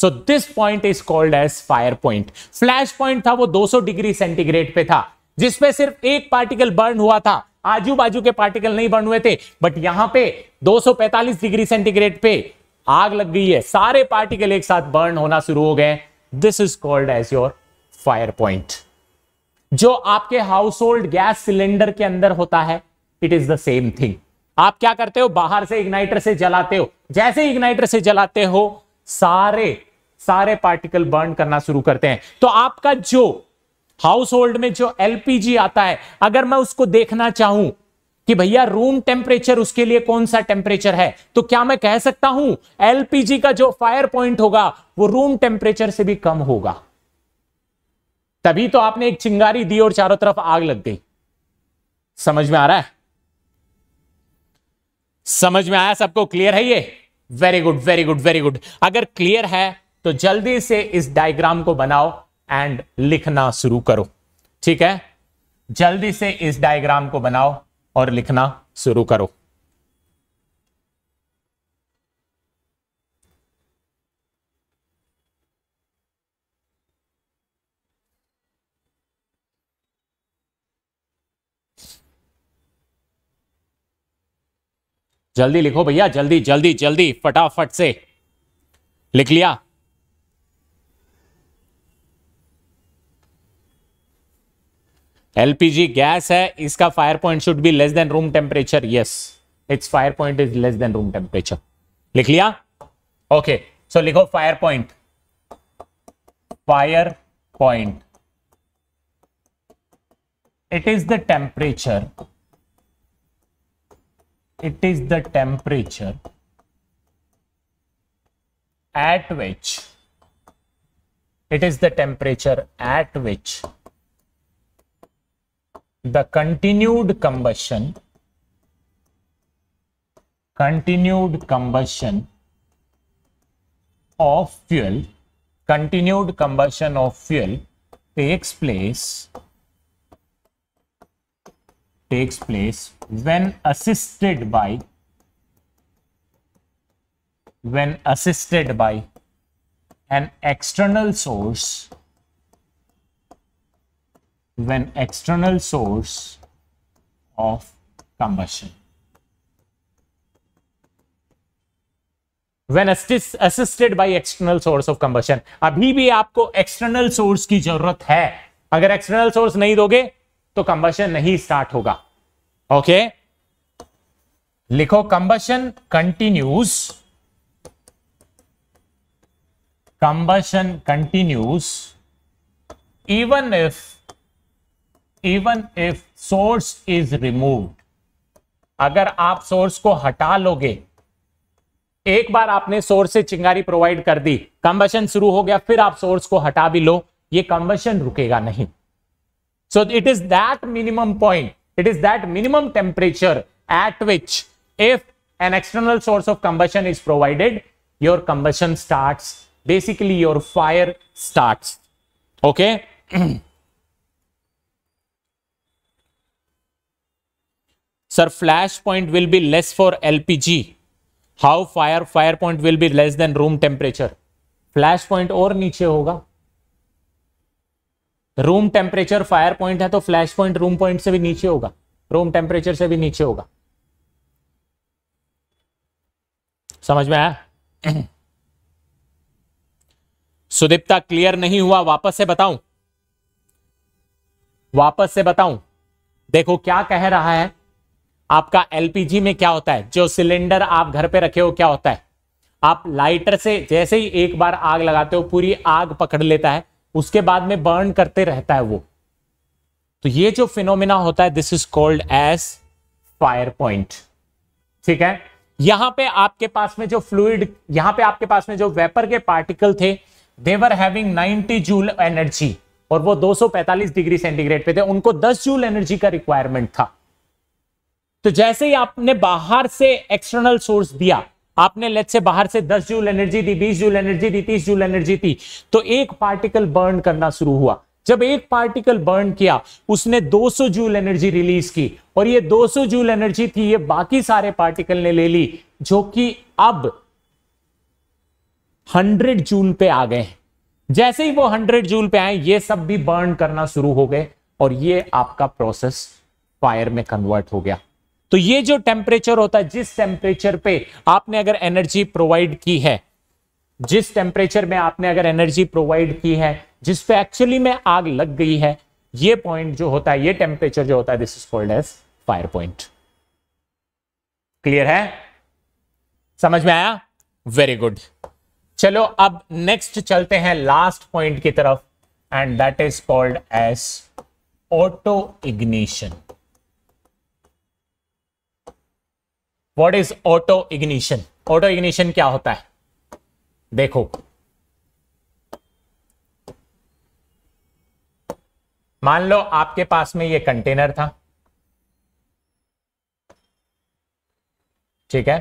so this point is called as fire point flash point था वो 200 डिग्री सेंटीग्रेड पे था जिसमें सिर्फ एक पार्टिकल बर्न हुआ था आजू बाजू के पार्टिकल नहीं बर्न हुए थे बट यहां पे 245 डिग्री सेंटीग्रेड पे आग लग गई है सारे पार्टिकल एक साथ बर्न होना शुरू हो गए this is called as your fire point जो आपके हाउस होल्ड गैस सिलेंडर के अंदर होता है it is the same thing आप क्या करते हो बाहर से इग्नाइटर से जलाते हो जैसे इग्नाइटर से जलाते हो सारे सारे पार्टिकल बर्न करना शुरू करते हैं तो आपका जो हाउस होल्ड में जो एलपीजी आता है अगर मैं उसको देखना चाहूं कि भैया रूम टेम्परेचर उसके लिए कौन सा टेम्परेचर है तो क्या मैं कह सकता हूं एलपीजी का जो फायर पॉइंट होगा वो रूम टेम्परेचर से भी कम होगा तभी तो आपने एक चिंगारी दी और चारों तरफ आग लग गई समझ में आ रहा है समझ में आया सबको क्लियर है ये very good very good very good अगर क्लियर है तो जल्दी से इस डायग्राम को बनाओ एंड लिखना शुरू करो ठीक है जल्दी से इस डायग्राम को बनाओ और लिखना शुरू करो जल्दी लिखो भैया जल्दी जल्दी जल्दी फटाफट से लिख लिया एलपीजी गैस है इसका fire point should be less than room temperature yes it's fire point is less than room temperature लिख लिया ओके सो लिखो fire point fire point it is the temperature it is the temperature at which it is the temperature at which the continued combustion continued combustion of fuel continued combustion of fuel takes place takes place when assisted by when assisted by an external source when external source of combustion when assist, assisted by external source of combustion अभी भी आपको external source की जरूरत है अगर external source नहीं दोगे तो कंबशन नहीं स्टार्ट होगा ओके लिखो combustion continues combustion continues even if even if source is remove अगर आप सोर्स को हटा लोगे एक बार आपने सोर्स से चिंगारी प्रोवाइड कर दी कंबशन शुरू हो गया फिर आप सोर्स को हटा भी लो ये कंबशन रुकेगा नहीं So it is that minimum point. It is that minimum temperature at which if an external source of combustion is provided, your combustion starts. Basically, your fire starts. Okay. Sir, flash point will be less for LPG. How fire fire point will be less than room temperature? Flash point or niche hoga. Room temperature fire point है तो flash point room point से भी नीचे होगा room temperature से भी नीचे होगा समझ में आया सुदीप्ता क्लियर नहीं हुआ वापस से बताऊं वापस से बताऊं देखो क्या कह रहा है आपका एलपीजी में क्या होता है जो सिलेंडर आप घर पे रखे हो क्या होता है आप लाइटर से जैसे ही एक बार आग लगाते हो पूरी आग पकड़ लेता है उसके बाद में बर्न करते रहता है वो तो ये जो फिनोमिना होता है this is called as fire point ठीक है यहां पे आपके पास में जो फ्लूड यहां पे आपके पास में जो वेपर के पार्टिकल थे देवर हैविंग 90 जूल एनर्जी और वो 245 डिग्री सेंटीग्रेड पे थे उनको 10 जूल एनर्जी का रिक्वायरमेंट था तो जैसे ही आपने बाहर से एक्सटर्नल सोर्स दिया आपने लेट से बाहर से 10 जूल एनर्जी दी 20 जूल एनर्जी दी 30 जूल एनर्जी दी तो एक पार्टिकल बर्न करना शुरू हुआ जब एक पार्टिकल बर्न किया उसने 200 जूल एनर्जी रिलीज की और ये 200 जूल एनर्जी थी ये बाकी सारे पार्टिकल ने ले ली जो कि अब 100 जूल पे आ गए हैं जैसे ही वो 100 जूल पे आए ये सब भी बर्न करना शुरू हो गए और ये आपका प्रोसेस फायर में कन्वर्ट हो गया तो ये जो टेम्परेचर होता है जिस टेम्परेचर पे आपने अगर एनर्जी प्रोवाइड की है जिस टेम्परेचर में आपने अगर एनर्जी प्रोवाइड की है जिस पे एक्चुअली में आग लग गई है ये पॉइंट जो होता है ये टेम्परेचर जो होता है this is called as fire point clear है समझ में आया वेरी गुड चलो अब नेक्स्ट चलते हैं लास्ट पॉइंट की तरफ and that is called as auto ignition what is auto ignition auto ignition क्या होता है देखो मान लो आपके पास में ये कंटेनर था ठीक है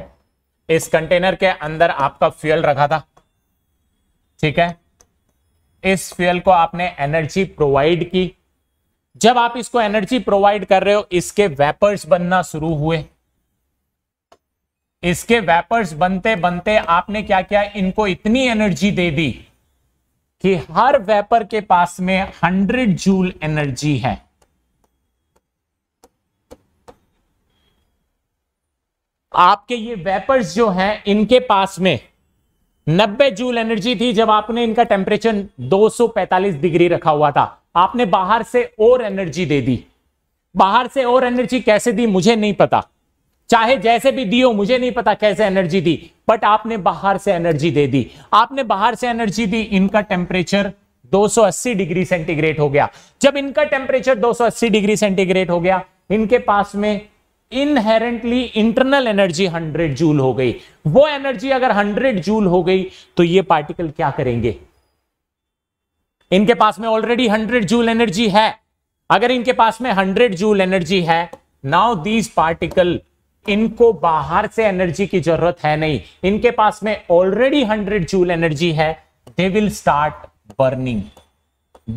इस कंटेनर के अंदर आपका फ्यूल रखा था ठीक है इस फ्यूल को आपने एनर्जी प्रोवाइड की जब आप इसको एनर्जी प्रोवाइड कर रहे हो इसके वेपर्स बनना शुरू हुए इसके वेपर्स बनते बनते आपने क्या किया इनको इतनी एनर्जी दे दी कि हर वेपर के पास में 100 जूल एनर्जी है आपके ये वेपर्स जो हैं इनके पास में 90 जूल एनर्जी थी जब आपने इनका टेम्परेचर 245 डिग्री रखा हुआ था आपने बाहर से और एनर्जी दे दी बाहर से और एनर्जी कैसे दी मुझे नहीं पता चाहे जैसे भी दी हो मुझे नहीं पता कैसे एनर्जी दी बट आपने बाहर से एनर्जी दे दी आपने बाहर से एनर्जी दी इनका टेम्परेचर 280 डिग्री सेंटीग्रेड हो गया जब इनका टेम्परेचर 280 डिग्री सेंटीग्रेड हो गया इनके पास में इनहेरेंटली इंटरनल एनर्जी 100 जूल हो गई वो एनर्जी अगर 100 जूल हो गई तो ये पार्टिकल क्या करेंगे इनके पास में ऑलरेडी 100 जूल एनर्जी है अगर इनके पास में 100 जूल एनर्जी है नाउ दीज पार्टिकल इनको बाहर से एनर्जी की जरूरत है नहीं इनके पास में ऑलरेडी हंड्रेड जूल एनर्जी है they will start burning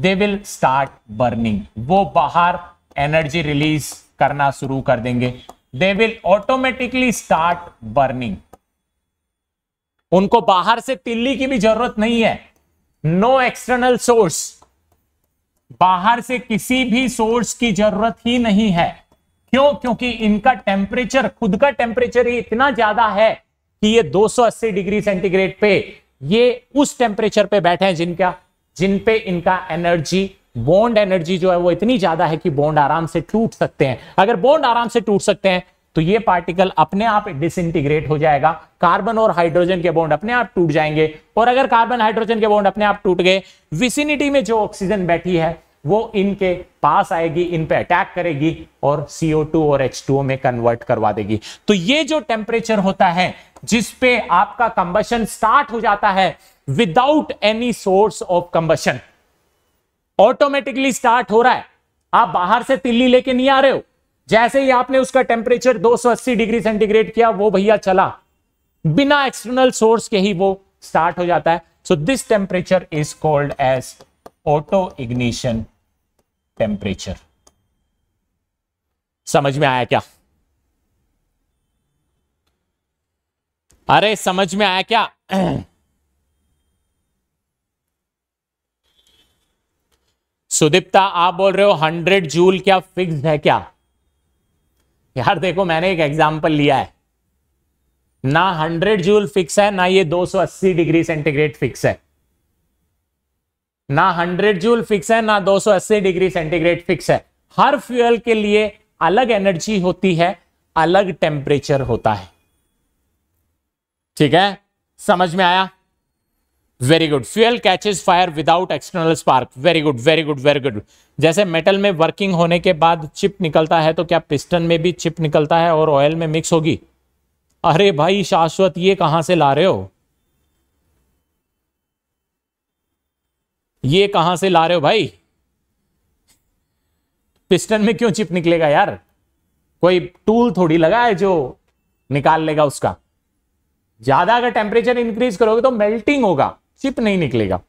they will start burning वो बाहर एनर्जी रिलीज करना शुरू कर देंगे they will automatically start burning उनको बाहर से तिल्ली की भी जरूरत नहीं है नो एक्सटर्नल सोर्स बाहर से किसी भी सोर्स की जरूरत ही नहीं है क्यों क्योंकि इनका टेम्परेचर खुद का टेम्परेचर ही इतना ज्यादा है कि ये 280 डिग्री सेंटीग्रेड पे ये उस टेम्परेचर पे बैठे हैं जिनका जिन पे इनका एनर्जी बॉन्ड एनर्जी जो है वो इतनी ज्यादा है कि बॉन्ड आराम से टूट सकते हैं अगर बॉन्ड आराम से टूट सकते हैं तो ये पार्टिकल अपने आप डिसइंटीग्रेट हो जाएगा कार्बन और हाइड्रोजन के बॉन्ड अपने आप टूट जाएंगे और अगर कार्बन हाइड्रोजन के बॉन्ड अपने आप टूट गए विसिनिटी में जो ऑक्सीजन बैठी है वो इनके पास आएगी इन पे अटैक करेगी और CO2 और H2O में कन्वर्ट करवा देगी तो ये जो टेम्परेचर होता है जिस पे आपका कंबशन स्टार्ट हो जाता है without any source of combustion automatically start हो रहा है आप बाहर से तिल्ली लेके नहीं आ रहे हो जैसे ही आपने उसका टेम्परेचर 280 डिग्री सेंटीग्रेड किया वो भैया चला बिना एक्सटर्नल सोर्स के ही वो स्टार्ट हो जाता है so this temperature is called as auto ignition temperature समझ में आया क्या अरे समझ में आया क्या सुदीप्ता आप बोल रहे हो हंड्रेड जूल क्या फिक्स है क्या यार देखो मैंने एक एग्जाम्पल लिया है ना हंड्रेड जूल फिक्स है ना ये 280 डिग्री सेंटीग्रेड फिक्स है ना 100 जूल फिक्स है ना 280 डिग्री सेंटीग्रेड फिक्स है हर फ्यूल के लिए अलग एनर्जी होती है अलग टेम्परेचर होता है ठीक है समझ में आया very good fuel catches fire without external spark very good very good very good जैसे मेटल में वर्किंग होने के बाद चिप निकलता है तो क्या पिस्टन में भी चिप निकलता है और ऑयल में मिक्स होगी अरे भाई शाश्वत ये कहां से ला रहे हो ये कहां से ला रहे हो भाई पिस्टन में क्यों चिप निकलेगा यार कोई टूल थोड़ी लगा है जो निकाल लेगा उसका ज्यादा अगर टेम्परेचर इंक्रीज करोगे तो मेल्टिंग होगा चिप नहीं निकलेगा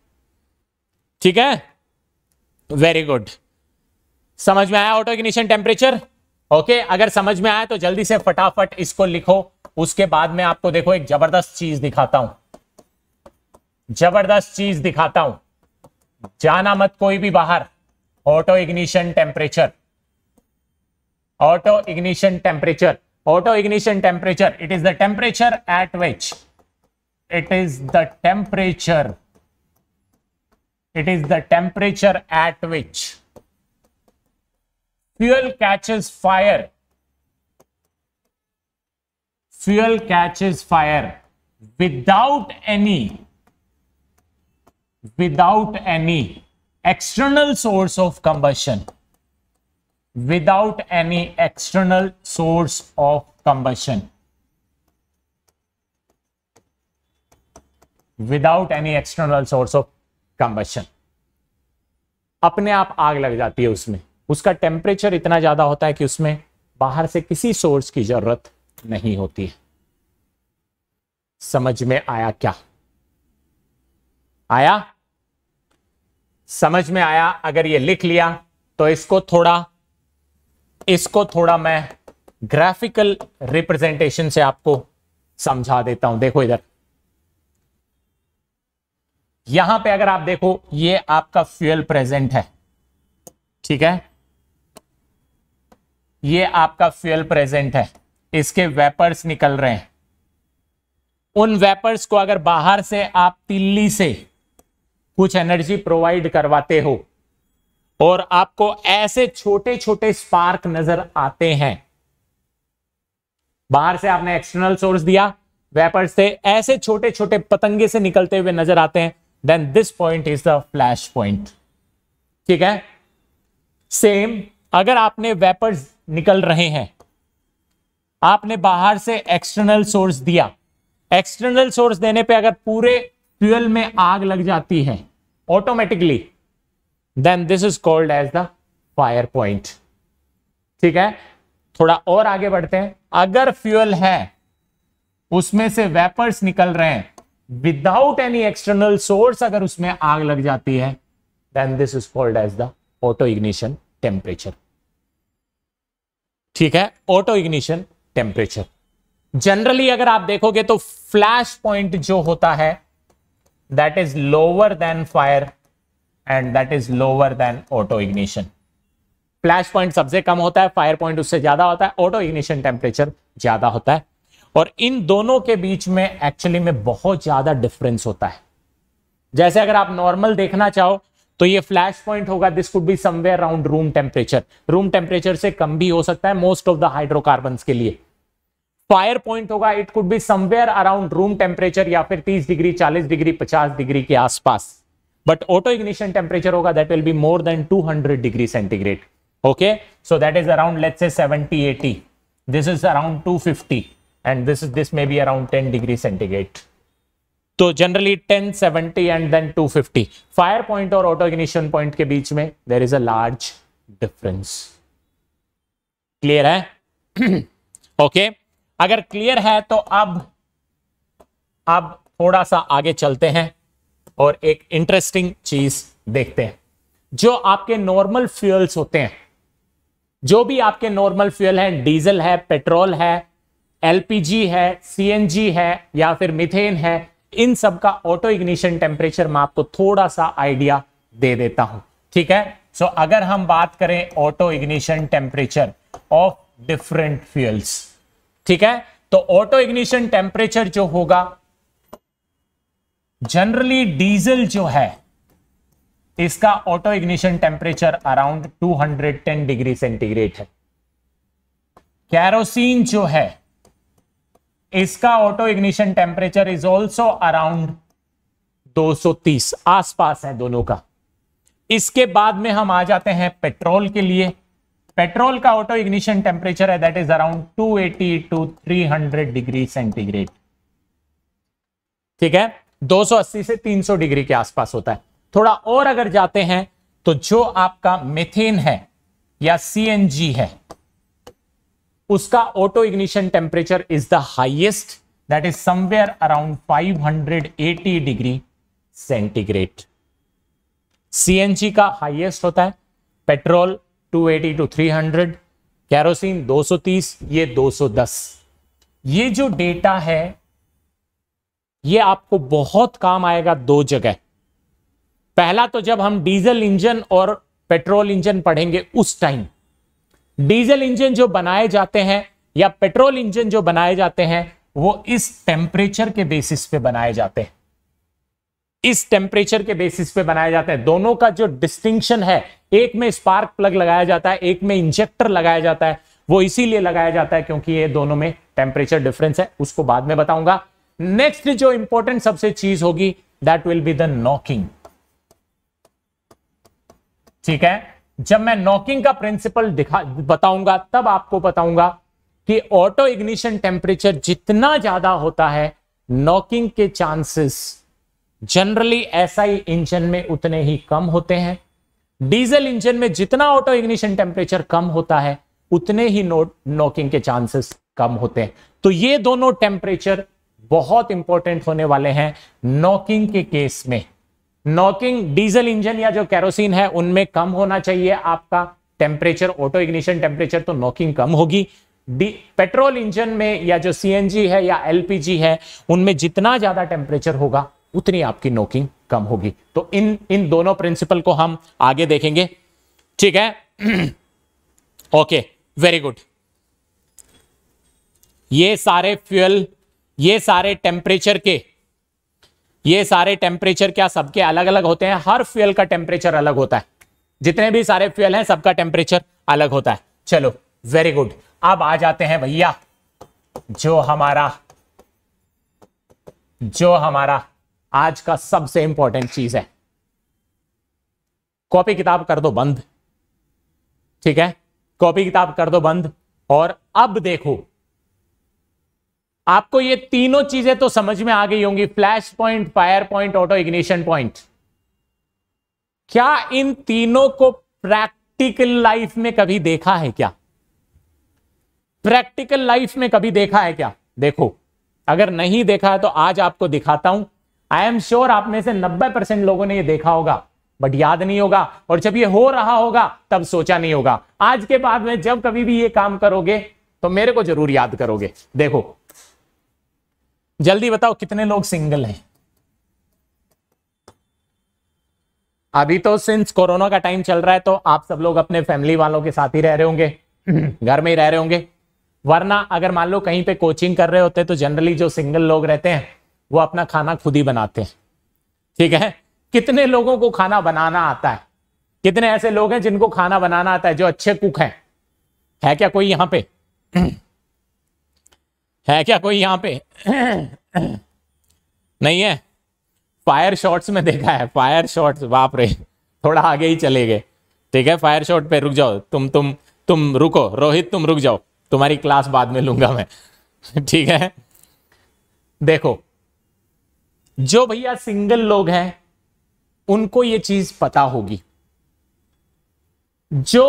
ठीक है वेरी गुड समझ में आया ऑटो इग्निशन टेम्परेचर ओके अगर समझ में आया तो जल्दी से फटाफट इसको लिखो उसके बाद में आपको देखो एक जबरदस्त चीज दिखाता हूं जबरदस्त चीज दिखाता हूं जाना मत कोई भी बाहर auto ignition temperature auto ignition temperature auto ignition temperature it is the temperature at which it is the temperature it is the temperature at which fuel catches fire fuel catches fire without any without any external source of combustion without any external source of combustion without any external source of combustion अपने आप आग लग जाती है उसमें उसका temperature इतना ज्यादा होता है कि उसमें बाहर से किसी सोर्स की जरूरत नहीं होती है समझ में आया क्या आया समझ में आया अगर ये लिख लिया तो इसको थोड़ा इसको थोड़ा मैं ग्राफिकल रिप्रेजेंटेशन से आपको समझा देता हूं देखो इधर यहां पे अगर आप देखो ये आपका फ्यूल प्रेजेंट है ठीक है ये आपका फ्यूल प्रेजेंट है इसके वेपर्स निकल रहे हैं उन वेपर्स को अगर बाहर से आप तिल्ली से कुछ एनर्जी प्रोवाइड करवाते हो और आपको ऐसे छोटे छोटे स्पार्क नजर आते हैं बाहर से आपने एक्सटर्नल सोर्स दिया वेपर से ऐसे छोटे छोटे पतंगे से निकलते हुए नजर आते हैं then this point is the flash point ठीक है सेम अगर आपने वेपर्स निकल रहे हैं आपने बाहर से एक्सटर्नल सोर्स दिया एक्सटर्नल सोर्स देने पे अगर पूरे फ्यूल में आग लग जाती है automatically then this is called as the fire point ठीक है थोड़ा और आगे बढ़ते हैं अगर फ्यूल है उसमें से वेपर्स निकल रहे हैं विदाउट एनी एक्सटर्नल सोर्स अगर उसमें आग लग जाती है then this is called as the auto ignition temperature ठीक है ऑटो इग्निशन टेम्परेचर जनरली अगर आप देखोगे तो फ्लैश पॉइंट जो होता है that is lower than fire and that is lower than auto ignition flash point सबसे कम होता है फायर पॉइंट उससे ज्यादा होता है ऑटो इग्निशन टेम्परेचर ज्यादा होता है और इन दोनों के बीच में एक्चुअली में बहुत ज्यादा डिफरेंस होता है जैसे अगर आप नॉर्मल देखना चाहो तो ये फ्लैश पॉइंट होगा this could be somewhere around room temperature room temperature से कम भी हो सकता है मोस्ट ऑफ द हाइड्रोकार्बन के लिए फायर पॉइंट होगा it could be somewhere around room temperature या फिर 30 डिग्री 40 डिग्री 50 डिग्री के आसपास बट ऑटो इग्निशन टेम्परेचर होगा that will be more than 200 degree centigrade okay so that is around let's say 70 80 this is around 250 and this is this may be around 10 degree centigrade तो generally 10 70 and then 250 fire point और auto ignition point के बीच में there is a large difference clear है okay okay. अगर clear है तो अब अब थोड़ा सा आगे चलते हैं और एक इंटरेस्टिंग चीज देखते हैं जो आपके नॉर्मल फ्यूल्स होते हैं जो भी आपके नॉर्मल फ्यूल हैं डीजल है पेट्रोल है एलपीजी है सीएनजी है या फिर मिथेन है इन सब का ऑटो इग्निशन टेम्परेचर मैं आपको थोड़ा सा आइडिया दे देता हूं ठीक है सो so, अगर हम बात करें auto ignition temperature of different fuels ठीक है तो ऑटो इग्निशन टेम्परेचर जो होगा जनरली डीजल जो है इसका auto ignition temperature around 210 degree centigrade है कैरोसिन जो है इसका auto ignition temperature is also around 230 आसपास है दोनों का इसके बाद में हम आ जाते हैं पेट्रोल के लिए पेट्रोल का ऑटो इग्निशन टेम्परेचर है that is around 280 to 300 degree centigrade ठीक है 280 से 300 डिग्री के आसपास होता है थोड़ा और अगर जाते हैं तो जो आपका मेथेन है या सी है उसका auto ignition temperature is the highest that is somewhere around 580 degree centigrade C का हाइएस्ट होता है पेट्रोल 280 टू 300 कैरोसिन 230 ये 210 ये जो डेटा है ये आपको बहुत काम आएगा दो जगह पहला तो जब हम डीजल इंजन और पेट्रोल इंजन पढ़ेंगे उस टाइम डीजल इंजन जो बनाए जाते हैं या पेट्रोल इंजन जो बनाए जाते हैं वो इस टेम्परेचर के बेसिस पे बनाए जाते हैं इस टेम्परेचर के बेसिस पे बनाए जाते हैं दोनों का जो डिस्टिंक्शन है एक में स्पार्क प्लग लगाया जाता है एक में इंजेक्टर लगाया जाता है वो इसीलिए लगाया जाता है क्योंकि ये दोनों में टेम्परेचर डिफरेंस है उसको बाद में बताऊंगा नेक्स्ट जो इंपॉर्टेंट सबसे चीज होगी that will be the knocking ठीक है जब मैं नॉकिंग का प्रिंसिपल दिखा बताऊंगा तब आपको बताऊंगा कि ऑटो इग्निशन टेम्परेचर जितना ज्यादा होता है नॉकिंग के चांसेस जनरली एसआई इंजन में उतने ही कम होते हैं डीजल इंजन में जितना ऑटो इग्निशन टेम्परेचर कम होता है उतने ही नो नोकिंग के चांसेस कम होते हैं तो ये दोनों टेम्परेचर बहुत इंपॉर्टेंट होने वाले हैं नॉकिंग के केस में नॉकिंग डीजल इंजन या जो कैरोसिन है उनमें कम होना चाहिए आपका टेम्परेचर ऑटो इग्निशन टेम्परेचर तो नॉकिंग कम होगी पेट्रोल इंजन में या जो सीएनजी है या एलपीजी है उनमें जितना ज्यादा टेम्परेचर होगा उतनी आपकी नोकिंग कम होगी तो इन इन दोनों प्रिंसिपल को हम आगे देखेंगे ठीक है ओके वेरी गुड ये सारे फ्यूल ये सारे टेम्परेचर के ये सारे टेम्परेचर क्या सबके अलग अलग होते हैं हर फ्यूल का टेम्परेचर अलग होता है जितने भी सारे फ्यूल हैं सबका टेम्परेचर अलग होता है चलो वेरी गुड अब आ जाते हैं भैया जो हमारा जो हमारा आज का सबसे इंपॉर्टेंट चीज है कॉपी किताब कर दो बंद ठीक है कॉपी किताब कर दो बंद और अब देखो आपको ये तीनों चीजें तो समझ में आ गई होंगी flash point fire point auto ignition point क्या इन तीनों को प्रैक्टिकल लाइफ में कभी देखा है क्या प्रैक्टिकल लाइफ में कभी देखा है क्या देखो अगर नहीं देखा है तो आज आपको दिखाता हूं आई एम श्योर आप में से 90 परसेंट लोगों ने ये देखा होगा बट याद नहीं होगा और जब ये हो रहा होगा तब सोचा नहीं होगा आज के बाद में जब कभी भी ये काम करोगे तो मेरे को जरूर याद करोगे देखो जल्दी बताओ कितने लोग सिंगल हैं अभी तो सिंस कोरोना का टाइम चल रहा है तो आप सब लोग अपने फैमिली वालों के साथ ही रह रहे होंगे घर में ही रह रहे होंगे वरना अगर मान लो कहीं पे कोचिंग कर रहे होते तो जनरली जो सिंगल लोग रहते हैं वो अपना खाना खुद ही बनाते हैं ठीक है कितने लोगों को खाना बनाना आता है कितने ऐसे लोग हैं जिनको खाना बनाना आता है जो अच्छे कुक हैं है क्या कोई यहाँ पे है क्या कोई यहाँ पे नहीं है फायर शॉट्स में देखा है फायर शॉट्स बाप रे थोड़ा आगे ही चले गए ठीक है फायर शॉट पे रुक जाओ तुम तुम तुम रुको रोहित तुम रुक जाओ तुम्हारी क्लास बाद में लूंगा मैं ठीक है देखो जो भैया सिंगल लोग हैं उनको ये चीज पता होगी जो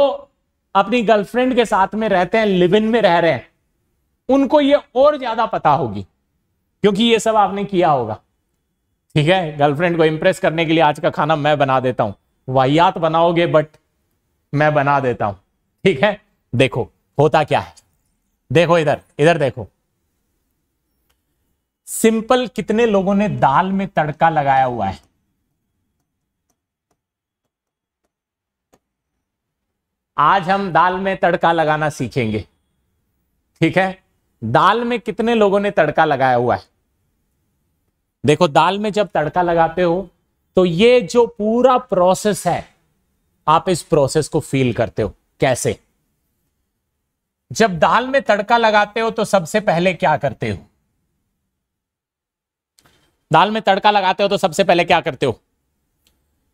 अपनी गर्लफ्रेंड के साथ में रहते हैं लिव इन में रह रहे हैं उनको ये और ज्यादा पता होगी क्योंकि ये सब आपने किया होगा ठीक है गर्लफ्रेंड को इंप्रेस करने के लिए आज का खाना मैं बना देता हूं वाहियात बनाओगे बट मैं बना देता हूं ठीक है देखो होता क्या है देखो इधर इधर देखो सिंपल कितने लोगों ने दाल में तड़का लगाया हुआ है आज हम दाल में तड़का लगाना सीखेंगे ठीक है दाल में कितने लोगों ने तड़का लगाया हुआ है देखो दाल में जब तड़का लगाते हो तो ये जो पूरा प्रोसेस है आप इस प्रोसेस को फील करते हो कैसे जब दाल में तड़का लगाते हो तो सबसे पहले क्या करते हो दाल में तड़का लगाते हो तो सबसे पहले क्या करते हो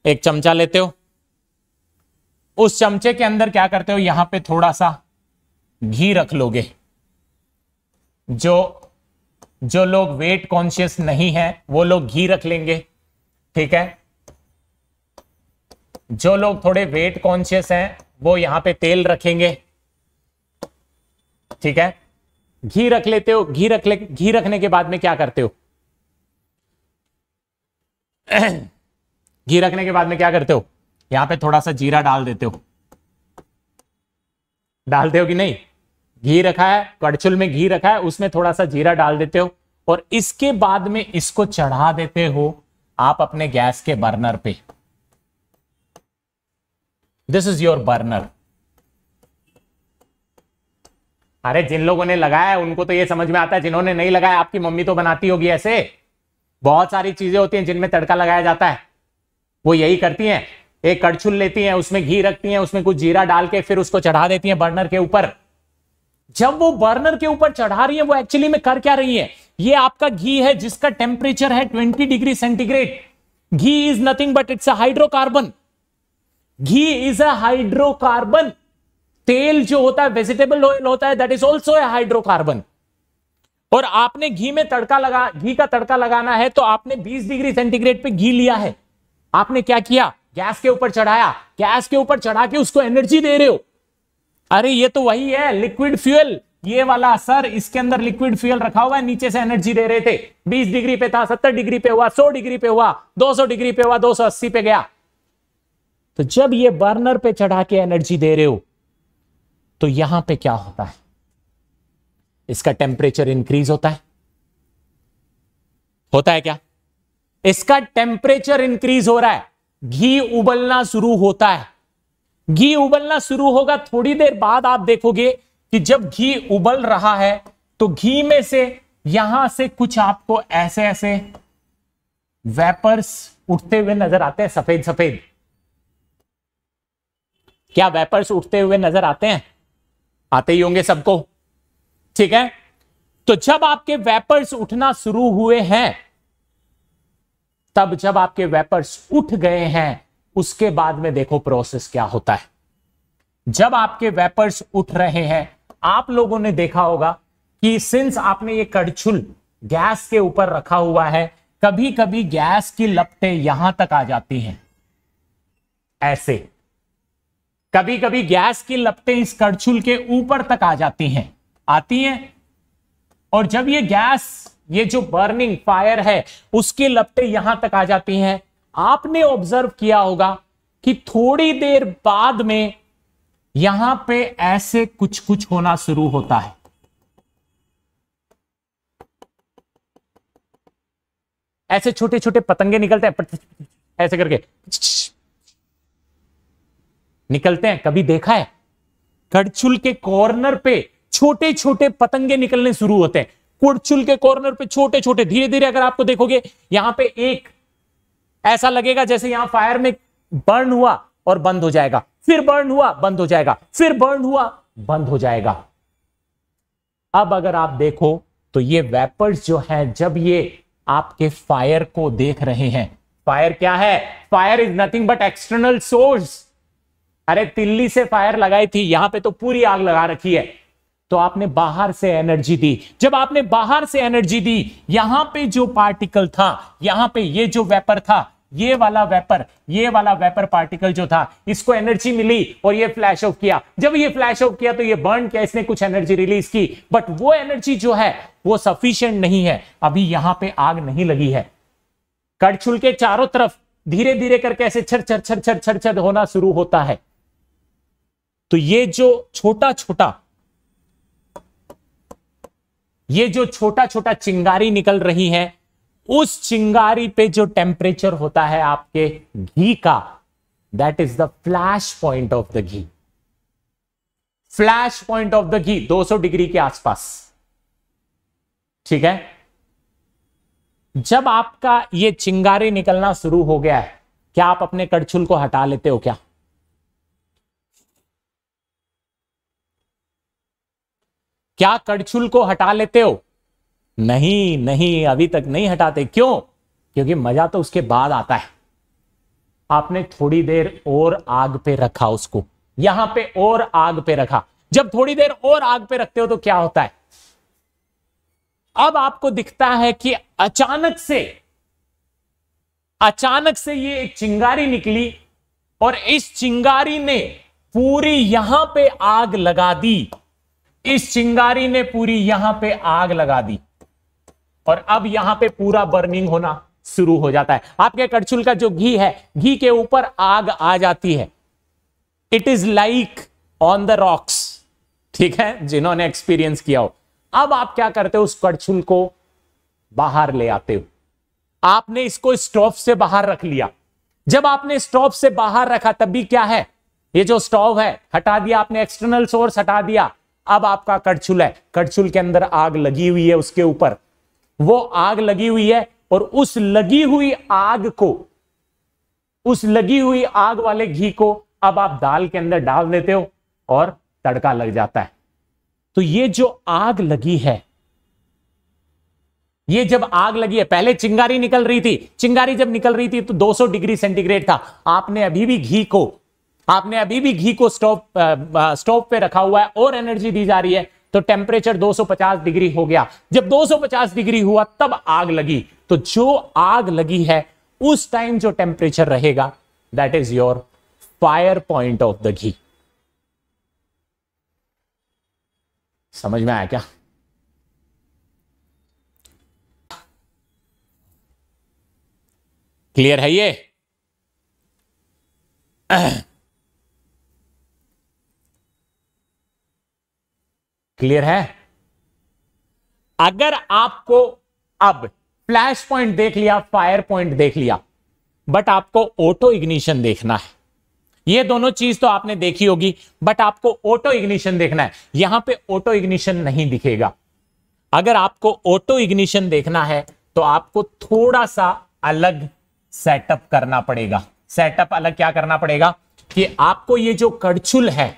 एक चमचा लेते हो उस चमचे के अंदर क्या करते हो यहां पे थोड़ा सा घी रख लोगे जो जो लोग वेट कॉन्शियस नहीं है वो लोग घी रख लेंगे ठीक है जो लोग थोड़े वेट कॉन्शियस हैं वो यहां पे तेल रखेंगे ठीक है घी रख लेते हो घी रख ले घी रखने के बाद में क्या करते हो घी रखने के बाद में क्या करते हो यहां पे थोड़ा सा जीरा डाल देते हो डालते हो कि नहीं घी रखा है कड़छुल में घी रखा है उसमें थोड़ा सा जीरा डाल देते हो और इसके बाद में इसको चढ़ा देते हो आप अपने गैस के बर्नर पे दिस इज योर बर्नर अरे जिन लोगों ने लगाया उनको तो ये समझ में आता है जिन्होंने नहीं लगाया आपकी मम्मी तो बनाती होगी ऐसे बहुत सारी चीजें होती हैं जिनमें तड़का लगाया जाता है वो यही करती हैं एक कड़छुल लेती हैं उसमें घी रखती हैं उसमें कुछ जीरा डाल के फिर उसको चढ़ा देती हैं बर्नर के ऊपर जब वो बर्नर के ऊपर चढ़ा रही है वो एक्चुअली में कर क्या रही है ये आपका घी है जिसका टेम्परेचर है twenty degree centigrade ghee is nothing but it's a hydrocarbon ghee is a hydrocarbon तेल जो होता है वेजिटेबल ऑयल होता है that is also a hydrocarbon और आपने घी में तड़का लगा घी का तड़का लगाना है तो आपने 20 डिग्री सेंटीग्रेड पे घी लिया है आपने क्या किया गैस के ऊपर चढ़ाया गैस के ऊपर चढ़ा के उसको एनर्जी दे रहे हो अरे ये तो वही है लिक्विड फ्यूल ये वाला सर इसके अंदर लिक्विड फ्यूल रखा हुआ है नीचे से एनर्जी दे रहे थे 20 डिग्री पे था 70 डिग्री पे हुआ 100 डिग्री पे हुआ 200 डिग्री पे हुआ 280 पे गया तो जब ये बर्नर पे चढ़ा के एनर्जी दे रहे हो तो यहां पे क्या होता है इसका टेम्परेचर इंक्रीज होता है होता है क्या इसका टेम्परेचर इंक्रीज हो रहा है घी उबलना शुरू होता है घी उबलना शुरू होगा थोड़ी देर बाद आप देखोगे कि जब घी उबल रहा है तो घी में से यहां से कुछ आपको ऐसे ऐसे वेपर्स उठते हुए नजर आते हैं सफेद सफेद क्या वेपर्स उठते हुए नजर आते हैं आते ही होंगे सबको ठीक है तो जब आपके वेपर्स उठना शुरू हुए हैं तब जब आपके वेपर्स उठ गए हैं उसके बाद में देखो प्रोसेस क्या होता है जब आपके वेपर्स उठ रहे हैं आप लोगों ने देखा होगा कि सिंस आपने ये कड़छुल गैस के ऊपर रखा हुआ है कभी कभी गैस की लपटे यहां तक आ जाती हैं ऐसे कभी कभी गैस की लपटें इस कड़छुल के ऊपर तक आ जाती हैं आती हैं और जब ये गैस ये जो बर्निंग फायर है उसके लपटे यहां तक आ जाती हैं आपने ऑब्जर्व किया होगा कि थोड़ी देर बाद में यहां पे ऐसे कुछ कुछ होना शुरू होता है ऐसे छोटे छोटे पतंगे निकलते हैं ऐसे करके निकलते हैं कभी देखा है कड़छुल के कॉर्नर पे छोटे छोटे पतंगे निकलने शुरू होते हैं कुड़चुल के कॉर्नर पे छोटे छोटे धीरे धीरे अगर आपको तो देखोगे यहां पे एक ऐसा लगेगा जैसे यहां फायर में बर्न हुआ और बंद हो जाएगा फिर बर्न हुआ बंद हो जाएगा फिर बर्न हुआ बंद हो जाएगा अब अगर आप देखो तो ये वेपर्स जो है जब ये आपके फायर को देख रहे हैं फायर क्या है fire is nothing but external source अरे तिल्ली से फायर लगाई थी यहां पे तो पूरी आग लगा रखी है तो आपने बाहर से एनर्जी दी जब आपने बाहर से एनर्जी दी यहां पे जो पार्टिकल था यहां पे ये जो वेपर था ये वाला वेपर ये वाला वेपर पार्टिकल जो था इसको एनर्जी मिली और ये फ्लैश ऑफ किया जब ये फ्लैश ऑफ किया तो ये बर्न किया इसने कुछ एनर्जी रिलीज की बट वो एनर्जी जो है वो सफिशियंट नहीं है अभी यहां पर आग नहीं लगी है कड़छुल के चारों तरफ धीरे धीरे करके ऐसे छर छर छर छर छर छर होना शुरू होता है तो ये जो छोटा छोटा ये जो छोटा छोटा चिंगारी निकल रही है उस चिंगारी पे जो टेम्परेचर होता है आपके घी का that is the flash point of the ghee flash point of the ghee 200 degree के आसपास ठीक है जब आपका ये चिंगारी निकलना शुरू हो गया है क्या आप अपने कड़छुल को हटा लेते हो क्या क्या कड़छुल को हटा लेते हो नहीं नहीं अभी तक नहीं हटाते क्यों क्योंकि मजा तो उसके बाद आता है आपने थोड़ी देर और आग पे रखा उसको यहां पे और आग पे रखा जब थोड़ी देर और आग पे रखते हो तो क्या होता है अब आपको दिखता है कि अचानक से अचानक से ये एक चिंगारी निकली और इस चिंगारी ने पूरी यहां पे आग लगा दी इस चिंगारी ने पूरी यहां पे आग लगा दी और अब यहां पे पूरा बर्निंग होना शुरू हो जाता है आपके कड़छुल का जो घी है घी के ऊपर आग आ जाती है it is like on the rocks ठीक है जिन्होंने एक्सपीरियंस किया हो अब आप क्या करते हो उस कड़छुल को बाहर ले आते हो आपने इसको स्टोव से बाहर रख लिया जब आपने स्टोव से बाहर रखा तब भी क्या है ये जो स्टोव है हटा दिया आपने एक्सटर्नल सोर्स हटा दिया अब आपका कड़छुल है कड़छुल के अंदर आग लगी हुई है उसके ऊपर वो आग लगी हुई है और उस लगी हुई आग को उस लगी हुई आग वाले घी को अब आप दाल के अंदर डाल देते हो और तड़का लग जाता है तो ये जो आग लगी है ये जब आग लगी है पहले चिंगारी निकल रही थी चिंगारी जब निकल रही थी तो 200 डिग्री सेंटीग्रेड था आपने अभी भी घी को आपने अभी भी घी को स्टोव स्टोव पे रखा हुआ है और एनर्जी दी जा रही है तो टेम्परेचर 250 डिग्री हो गया जब 250 डिग्री हुआ तब आग लगी तो जो आग लगी है उस टाइम जो टेम्परेचर रहेगा that is your fire point of the ghee समझ में आया क्या क्लियर है ये क्लियर है अगर आपको अब फ्लैश पॉइंट देख लिया फायर पॉइंट देख लिया बट आपको ऑटो इग्निशन देखना है ये दोनों चीज तो आपने देखी होगी बट आपको ऑटो इग्निशन देखना है यहां पे ऑटो इग्निशन नहीं दिखेगा अगर आपको ऑटो इग्निशन देखना है तो आपको थोड़ा सा अलग सेटअप करना पड़ेगा सेटअप अलग क्या करना पड़ेगा कि आपको ये जो कड़छुल है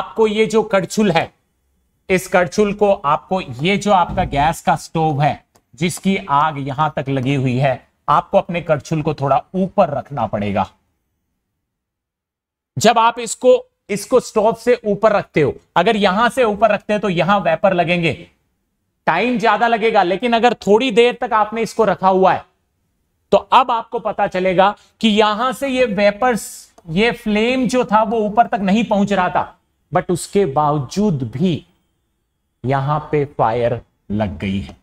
आपको ये जो कड़छुल है इस करछुल को आपको ये जो आपका गैस का स्टोव है जिसकी आग यहां तक लगी हुई है आपको अपने करछुल को थोड़ा ऊपर रखना पड़ेगा जब आप इसको इसको स्टोव से ऊपर रखते हो अगर यहां से ऊपर रखते हो तो यहां वेपर लगेंगे टाइम ज्यादा लगेगा लेकिन अगर थोड़ी देर तक आपने इसको रखा हुआ है तो अब आपको पता चलेगा कि यहां से ये वेपर्स ये फ्लेम जो था वो ऊपर तक नहीं पहुंच रहा था बट उसके बावजूद भी यहां पे फायर लग गई है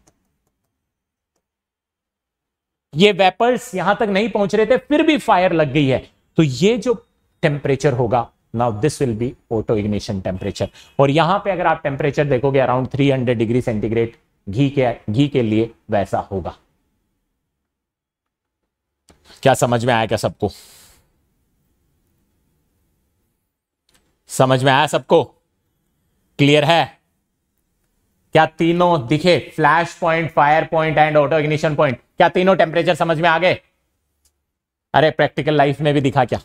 ये वेपर्स यहां तक नहीं पहुंच रहे थे फिर भी फायर लग गई है तो ये जो टेम्परेचर होगा now this will be auto ignition temperature और यहां पे अगर आप टेम्परेचर देखोगे अराउंड 300 डिग्री सेंटीग्रेड घी के घी के लिए वैसा होगा क्या समझ में आया क्या सबको समझ में आया सबको क्लियर है क्या तीनों दिखे flash point fire point and auto ignition point क्या तीनों टेम्परेचर समझ में आ गए अरे प्रैक्टिकल लाइफ में भी दिखा क्या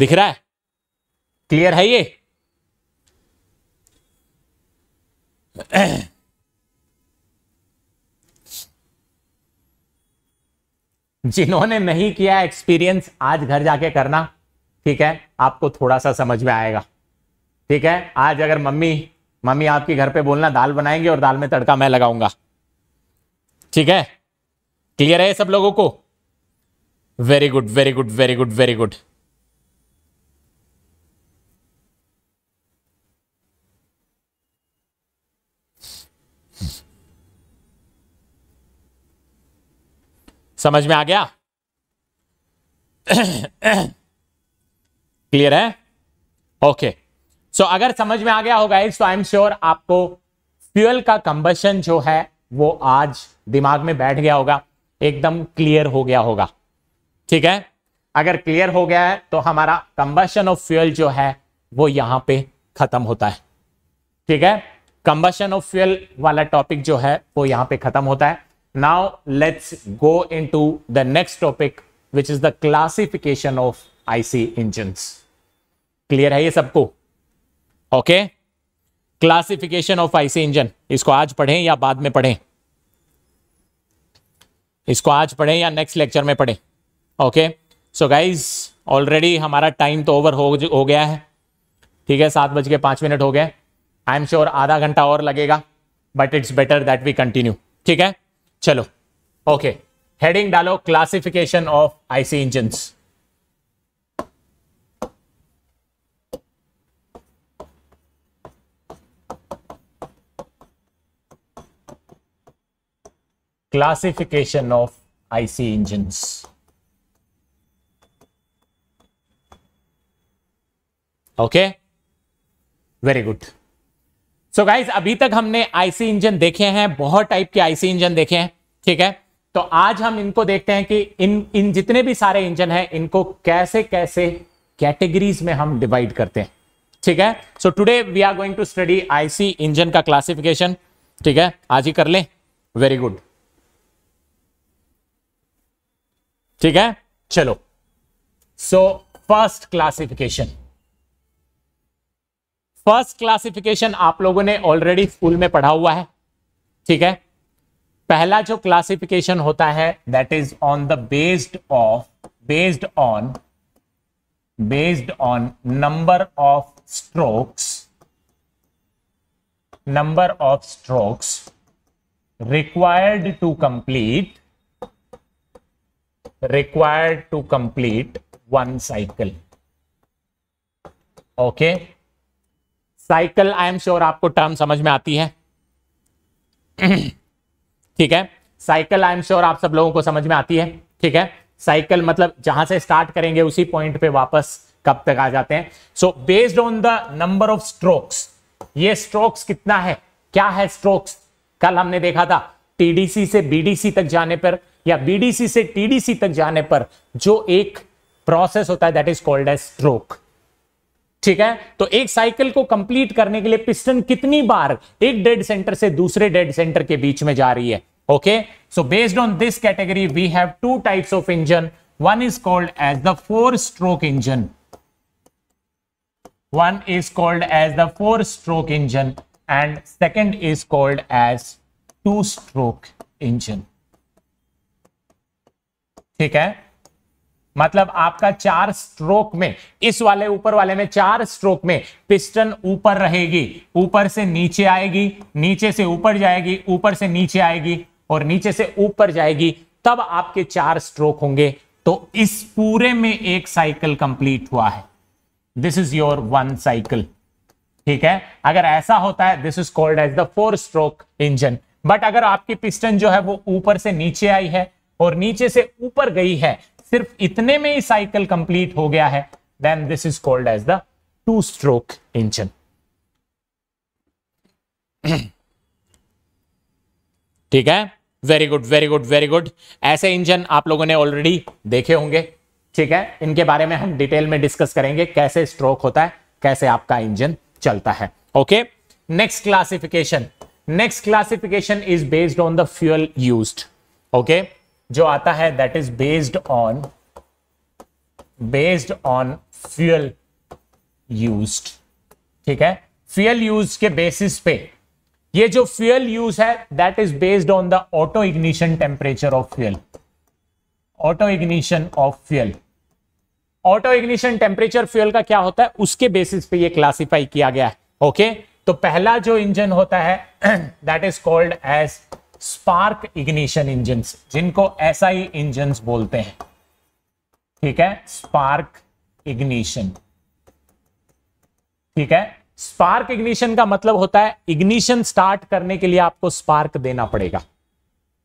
दिख रहा है क्लियर है ये जिन्होंने नहीं किया एक्सपीरियंस आज घर जाके करना ठीक है आपको थोड़ा सा समझ में आएगा ठीक है आज अगर मम्मी मम्मी आपके घर पे बोलना दाल बनाएंगे और दाल में तड़का मैं लगाऊंगा ठीक है क्लियर है सब लोगों को very good very good very good very good समझ में आ गया क्लियर है ओके okay. सो so, अगर समझ में आ गया होगा इस तो आई एम श्योर आपको फ्यूल का कंबशन जो है वो आज दिमाग में बैठ गया होगा एकदम क्लियर हो गया होगा ठीक है अगर क्लियर हो गया है तो हमारा कंबशन ऑफ फ्यूल जो है वो यहां पे खत्म होता है ठीक है कंबशन ऑफ फ्यूल वाला टॉपिक जो है वो यहां पे खत्म होता है now let's go to the next topic which is the classification of IC engine clear है ये सबको okay classification of IC engine इसको आज पढ़ें या बाद में पढ़ें इसको आज पढ़ें या नेक्स्ट लेक्चर में पढ़ें ओके सो गाइज ऑलरेडी हमारा टाइम तो ओवर हो, हो गया है ठीक है सात बज के पांच मिनट हो गए आई एम श्योर आधा घंटा और लगेगा but it's better that we continue ठीक है चलो ओके हेडिंग डालो classification of IC engines classification of IC engines. Okay very good so guys अभी तक हमने आईसी इंजन देखे हैं बहुत टाइप के आईसी इंजन देखे हैं ठीक है तो आज हम इनको देखते हैं कि इन इन जितने भी सारे इंजन हैं इनको कैसे कैसे कैटेगरीज में हम डिवाइड करते हैं ठीक है so today we are going to study IC engine का क्लासिफिकेशन ठीक है आज ही कर लें वेरी गुड ठीक है चलो so first classification first classification आप लोगों ने ऑलरेडी स्कूल में पढ़ा हुआ है ठीक है पहला जो क्लासिफिकेशन होता है that is on the based of based on based on number of strokes number of strokes required to complete required to complete one cycle okay cycle i am sure आपको term समझ में आती है ठीक है cycle I am sure आप सब लोगों को समझ में आती है ठीक है साइकिल मतलब जहां से स्टार्ट करेंगे उसी पॉइंट पे वापस कब तक आ जाते हैं so based on the number of strokes ये स्ट्रोक्स कितना है क्या है स्ट्रोक्स कल हमने देखा था टीडीसी से बीडीसी तक जाने पर या बीडीसी से टीडीसी तक जाने पर जो एक प्रोसेस होता है that is called as stroke ठीक है तो एक साइकिल को कंप्लीट करने के लिए पिस्टन कितनी बार एक डेड सेंटर से दूसरे डेड सेंटर के बीच में जा रही है okay so based on this category we have two types of engine one is called as the four stroke engine one is called as the four stroke engine and second is called as two stroke engine ठीक है मतलब आपका चार stroke में इस वाले ऊपर वाले में चार स्ट्रोक में पिस्टन ऊपर रहेगी ऊपर से नीचे आएगी नीचे से ऊपर जाएगी ऊपर से नीचे आएगी और नीचे से ऊपर जाएगी तब आपके चार स्ट्रोक होंगे तो इस पूरे में एक साइकिल कंप्लीट हुआ है this is your one cycle ठीक है अगर ऐसा होता है this is called as the four stroke engine but अगर आपकी पिस्टन जो है वो ऊपर से नीचे आई है और नीचे से ऊपर गई है सिर्फ इतने में ही साइकिल कंप्लीट हो गया है then this is called as the two stroke engine ठीक है very good very good very good ऐसे इंजन आप लोगों ने ऑलरेडी देखे होंगे ठीक है इनके बारे में हम डिटेल में डिस्कस करेंगे कैसे स्ट्रोक होता है कैसे आपका इंजन चलता है okay next classification next classification is based on the fuel used okay जो आता है that is based on based on fuel use ठीक है फ्यूल यूज के बेसिस पे ये जो फ्यूल यूज है that is based on the auto ignition temperature of fuel auto ignition of fuel auto ignition temperature fuel का क्या होता है उसके बेसिस पे ये क्लासिफाई किया गया है ओके okay? तो पहला जो इंजन होता है that is called as spark ignition engine जिनको एस आई इंजन बोलते हैं ठीक है स्पार्क इग्निशन ठीक है स्पार्क इग्निशन का मतलब होता है इग्निशन स्टार्ट करने के लिए आपको स्पार्क देना पड़ेगा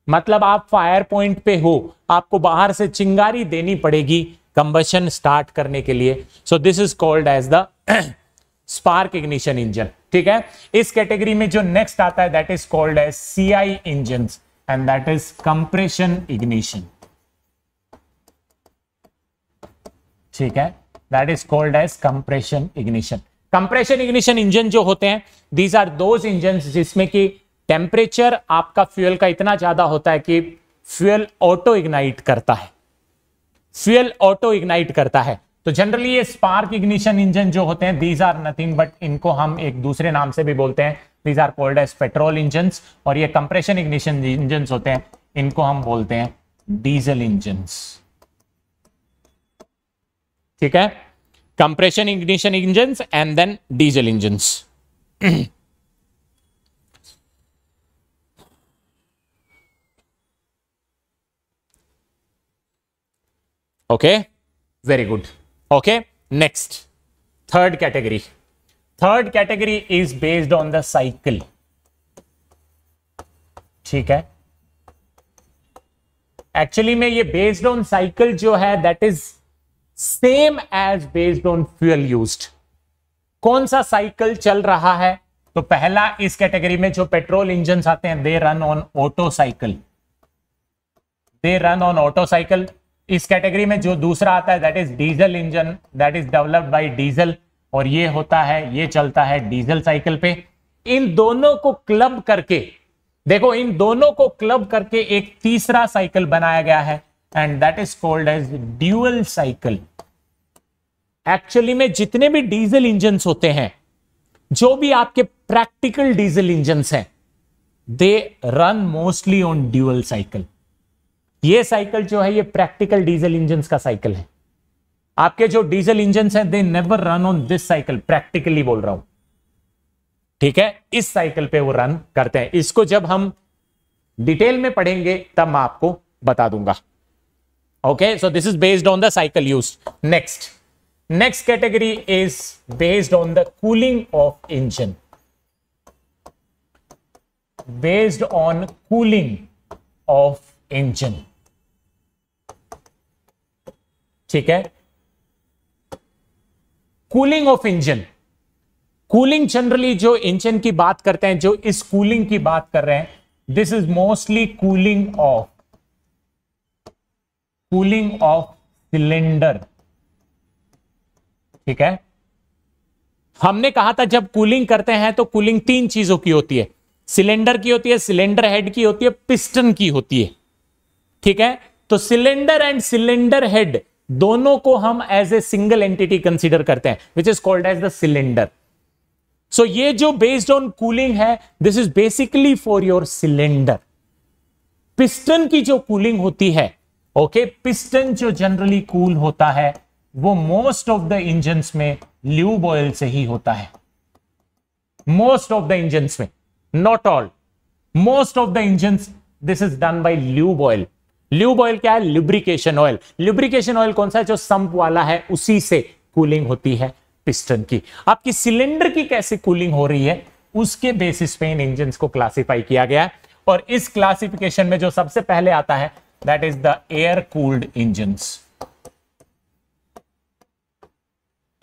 मतलब आप फायर पॉइंट पे हो आपको बाहर से चिंगारी देनी पड़ेगी कंबशन स्टार्ट करने के लिए so this is called as the spark ignition engine ठीक है इस कैटेगरी में जो नेक्स्ट आता है that is called as I engine and that is compression ignition ठीक है that is called as compression ignition compression ignition engine जो होते हैं दीज आर दोज इंजन जिसमें कि टेम्परेचर आपका फ्यूल का इतना ज्यादा होता है कि फ्यूल ऑटो इग्नाइट करता है फ्यूल ऑटो इग्नाइट करता है तो जनरली ये स्पार्क इग्निशन इंजन जो होते हैं दीज आर नथिंग बट इनको हम एक दूसरे नाम से भी बोलते हैं these are called as petrol engine और ये कंप्रेशन इग्निशन इंजन होते हैं इनको हम बोलते हैं डीजल इंजन ठीक है compression ignition engine and then diesel engine okay very good okay next third category third category is based on the cycle ठीक है एक्चुअली में ये बेस्ड ऑन साइकिल जो है that is same as based on fuel used कौन सा cycle चल रहा है तो पहला इस कैटेगरी में जो पेट्रोल इंजन आते हैं they run on Otto cycle they run on Otto cycle इस कैटेगरी में जो दूसरा आता है that is diesel engine that is developed by Diesel और ये होता है ये चलता है डीजल साइकिल पे इन दोनों को क्लब करके देखो इन दोनों को क्लब करके एक तीसरा साइकिल बनाया गया है and that is called as dual cycle actually में जितने भी डीजल इंजन होते हैं जो भी आपके प्रैक्टिकल डीजल इंजन हैं they run mostly on dual cycle ये साइकिल जो है ये प्रैक्टिकल डीजल इंजन का साइकिल है आपके जो डीजल इंजन है they never run on this cycle practically बोल रहा हूं ठीक है इस साइकिल पे वो रन करते हैं इसको जब हम डिटेल में पढ़ेंगे तब मैं आपको बता दूंगा okay so this is based on the cycle use next next category is based on the cooling of engine based on cooling of engine ठीक है cooling of engine cooling generally जो इंजन की बात करते हैं जो इस कूलिंग की बात कर रहे हैं this is mostly cooling of cooling of cylinder ठीक है हमने कहा था जब कूलिंग करते हैं तो कूलिंग तीन चीजों की होती है सिलेंडर की होती है सिलेंडर हेड की होती है पिस्टन की होती है ठीक है तो सिलेंडर एंड सिलेंडर हेड दोनों को हम as a single entity consider करते हैं which is called as the cylinder so ये जो बेस्ड ऑन कूलिंग है this is basically for your cylinder piston की जो कूलिंग होती है ओके okay, पिस्टन जो जनरली कूल cool होता है वो मोस्ट ऑफ द इंजन में ल्यूब ऑयल से ही होता है मोस्ट ऑफ द इंजन में not all most of the engine this is done by lube oil lube oil क्या है लिब्रिकेशन ऑयल लुब्रिकेशन ऑयल कौन सा है जो संप वाला है उसी से कूलिंग होती है पिस्टन की आपकी सिलेंडर की कैसे कूलिंग हो रही है उसके बेसिस पे इन इंजन को क्लासिफाई किया गया है और इस क्लासिफिकेशन में जो सबसे पहले आता है that is the air cooled engine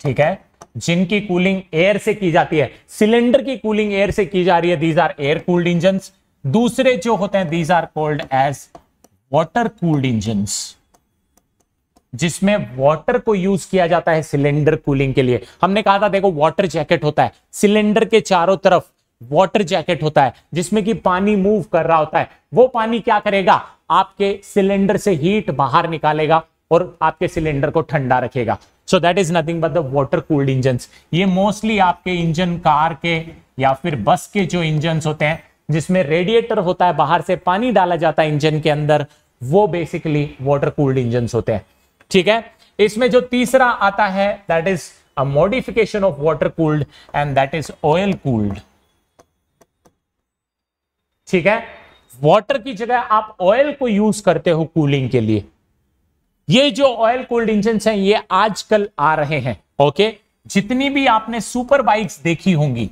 ठीक है जिनकी कूलिंग एयर से की जाती है सिलेंडर की कूलिंग एयर से की जा रही है these are air cooled engine दूसरे जो होते हैं these are called as water cooled engine जिसमें वाटर को यूज किया जाता है सिलेंडर कूलिंग के लिए हमने कहा था देखो वाटर जैकेट होता है सिलेंडर के चारों तरफ वाटर जैकेट होता है जिसमें कि पानी मूव कर रहा होता है वो पानी क्या करेगा आपके सिलेंडर से हीट बाहर निकालेगा और आपके सिलेंडर को ठंडा रखेगा so that is nothing but the water cooled engine ये मोस्टली आपके इंजन कार के या फिर बस के जो इंजन होते हैं जिसमें रेडिएटर होता है बाहर से पानी डाला जाता है इंजन के अंदर वो बेसिकली वॉटर कूल्ड इंजन होते हैं ठीक है इसमें जो तीसरा आता है that is a modification of water cooled and that is oil cooled ठीक है वॉटर की जगह आप ऑयल को यूज करते हो कूलिंग के लिए ये जो ऑयल कूल्ड इंजन हैं ये आजकल आ रहे हैं ओके जितनी भी आपने सुपर बाइक्स देखी होंगी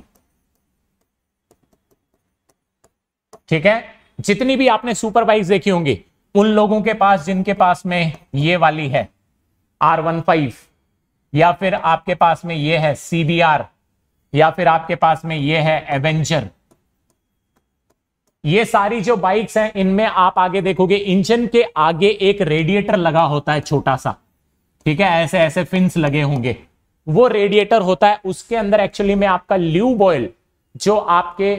ठीक है जितनी भी आपने सुपर बाइक्स देखी होंगी उन लोगों के पास जिनके पास में ये वाली है आर वन फाइव या फिर आपके पास में ये है आर या फिर आपके पास में ये है एवेंजर ये सारी जो बाइक्स हैं इनमें आप आगे देखोगे इंजन के आगे एक रेडिएटर लगा होता है छोटा सा ठीक है ऐसे ऐसे फिंस लगे होंगे वो रेडिएटर होता है उसके अंदर एक्चुअली में आपका ल्यूब ऑयल जो आपके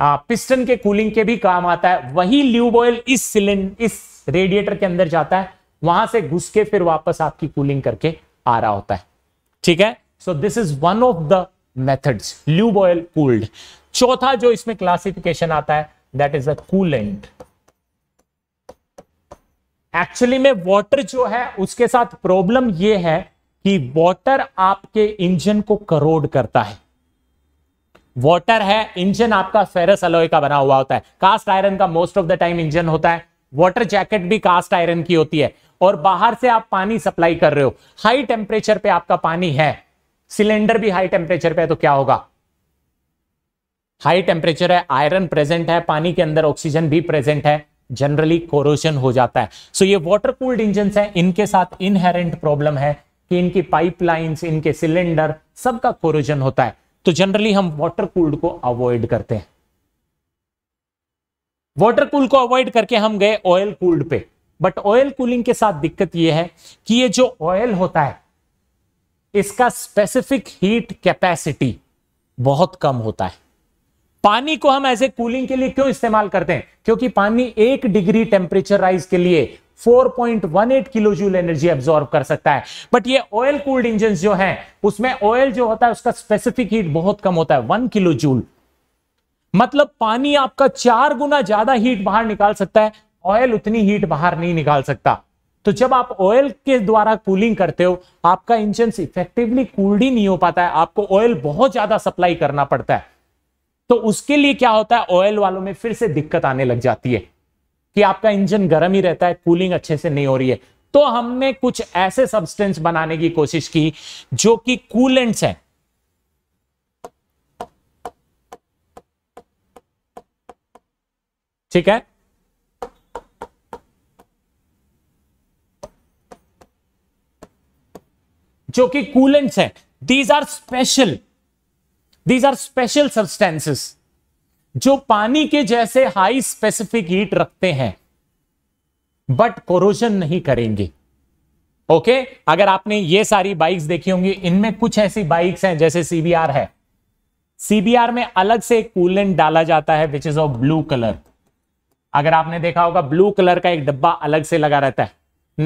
पिस्टन के कूलिंग के भी काम आता है वही ल्यूब ऑयल इस सिलेंडर इस रेडिएटर के अंदर जाता है वहां से घुस के फिर वापस आपकी कूलिंग करके आ रहा होता है ठीक है so this is one of the methods lube oil cooled चौथा जो इसमें क्लासिफिकेशन आता है that is a coolant actually में वॉटर जो है उसके साथ प्रॉब्लम यह है कि वॉटर आपके इंजन को करोड करता है वाटर है इंजन आपका फेरस अलोय का बना हुआ होता है कास्ट आयरन का most of the time engine होता है वाटर जैकेट भी कास्ट आयरन की होती है और बाहर से आप पानी सप्लाई कर रहे हो हाई टेम्परेचर पे आपका पानी है सिलेंडर भी हाई टेम्परेचर पे है तो क्या होगा हाई टेम्परेचर है आयरन प्रेजेंट है पानी के अंदर ऑक्सीजन भी प्रेजेंट है जनरली कोरोशन हो जाता है सो so ये वाटर कूल्ड इंजन है इनके साथ इनहेरेंट प्रॉब्लम है कि इनकी पाइपलाइंस इनके सिलेंडर सबका कोरोजन होता है तो जनरली हम वाटर कूल्ड को अवॉइड करते हैं वाटर कूल को अवॉइड करके हम गए ऑयल कूल्ड पे बट ऑयल कूलिंग के साथ दिक्कत यह है कि ये जो ऑयल होता है इसका स्पेसिफिक हीट कैपेसिटी बहुत कम होता है पानी को हम ऐसे कूलिंग के लिए क्यों इस्तेमाल करते हैं क्योंकि पानी एक डिग्री टेम्परेचर राइज के लिए 4.18 किलो जूल एनर्जी एब्जॉर्व कर सकता है बट ये ऑयल कूल्ड इंजन जो है उसमें ऑयल जो होता है उसका स्पेसिफिक हीट बहुत कम होता है वन किलो जूल मतलब पानी आपका चार गुना ज्यादा हीट बाहर निकाल सकता है ऑयल उतनी हीट बाहर नहीं निकाल सकता तो जब आप ऑयल के द्वारा कूलिंग करते हो आपका इंजन इफेक्टिवली कूल्ड ही नहीं हो पाता है आपको ऑयल बहुत ज्यादा सप्लाई करना पड़ता है तो उसके लिए क्या होता है ऑयल वालों में फिर से दिक्कत आने लग जाती है कि आपका इंजन गर्म ही रहता है कूलिंग अच्छे से नहीं हो रही है तो हमने कुछ ऐसे सब्सटेंस बनाने की कोशिश की जो कि कूलेंट्स हैं ठीक है जो कि कूलेंट्स हैं these are special these are special substances जो पानी के जैसे हाई स्पेसिफिक हीट रखते हैं बट कोरोजन नहीं करेंगे ओके अगर आपने ये सारी बाइक्स देखी होंगी इनमें कुछ ऐसी बाइक्स हैं जैसे सीबीआर है सीबीआर में अलग से एक कूलेंट डाला जाता है which is of blue colour अगर आपने देखा होगा ब्लू कलर का एक डब्बा अलग से लगा रहता है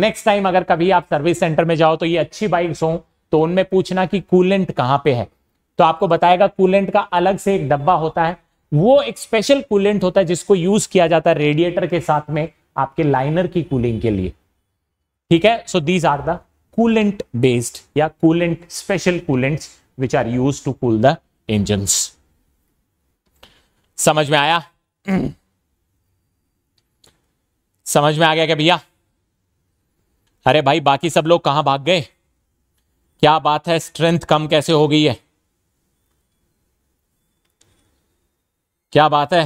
नेक्स्ट टाइम अगर कभी आप सर्विस सेंटर में जाओ तो ये अच्छी बाइक्स हो तो उनमें पूछना कि कूलेंट कहां पे है तो आपको बताएगा कूलेंट का अलग से एक डब्बा होता है वो एक स्पेशल कूलेंट होता है जिसको यूज किया जाता है रेडिएटर के साथ में आपके लाइनर की कूलिंग के लिए ठीक है so these are the coolant based या coolant special coolants which are use to cool the engine समझ में आया समझ में आ गया क्या भैया अरे भाई बाकी सब लोग कहां भाग गए क्या बात है स्ट्रेंथ कम कैसे हो गई है क्या बात है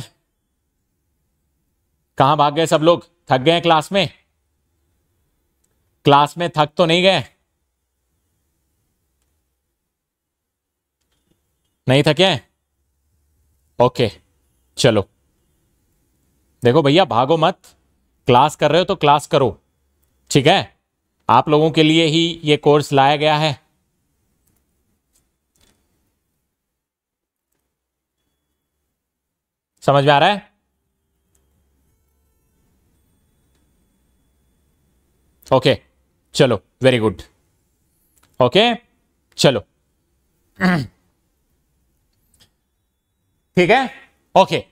कहां भाग गए सब लोग थक गए क्लास में क्लास में थक तो नहीं गए नहीं थके ओके चलो देखो भैया भागो मत क्लास कर रहे हो तो क्लास करो ठीक है आप लोगों के लिए ही ये कोर्स लाया गया है समझ में आ रहा है ओके okay, चलो वेरी गुड ओके चलो ठीक है ओके okay,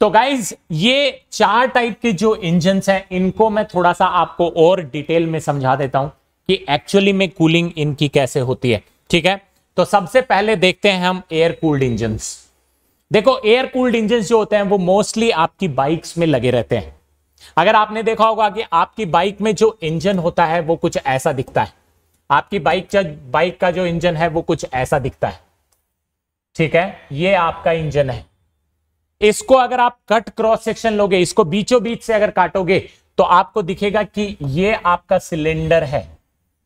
तो गाइज ये चार टाइप के जो इंजन हैं इनको मैं थोड़ा सा आपको और डिटेल में समझा देता हूं कि एक्चुअली में कूलिंग इनकी कैसे होती है ठीक है तो सबसे पहले देखते हैं हम एयर कूल्ड इंजन्स देखो एयर कूल्ड इंजन जो होते हैं वो मोस्टली आपकी बाइक्स में लगे रहते हैं अगर आपने देखा होगा कि आपकी बाइक में जो इंजन होता है वो कुछ ऐसा दिखता है आपकी बाइक बाइक का जो इंजन है वो कुछ ऐसा दिखता है ठीक है ये आपका इंजन है इसको अगर आप कट क्रॉस सेक्शन लोगे इसको बीचों बीच से अगर काटोगे तो आपको दिखेगा कि ये आपका सिलेंडर है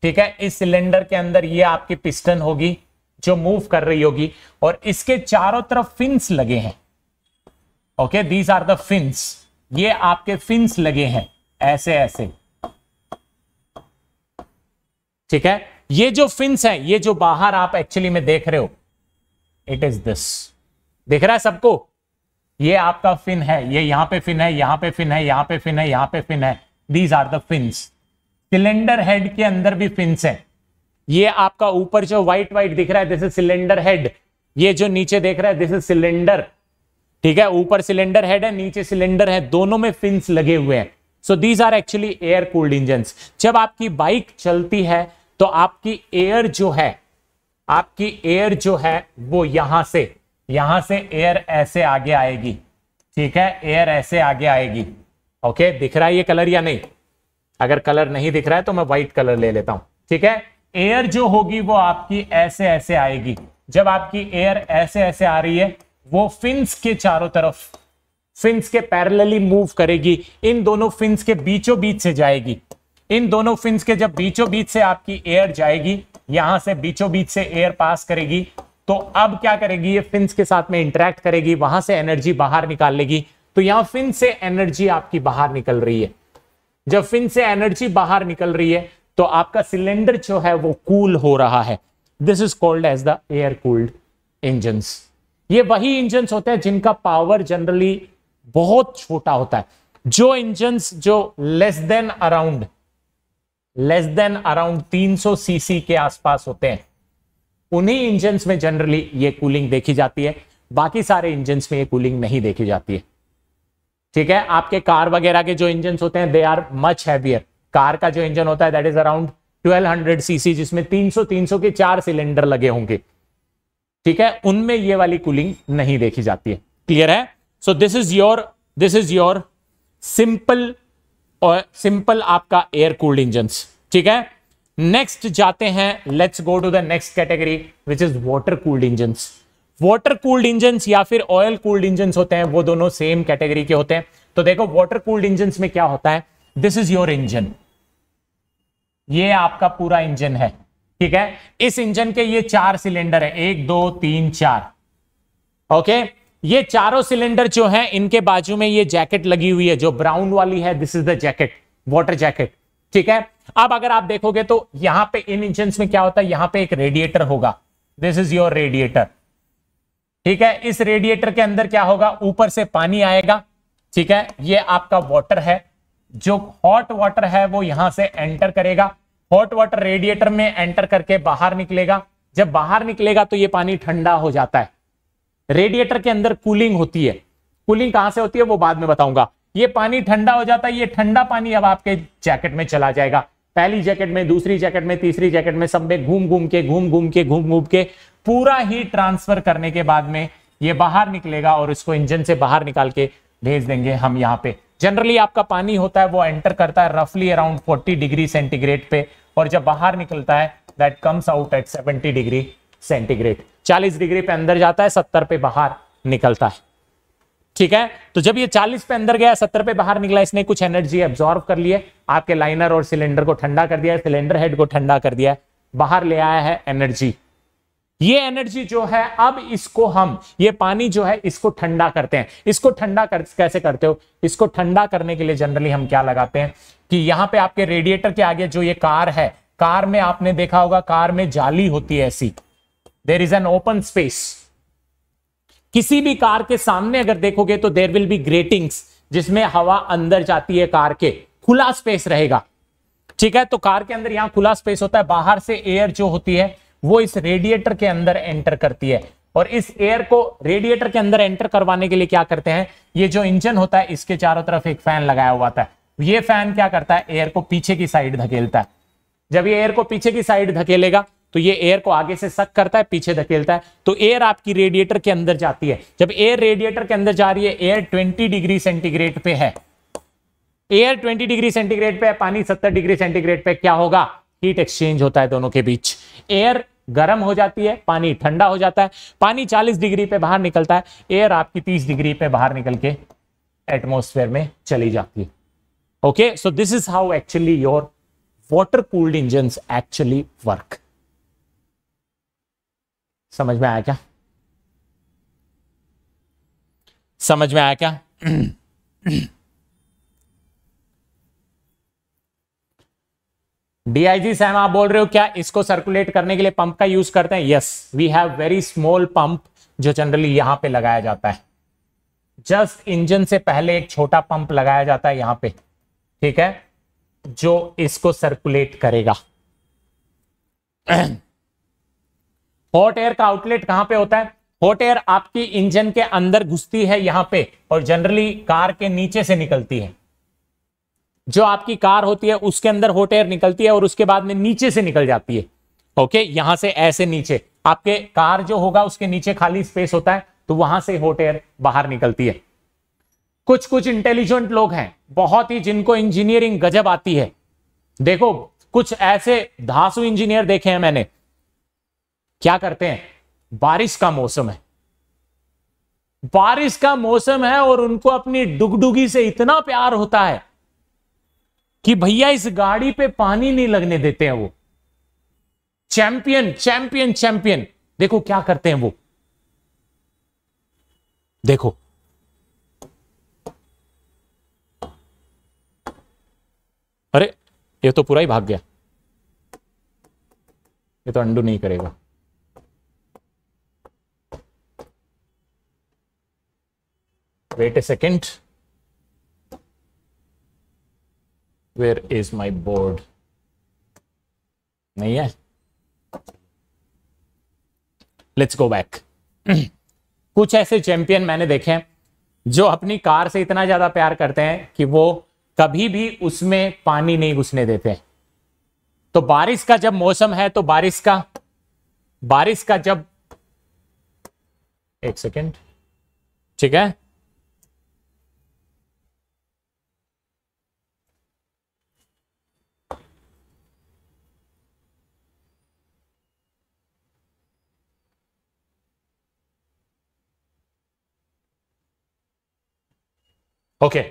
ठीक है इस सिलेंडर के अंदर ये आपकी पिस्टन होगी जो मूव कर रही होगी और इसके चारों तरफ फिंस लगे हैं okay these are the fins ये आपके फिंस लगे हैं ऐसे ऐसे ठीक है ये जो फिंस है ये जो बाहर आप एक्चुअली में देख रहे हो इट इज दिस देख रहा है सबको ये आपका फिन है ये यहां पे फिन है यहां पे फिन है यहां पे फिन है यहां पे फिन है these are the fins cylinder head के अंदर भी फिंस है ये आपका ऊपर जो व्हाइट व्हाइट दिख रहा है दिस इज सिलेंडर हेड ये जो नीचे देख रहा है दिस इज सिलेंडर ठीक है ऊपर सिलेंडर हेड है नीचे सिलेंडर है दोनों में फिंस लगे हुए हैं so these are actually air cooled engine जब आपकी बाइक चलती है तो आपकी एयर जो है आपकी एयर जो है वो यहां से यहां से एयर ऐसे आगे आएगी ठीक है एयर ऐसे आगे आएगी ओके दिख रहा है ये कलर या नहीं अगर कलर नहीं दिख रहा है तो मैं व्हाइट कलर ले लेता हूं ठीक है एयर जो होगी वो आपकी ऐसे ऐसे आएगी जब आपकी एयर ऐसे ऐसे आ रही है वो फिंस के चारों तरफ फिंस के पैरेलली मूव करेगी इन दोनों फिंस के बीचों बीच से जाएगी इन दोनों फिंस के जब बीचों बीच से आपकी एयर जाएगी यहां से बीचों बीच से एयर पास करेगी तो अब क्या करेगी ये फिंस के साथ में इंटरेक्ट करेगी वहां से एनर्जी बाहर निकाल लेगी तो यहां फिन से एनर्जी आपकी बाहर निकल रही है जब फिन से एनर्जी बाहर निकल रही है तो आपका सिलेंडर जो है वो कूल हो रहा है this is called as the air cooled engine ये वही इंजन होते हैं जिनका पावर जनरली बहुत छोटा होता है जो इंजन जो less than around less than around 300 CC के आसपास होते हैं उन्हीं इंजन में जनरली ये कूलिंग देखी जाती है बाकी सारे इंजन में ये कूलिंग नहीं देखी जाती है ठीक है आपके कार वगैरह के जो इंजन होते हैं they are much heavier car का जो इंजन होता है दैट इज अराउंड 1200 सीसी जिसमें 300 300 के चार सिलेंडर लगे होंगे ठीक है उनमें ये वाली कूलिंग नहीं देखी जाती है क्लियर है so this is your this is your simple और सिंपल आपका एयर कूल्ड इंजन ठीक है नेक्स्ट जाते हैं let's go to the next category which is water cooled engine water cooled engine या फिर ऑयल कूल्ड इंजन होते हैं वो दोनों सेम कैटेगरी के होते हैं तो देखो वॉटर कूल्ड इंजन में क्या होता है दिस इज योर इंजन ये आपका पूरा इंजन है ठीक है इस इंजन के ये चार सिलेंडर है एक दो तीन चार ओके ये चारों सिलेंडर जो है इनके बाजू में ये जैकेट लगी हुई है जो ब्राउन वाली है this is the jacket water jacket ठीक है अब अगर आप देखोगे तो यहां पे इन इंजन में क्या होता है यहां पे एक रेडिएटर होगा दिस इज योर रेडिएटर ठीक है इस रेडिएटर के अंदर क्या होगा ऊपर से पानी आएगा ठीक है ये आपका वाटर है जो हॉट वाटर है वो यहां से एंटर करेगा हॉट वाटर रेडिएटर में एंटर करके बाहर निकलेगा जब बाहर निकलेगा तो ये पानी ठंडा हो जाता है रेडिएटर के अंदर कूलिंग होती है कूलिंग कहां से होती है वो बाद में बताऊंगा ये पानी ठंडा हो जाता है ये ठंडा पानी अब आपके जैकेट में चला जाएगा पहली जैकेट में दूसरी जैकेट में तीसरी जैकेट में सब में घूम घूम के घूम घूम के घूम घूम के पूरा ही ट्रांसफर करने के बाद में ये बाहर निकलेगा और इसको इंजन से बाहर निकाल के भेज देंगे हम यहाँ पे जनरली आपका पानी होता है वो एंटर करता है रफली अराउंड 40 डिग्री सेंटीग्रेड पे और जब बाहर निकलता है that comes out at 70 degree centigrade 40 degree पे अंदर जाता है 70 पे बाहर निकलता है ठीक है तो जब ये 40 पे अंदर गया 70 पे बाहर निकला इसने कुछ एनर्जी एब्जॉर्व कर लिया आपके लाइनर और सिलेंडर को ठंडा कर दिया सिलेंडर हेड को ठंडा कर दिया बाहर ले आया है एनर्जी ये एनर्जी जो है अब इसको हम ये पानी जो है इसको ठंडा करते हैं इसको ठंडा कर, कैसे करते हो इसको ठंडा करने के लिए जनरली हम क्या लगाते हैं कि यहां पे आपके रेडिएटर के आगे जो ये कार है कार में आपने देखा होगा कार में जाली होती है ऐसी there is an open space किसी भी कार के सामने अगर देखोगे तो देर विल बी ग्रेटिंग्स जिसमें हवा अंदर जाती है कार के खुला स्पेस रहेगा ठीक है तो कार के अंदर यहां खुला स्पेस होता है बाहर से एयर जो होती है वो इस रेडिएटर के अंदर एंटर करती है और इस एयर को रेडिएटर के अंदर एंटर करवाने के लिए क्या करते हैं ये जो इंजन होता है इसके चारों तरफ एक फैन लगाया हुआ था ये फैन क्या करता है एयर को पीछे की साइड धकेलता है जब ये एयर को पीछे की साइड धकेलेगा तो ये एयर को आगे से सक करता है पीछे धकेलता है तो एयर आपकी रेडिएटर के अंदर जाती है जब एयर रेडिएटर के अंदर जा रही है एयर 20 डिग्री सेंटीग्रेड पे है एयर 20 डिग्री सेंटीग्रेड पे है पानी 70 डिग्री सेंटीग्रेड पे क्या होगा हीट एक्सचेंज होता है दोनों के बीच एयर गर्म हो जाती है पानी ठंडा हो जाता है पानी 40 डिग्री पे बाहर निकलता है एयर आपकी 30 डिग्री पे बाहर निकल के एटमोस्फेयर में चली जाती है okay so this is how actually your water cooled engine actually work समझ में आया क्या समझ में आया क्या डीआईजी साहब आप बोल रहे हो क्या इसको सर्कुलेट करने के लिए पंप का यूज करते हैं yes we have very small pump जो जनरली यहां पे लगाया जाता है जस्ट इंजन से पहले एक छोटा पंप लगाया जाता है यहां पे ठीक है जो इसको सर्कुलेट करेगा हॉट एयर का आउटलेट कहां पे होता है हॉट एयर आपकी इंजन के अंदर घुसती है यहां पे और जनरली कार के नीचे से निकलती है जो आपकी कार होती है उसके अंदर हॉट एयर निकलती है और उसके बाद में नीचे से निकल जाती है ओके यहां से ऐसे नीचे आपके कार जो होगा उसके नीचे खाली स्पेस होता है तो वहां से हॉट एयर बाहर निकलती है कुछ कुछ इंटेलिजेंट लोग हैं बहुत ही जिनको इंजीनियरिंग गजब आती है देखो कुछ ऐसे धासु इंजीनियर देखे हैं मैंने क्या करते हैं बारिश का मौसम है बारिश का मौसम है और उनको अपनी डुगडुगी से इतना प्यार होता है कि भैया इस गाड़ी पे पानी नहीं लगने देते हैं वो चैंपियन चैंपियन चैंपियन देखो क्या करते हैं वो देखो अरे ये तो पूरा ही भाग गया ये तो अंडू नहीं करेगा wait a second where is my board नहीं है लेट्स गो बैक कुछ ऐसे चैंपियन मैंने देखे हैं जो अपनी कार से इतना ज्यादा प्यार करते हैं कि वो कभी भी उसमें पानी नहीं घुसने देते तो बारिश का जब मौसम है तो बारिश का बारिश का जब एक सेकेंड ठीक है ओके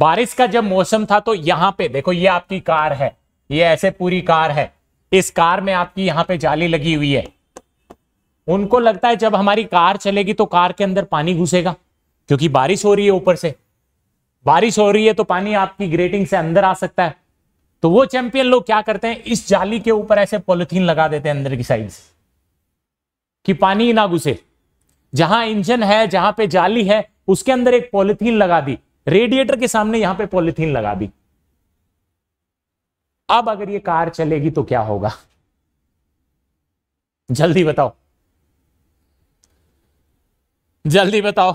बारिश का जब मौसम था तो यहां पे देखो ये आपकी कार है ये ऐसे पूरी कार है इस कार में आपकी यहां पे जाली लगी हुई है उनको लगता है जब हमारी कार चलेगी तो कार के अंदर पानी घुसेगा क्योंकि बारिश हो रही है ऊपर से बारिश हो रही है तो पानी आपकी ग्रेटिंग से अंदर आ सकता है तो वो चैंपियन लोग क्या करते हैं इस जाली के ऊपर ऐसे पॉलिथीन लगा देते हैं अंदर की साइड कि पानी ना घुसे जहां इंजन है जहां पे जाली है उसके अंदर एक पॉलिथीन लगा दी रेडिएटर के सामने यहां पे पॉलिथीन लगा दी अब अगर ये कार चलेगी तो क्या होगा जल्दी बताओ जल्दी बताओ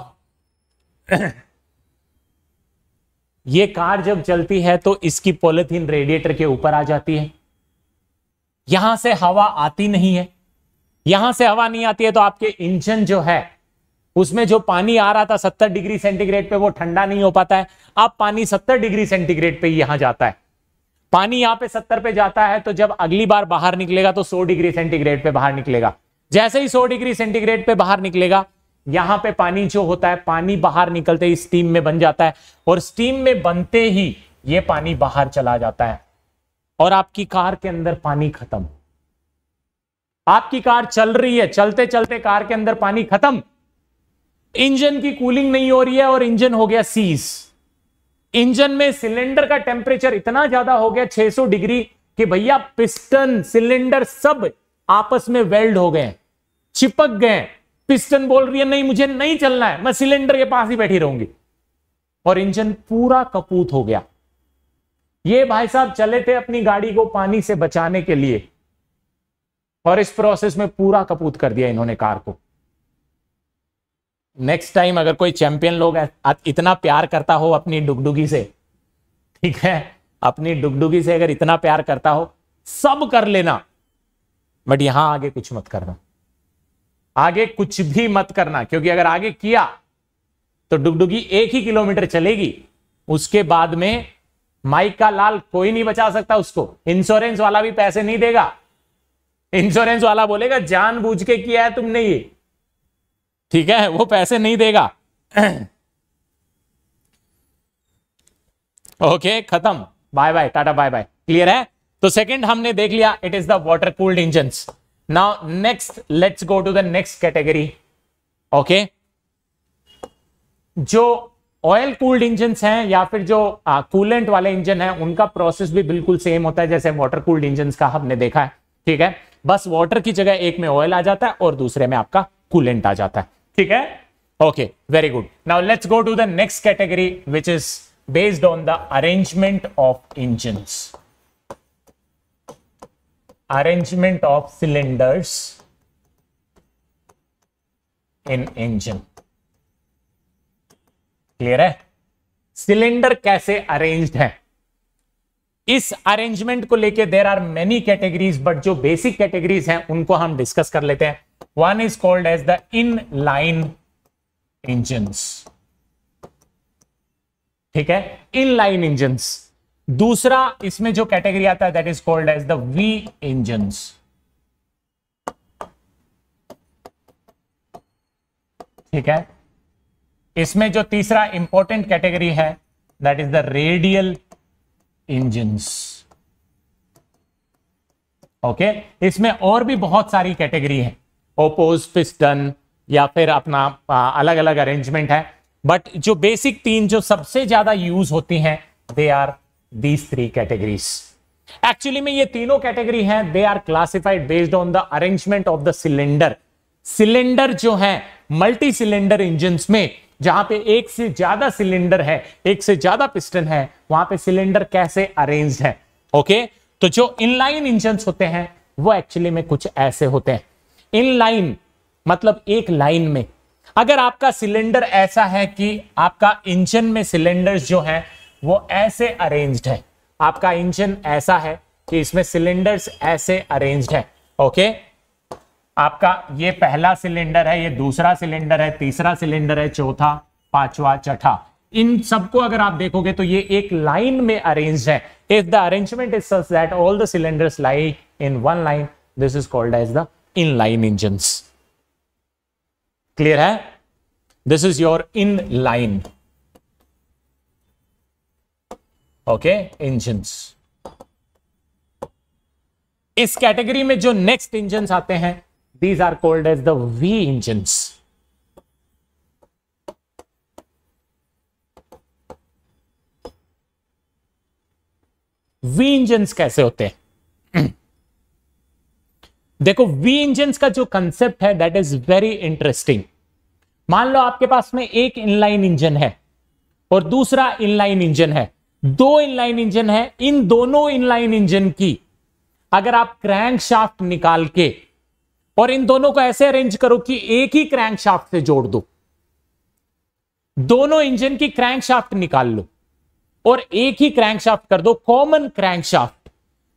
ये कार जब चलती है तो इसकी पॉलिथीन रेडिएटर के ऊपर आ जाती है यहां से हवा आती नहीं है यहां से हवा नहीं आती है तो आपके इंजन जो है उसमें जो पानी आ रहा था सत्तर डिग्री सेंटीग्रेड पे वो ठंडा नहीं हो पाता है अब पानी सत्तर डिग्री सेंटीग्रेड पे यहां जाता है पानी यहां पे सत्तर पे जाता है तो जब अगली बार बाहर निकलेगा तो सौ डिग्री सेंटीग्रेड पे बाहर निकलेगा जैसे ही सौ डिग्री सेंटीग्रेड पे बाहर निकलेगा यहां पे पानी जो होता है पानी बाहर निकलते ही स्टीम में बन जाता है और स्टीम में बनते ही ये पानी बाहर चला जाता है और आपकी कार के अंदर पानी खत्म आपकी कार चल रही है चलते चलते कार के अंदर पानी खत्म इंजन की कूलिंग नहीं हो रही है और इंजन हो गया सीज इंजन में सिलेंडर का टेम्परेचर इतना ज्यादा हो गया 600 डिग्री कि भैया पिस्टन सिलेंडर सब आपस में वेल्ड हो गए चिपक गए पिस्टन बोल रही है नहीं मुझे नहीं चलना है मैं सिलेंडर के पास ही बैठी रहूंगी और इंजन पूरा कपूत हो गया ये भाई साहब चले थे अपनी गाड़ी को पानी से बचाने के लिए और इस प्रोसेस में पूरा कपूत कर दिया इन्होंने कार को नेक्स्ट टाइम अगर कोई चैंपियन लोग इतना प्यार करता हो अपनी डुगडुगी से ठीक है अपनी डुगडुगी से अगर इतना प्यार करता हो सब कर लेना बट यहां आगे कुछ मत करना आगे कुछ भी मत करना क्योंकि अगर आगे किया तो डुगडुगी एक ही किलोमीटर चलेगी उसके बाद में माइक का लाल कोई नहीं बचा सकता उसको इंश्योरेंस वाला भी पैसे नहीं देगा इंश्योरेंस वाला बोलेगा जानबूझ के किया है तुमने ये ठीक है वो पैसे नहीं देगा ओके खत्म bye bye tata bye bye clear है तो सेकंड हमने देख लिया it is the water cooled engine now next let's go to the next category okay जो ऑयल कूल्ड इंजन हैं या फिर जो कूलेंट वाले इंजन हैं उनका प्रोसेस भी बिल्कुल सेम होता है जैसे वॉटर कूल्ड इंजन का हमने देखा है ठीक है बस वाटर की जगह एक में ऑयल आ जाता है और दूसरे में आपका कूलेंट आ जाता है ठीक है okay very good now let's go to the next category which is based on the arrangement of engine arrangement of cylinders in engine clear है सिलेंडर कैसे अरेंज्ड है इस अरेंजमेंट को लेके there are many categories but जो basic categories हैं उनको हम डिस्कस कर लेते हैं one is called as the in line engine ठीक है इन लाइन इंजन दूसरा इसमें जो कैटेगरी आता है that is called as the V engine ठीक है इसमें जो तीसरा इंपॉर्टेंट कैटेगरी है that is the radial engines okay okay? इसमें और भी बहुत सारी कैटेगरी है ओपोज पिस्टन या फिर अपना अलग अलग अरेंजमेंट है बट जो बेसिक तीन जो सबसे ज्यादा यूज होती हैं they are these three categories actually में ये तीनों कैटेगरी हैं they are classified based on the arrangement of the cylinder cylinder जो है मल्टी सिलेंडर इंजिन में जहां पे एक से ज्यादा सिलेंडर है एक से ज्यादा पिस्टन है वहां पे सिलेंडर कैसे अरेंज है ओके तो जो इनलाइन इंजन होते हैं वो एक्चुअली में कुछ ऐसे होते हैं इनलाइन मतलब एक लाइन में अगर आपका सिलेंडर ऐसा है कि आपका इंजन में सिलेंडर जो है वो ऐसे अरेन्ज है आपका इंजन ऐसा है कि इसमें सिलेंडर्स ऐसे अरेंज्ड है ओके आपका ये पहला सिलेंडर है ये दूसरा सिलेंडर है तीसरा सिलेंडर है चौथा पांचवा छठा इन सबको अगर आप देखोगे तो ये एक लाइन में अरेंज है if the arrangement is such that all the cylinders lie in one line this is called as the in line engine clear है this is your in line okay engine इस category में जो next engine आते हैं These are called as the V engines. V engine कैसे होते हैं देखो वी इंजन का जो कंसेप्ट है दैट इज वेरी इंटरेस्टिंग मान लो आपके पास में एक इनलाइन इंजन है और दूसरा इनलाइन इंजन है दो इनलाइन इंजन है इन दोनों इनलाइन इंजन की अगर आप क्रैंक शाफ्ट निकाल के और इन दोनों को ऐसे अरेंज करो कि एक ही क्रैंकशाफ्ट से जोड़ दो दोनों इंजन की क्रैंकशाफ्ट निकाल लो और एक ही क्रैंकशाफ्ट कर दो कॉमन क्रैंकशाफ्ट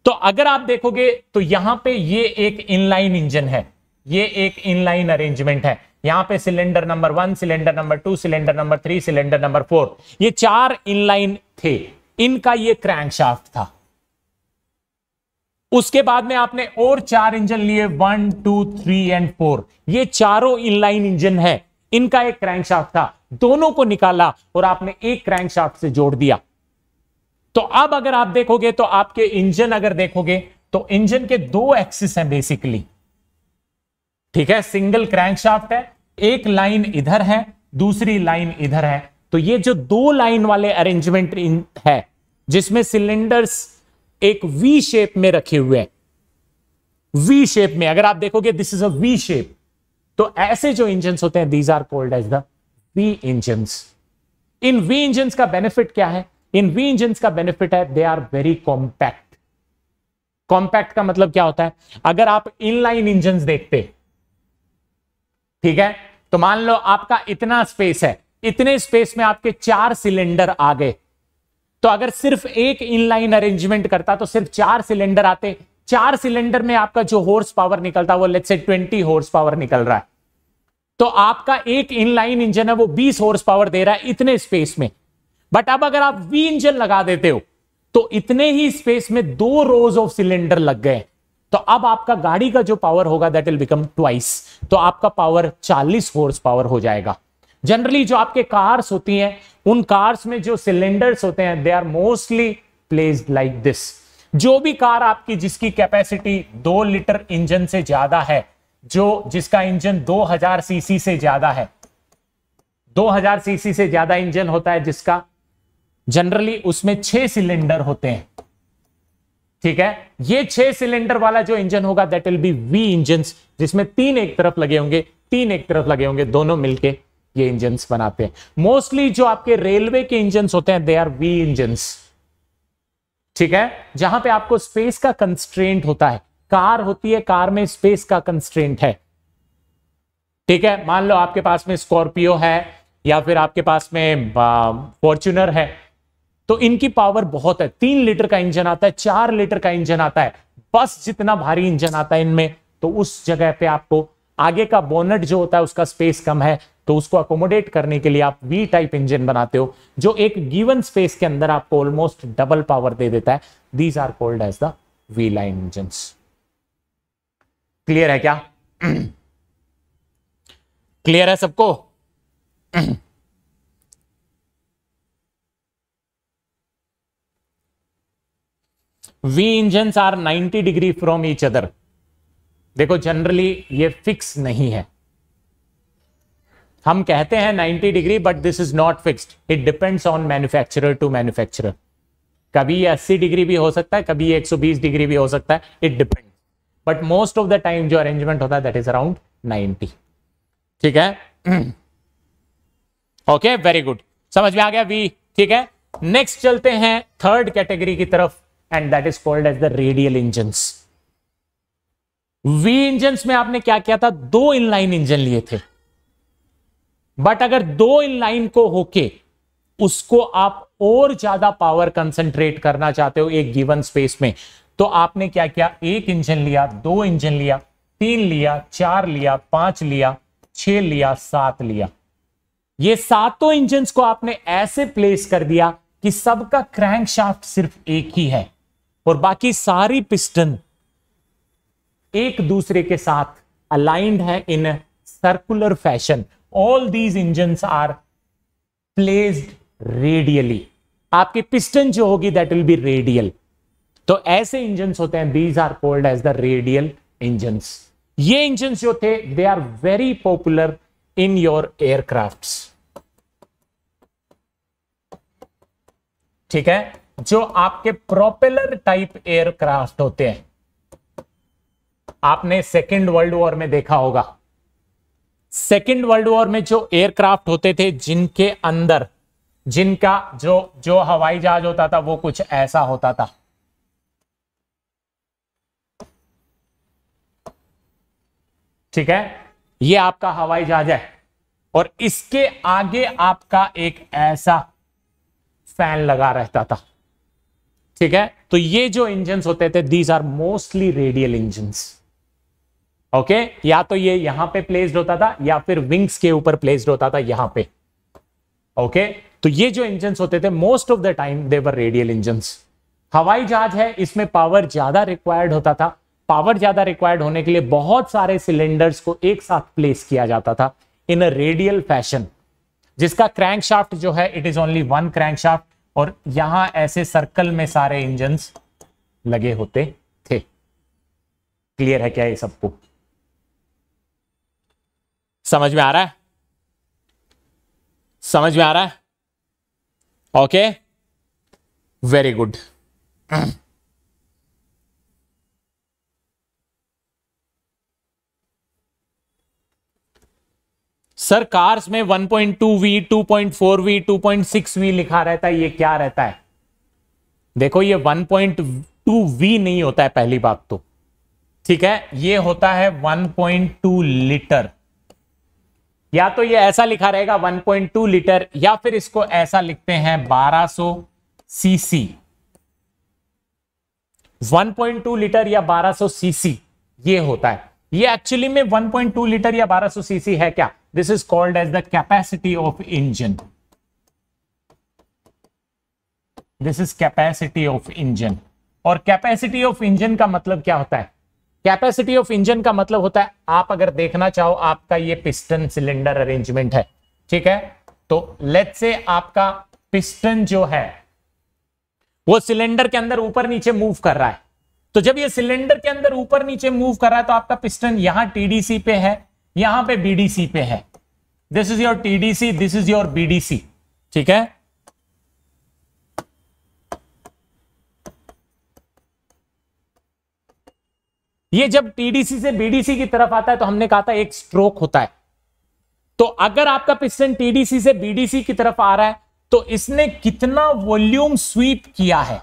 तो अगर आप देखोगे तो यहां पे ये एक इनलाइन इंजन है ये एक इनलाइन अरेंजमेंट है यहां पे cylinder number one cylinder number two cylinder number three cylinder number four ये चार इनलाइन थे इनका ये क्रैंकशाफ्ट था उसके बाद में आपने और चार इंजन लिए one two three and four ये चारों इनलाइन इंजन है इनका एक क्रैंकशाफ्ट था दोनों को निकाला और आपने एक क्रैंकशाफ्ट से जोड़ दिया तो अब अगर आप देखोगे तो आपके इंजन अगर देखोगे तो इंजन के दो एक्सिस हैं बेसिकली ठीक है सिंगल क्रैंकशाफ्ट है एक लाइन इधर है दूसरी लाइन इधर है तो ये जो दो लाइन वाले अरेंजमेंट है जिसमें सिलेंडर्स एक वी शेप में रखे हुए हैं वी शेप में अगर आप देखोगे this is a V shape तो ऐसे जो इंजन होते हैं these are called as the V engine in V engine का बेनिफिट क्या है इन वी इंजन का बेनिफिट है they are very compact compact का मतलब क्या होता है अगर आप इनलाइन इंजन देखते ठीक है तो मान लो आपका इतना स्पेस है इतने स्पेस में आपके चार सिलेंडर आ गए तो अगर सिर्फ एक इनलाइन अरेंजमेंट करता तो सिर्फ चार सिलेंडर आते चार सिलेंडर में आपका जो हॉर्स पावर निकलता वो लेट से ट्वेंटी हॉर्स पावर निकल रहा है तो आपका एक इनलाइन इंजन है वो बीस हॉर्स पावर दे रहा है इतने स्पेस में बट अब अगर आप वी इंजन लगा देते हो तो इतने ही स्पेस में दो रोज ऑफ सिलेंडर लग गए तो अब आपका गाड़ी का जो पावर होगा दैट विल बिकम ट्वाइस तो आपका पावर 40 हॉर्स पावर हो जाएगा जनरली जो आपके कार्स होती हैं उन कार्स में जो सिलेंडर्स होते हैं they are mostly placed like this जो भी कार आपकी जिसकी कैपेसिटी दो लीटर इंजन से ज्यादा है जो जिसका इंजन 2000 सीसी से ज्यादा है 2000 सीसी से ज्यादा इंजन होता है जिसका जनरली उसमें छह सिलेंडर होते हैं ठीक है ये छह सिलेंडर वाला जो इंजन होगा that will be V engine जिसमें तीन एक तरफ लगे होंगे तीन एक तरफ लगे होंगे दोनों मिलके ये इंजन बनाते हैं मोस्टली जो आपके रेलवे के इंजन होते हैं दे आर वी इंजन ठीक है जहां पे आपको स्पेस का कंस्ट्रेंट होता है कार होती है कार में स्पेस का कंस्ट्रेंट है ठीक है मान लो आपके पास में स्कॉर्पियो है या फिर आपके पास में फॉर्च्यूनर है तो इनकी पावर बहुत है तीन लीटर का इंजन आता है चार लीटर का इंजन आता है बस जितना भारी इंजन आता है इनमें तो उस जगह पे आपको आगे का बोनट जो होता है उसका स्पेस कम है तो उसको अकोमोडेट करने के लिए आप वी टाइप इंजन बनाते हो जो एक गिवन स्पेस के अंदर आपको ऑलमोस्ट डबल पावर दे देता है these are called as the V line engine clear है क्या क्लियर है सबको V engine are 90 degree from each other देखो जनरली ये फिक्स नहीं है हम कहते हैं 90 degree but this is not fixed it depends on manufacturer to manufacturer कभी ये 80 डिग्री भी हो सकता है कभी ये 120 डिग्री भी हो सकता है it depend but most of the time जो अरेंजमेंट होता है दैट इज अराउंड 90 ठीक है ओके वेरी गुड समझ में आ गया वी ठीक है नेक्स्ट चलते हैं थर्ड कैटेगरी की तरफ and that is called as the radial engine V engine में आपने क्या किया था दो इनलाइन इंजन लिए थे बट अगर दो इन लाइन को होके उसको आप और ज्यादा पावर कंसंट्रेट करना चाहते हो एक गिवन स्पेस में तो आपने क्या किया एक इंजन लिया दो इंजन लिया तीन लिया चार लिया पांच लिया छह लिया सात लिया ये सातों इंजन को आपने ऐसे प्लेस कर दिया कि सबका क्रैंक शाफ्ट सिर्फ एक ही है और बाकी सारी पिस्टन एक दूसरे के साथ अलाइंड है in circular fashion all these engine are placed radially आपकी पिस्टन जो होगी दैट विल बी रेडियल तो ऐसे इंजन होते हैं these are called as the radial engine ये इंजन जो थे they are very popular in your aircraft ठीक है जो आपके प्रोपेलर टाइप एयरक्राफ्ट होते हैं आपने सेकेंड वर्ल्ड वॉर में देखा होगा सेकेंड वर्ल्ड वॉर में जो एयरक्राफ्ट होते थे जिनके अंदर जिनका जो जो हवाई जहाज होता था वो कुछ ऐसा होता था ठीक है ये आपका हवाई जहाज है और इसके आगे आपका एक ऐसा फैन लगा रहता था ठीक है तो ये जो इंजन होते थे these are mostly radial engine okay या तो ये यहां पे प्लेस्ड होता था या फिर विंग्स के ऊपर प्लेस्ड होता था यहां पे ओके तो ये जो इंजन होते थे most of the time they were radial engine हवाई जहाज है इसमें पावर ज्यादा रिक्वायर्ड होता था पावर ज्यादा रिक्वायर्ड होने के लिए बहुत सारे सिलेंडर्स को एक साथ प्लेस किया जाता था इन अ रेडियल फैशन जिसका क्रैंकशाफ्ट जो है it is only one crankshaft और यहां ऐसे सर्कल में सारे इंजन लगे होते थे क्लियर है क्या ये सबको समझ में आ रहा है समझ में आ रहा है okay very good sir cars में 1.2 वी 2.4 वी 2.6 वी लिखा रहता है ये क्या रहता है देखो ये 1.2 वी नहीं होता है पहली बात तो ठीक है ये होता है 1.2 लीटर या तो ये ऐसा लिखा रहेगा 1.2 लीटर या फिर इसको ऐसा लिखते हैं 1200 सीसी 1.2 लीटर या 1200 सीसी ये होता है ये एक्चुअली में 1.2 लीटर या 1200 सीसी है क्या this is called as the capacity of engine this is capacity of engine और कैपेसिटी ऑफ इंजन का मतलब क्या होता है कैपेसिटी ऑफ इंजन का मतलब होता है आप अगर देखना चाहो आपका ये पिस्टन सिलेंडर अरेंजमेंट है ठीक है तो लेट से आपका पिस्टन जो है वो सिलेंडर के अंदर ऊपर नीचे मूव कर रहा है तो जब ये सिलेंडर के अंदर ऊपर नीचे मूव कर रहा है तो आपका पिस्टन यहां टीडीसी पे है यहां पे बीडीसी पे है this is your TDC this is your BDC ठीक है ये जब टीडीसी से बीडीसी की तरफ आता है तो हमने कहा था एक स्ट्रोक होता है तो अगर आपका पिस्टन टीडीसी से बीडीसी की तरफ आ रहा है तो इसने कितना वॉल्यूम स्वीप किया है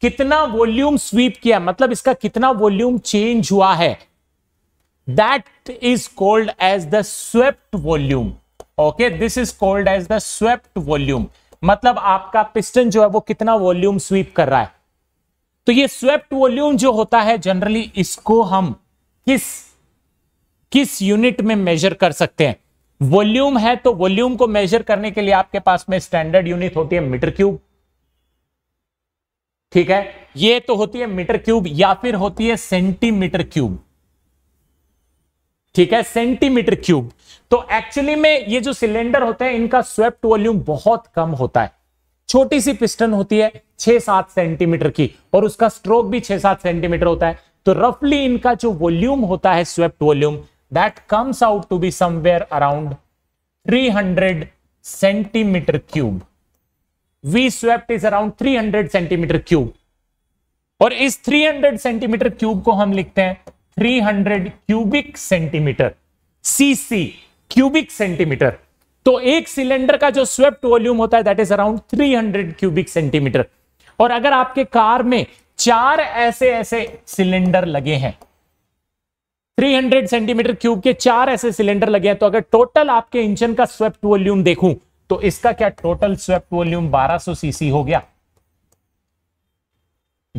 कितना वॉल्यूम स्वीप किया मतलब इसका कितना वॉल्यूम चेंज हुआ है that is called as the swept volume okay this is called as the swept volume मतलब आपका पिस्टन जो है वो कितना वॉल्यूम स्वीप कर रहा है तो ये स्वेप्ट वॉल्यूम जो होता है जनरली इसको हम किस किस यूनिट में मेजर कर सकते हैं वॉल्यूम है तो वॉल्यूम को मेजर करने के लिए आपके पास में स्टैंडर्ड यूनिट होती है मीटर क्यूब ठीक है ये तो होती है मीटर क्यूब या फिर होती है सेंटीमीटर क्यूब ठीक है सेंटीमीटर क्यूब तो एक्चुअली में ये जो सिलेंडर होते हैं इनका स्वेप्ट वॉल्यूम बहुत कम होता है छोटी सी पिस्टन होती है छह सात सेंटीमीटर की और उसका स्ट्रोक भी छह सात सेंटीमीटर होता है तो रफली इनका जो वॉल्यूम होता है swept volume that comes out to be somewhere around 300 centimetre cube V swept is around 300 centimetre cube और इस 300 सेंटीमीटर क्यूब को हम लिखते हैं 300 cubic centimetre CC cubic centimetre तो एक सिलेंडर का जो स्वेप्ट वॉल्यूम होता है that is around 300 cubic centimetre और अगर आपके कार में चार ऐसे ऐसे सिलेंडर लगे हैं 300 सेंटीमीटर क्यूब के चार ऐसे सिलेंडर लगे हैं तो अगर टोटल आपके इंजन का स्वेप्ट वॉल्यूम देखूं तो इसका क्या टोटल स्वेप्ट वॉल्यूम 1200 सीसी हो गया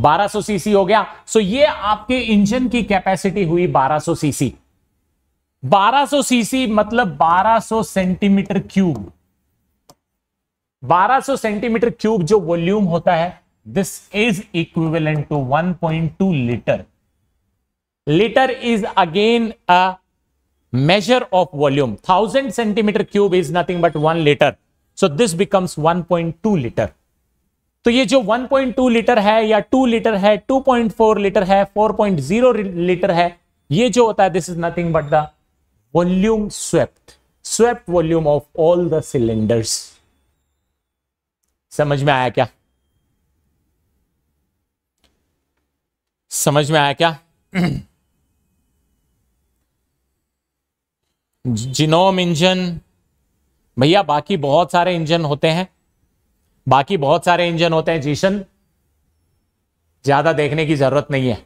1200 सीसी हो गया सो यह ये आपके इंजन की कैपेसिटी हुई 1200 सीसी 1200 सीसी मतलब 1200 सेंटीमीटर क्यूब 1200 सेंटीमीटर क्यूब जो वॉल्यूम होता है this is equivalent to 1.2 litre litre is again a measure of volume 1000 centimetre cube is nothing but one litre so this becomes 1.2 litre तो ये जो 1.2 litre है या 2 litre है 2.4 लीटर है 4.0 लीटर है ये जो होता है this is nothing but the volume swept swept volume of all the cylinders समझ में आया क्या समझ में आया क्या जिनोम इंजन भैया बाकी बहुत सारे इंजन होते हैं बाकी बहुत सारे इंजन होते हैं जीशन ज्यादा देखने की जरूरत नहीं है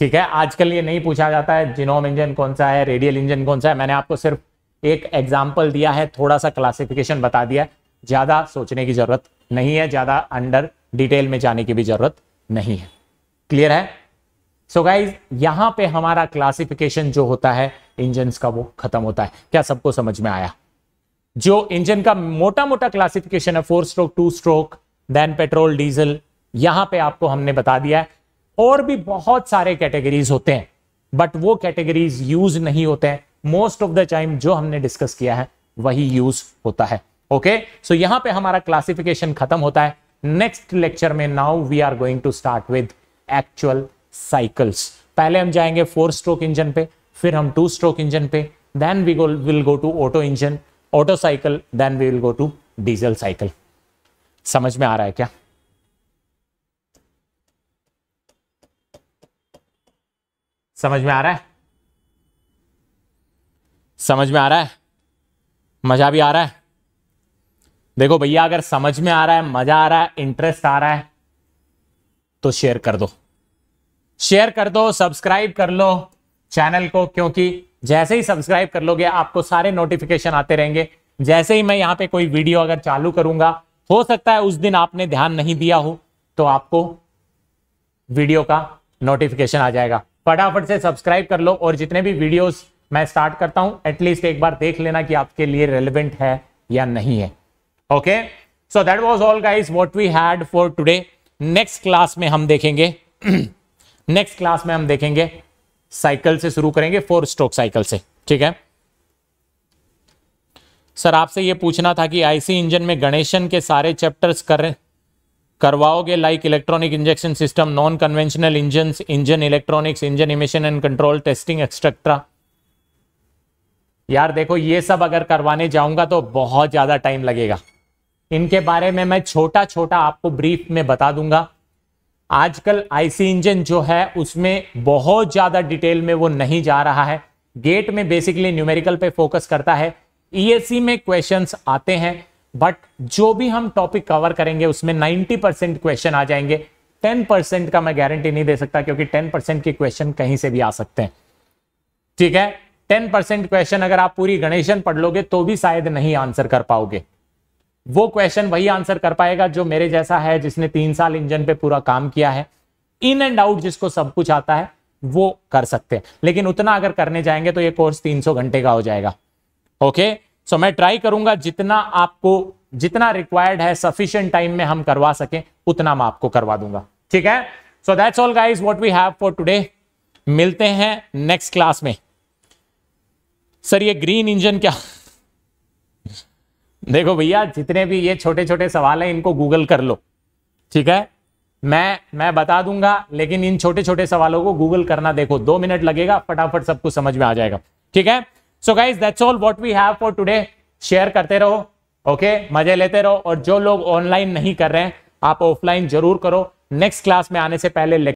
ठीक है आजकल ये नहीं पूछा जाता है जिनोम इंजन कौन सा है रेडियल इंजन कौन सा है मैंने आपको सिर्फ एक एग्जाम्पल दिया है थोड़ा सा क्लासिफिकेशन बता दिया है ज़्यादा सोचने की ज़रूरत नहीं है ज़्यादा अंडर डिटेल में जाने की भी ज़रूरत नहीं है क्लियर है सो गाइज यहां पे हमारा क्लासिफिकेशन जो होता है इंजन का वो खत्म होता है क्या सबको समझ में आया जो इंजन का मोटा मोटा क्लासिफिकेशन है four stroke two stroke then petrol diesel यहां पे आपको हमने बता दिया है और भी बहुत सारे कैटेगरीज होते हैं बट वो कैटेगरीज यूज नहीं होते हैं मोस्ट ऑफ द टाइम जो हमने डिस्कस किया है वही यूज होता है ओके okay? सो so, यहां पे हमारा क्लासिफिकेशन खत्म होता है नेक्स्ट लेक्चर में now we are going to start with actual cycles पहले हम जाएंगे फोर स्ट्रोक इंजन पे फिर हम टू स्ट्रोक इंजन पे then we will go to Otto engine Otto cycle then we will go to diesel cycle समझ में आ रहा है क्या समझ में आ रहा है समझ में आ रहा है मज़ा भी आ रहा है देखो भैया अगर समझ में आ रहा है मज़ा आ रहा है इंटरेस्ट आ रहा है तो शेयर कर दो शेयर कर दो सब्सक्राइब कर लो चैनल को क्योंकि जैसे ही सब्सक्राइब कर लोगे आपको सारे नोटिफिकेशन आते रहेंगे जैसे ही मैं यहां पे कोई वीडियो अगर चालू करूंगा हो सकता है उस दिन आपने ध्यान नहीं दिया हो तो आपको वीडियो का नोटिफिकेशन आ जाएगा फटाफट से सब्सक्राइब कर लो और जितने भी वीडियोस मैं स्टार्ट करता हूं एटलीस्ट एक बार देख लेना कि आपके लिए रेलिवेंट है या नहीं है okay so that was all guys what we had for today next class में हम देखेंगे नेक्स्ट क्लास में हम देखेंगे साइकिल से शुरू करेंगे फोर स्ट्रोक साइकिल से ठीक है सर आपसे यह पूछना था कि आईसी इंजन में गणेशन के सारे चैप्टर्स कर करवाओगे like electronic injection system non conventional engine engine electronics engine emission and control testing etcetera यार देखो ये सब अगर करवाने जाऊंगा तो बहुत ज्यादा टाइम लगेगा इनके बारे में मैं छोटा छोटा आपको ब्रीफ में बता दूंगा आजकल आईसी इंजन जो है उसमें बहुत ज्यादा डिटेल में वो नहीं जा रहा है गेट में बेसिकली न्यूमेरिकल पे फोकस करता है ईएससी e में क्वेश्चंस आते हैं बट जो भी हम टॉपिक कवर करेंगे उसमें 90 परसेंट क्वेश्चन आ जाएंगे 10 परसेंट का मैं गारंटी नहीं दे सकता क्योंकि 10 परसेंट के क्वेश्चन कहीं से भी आ सकते हैं ठीक है 10 परसेंट क्वेश्चन अगर आप पूरी गणेशन पढ़ लोगे तो भी शायद नहीं आंसर कर पाओगे वो क्वेश्चन वही आंसर कर पाएगा जो मेरे जैसा है जिसने तीन साल इंजन पे पूरा काम किया है इन एंड आउट जिसको सब कुछ आता है वो कर सकते हैं लेकिन उतना अगर करने जाएंगे तो ये कोर्स 300 घंटे का हो जाएगा ओके okay? सो मैं ट्राई करूंगा जितना आपको जितना रिक्वायर्ड है सफिशियंट टाइम में हम करवा सके उतना मैं आपको करवा दूंगा ठीक है so that's all guys what we have for today मिलते हैं नेक्स्ट क्लास में सर ये ग्रीन इंजन क्या देखो भैया जितने भी ये छोटे छोटे सवाल हैं इनको गूगल कर लो ठीक है मैं मैं बता दूंगा लेकिन इन छोटे छोटे सवालों को गूगल करना देखो दो मिनट लगेगा फटाफट सब कुछ समझ में आ जाएगा ठीक है so guys that's all what we have for today share करते रहो ओके okay? मजे लेते रहो और जो लोग ऑनलाइन नहीं कर रहे हैं आप ऑफलाइन जरूर करो नेक्स्ट क्लास में आने से पहले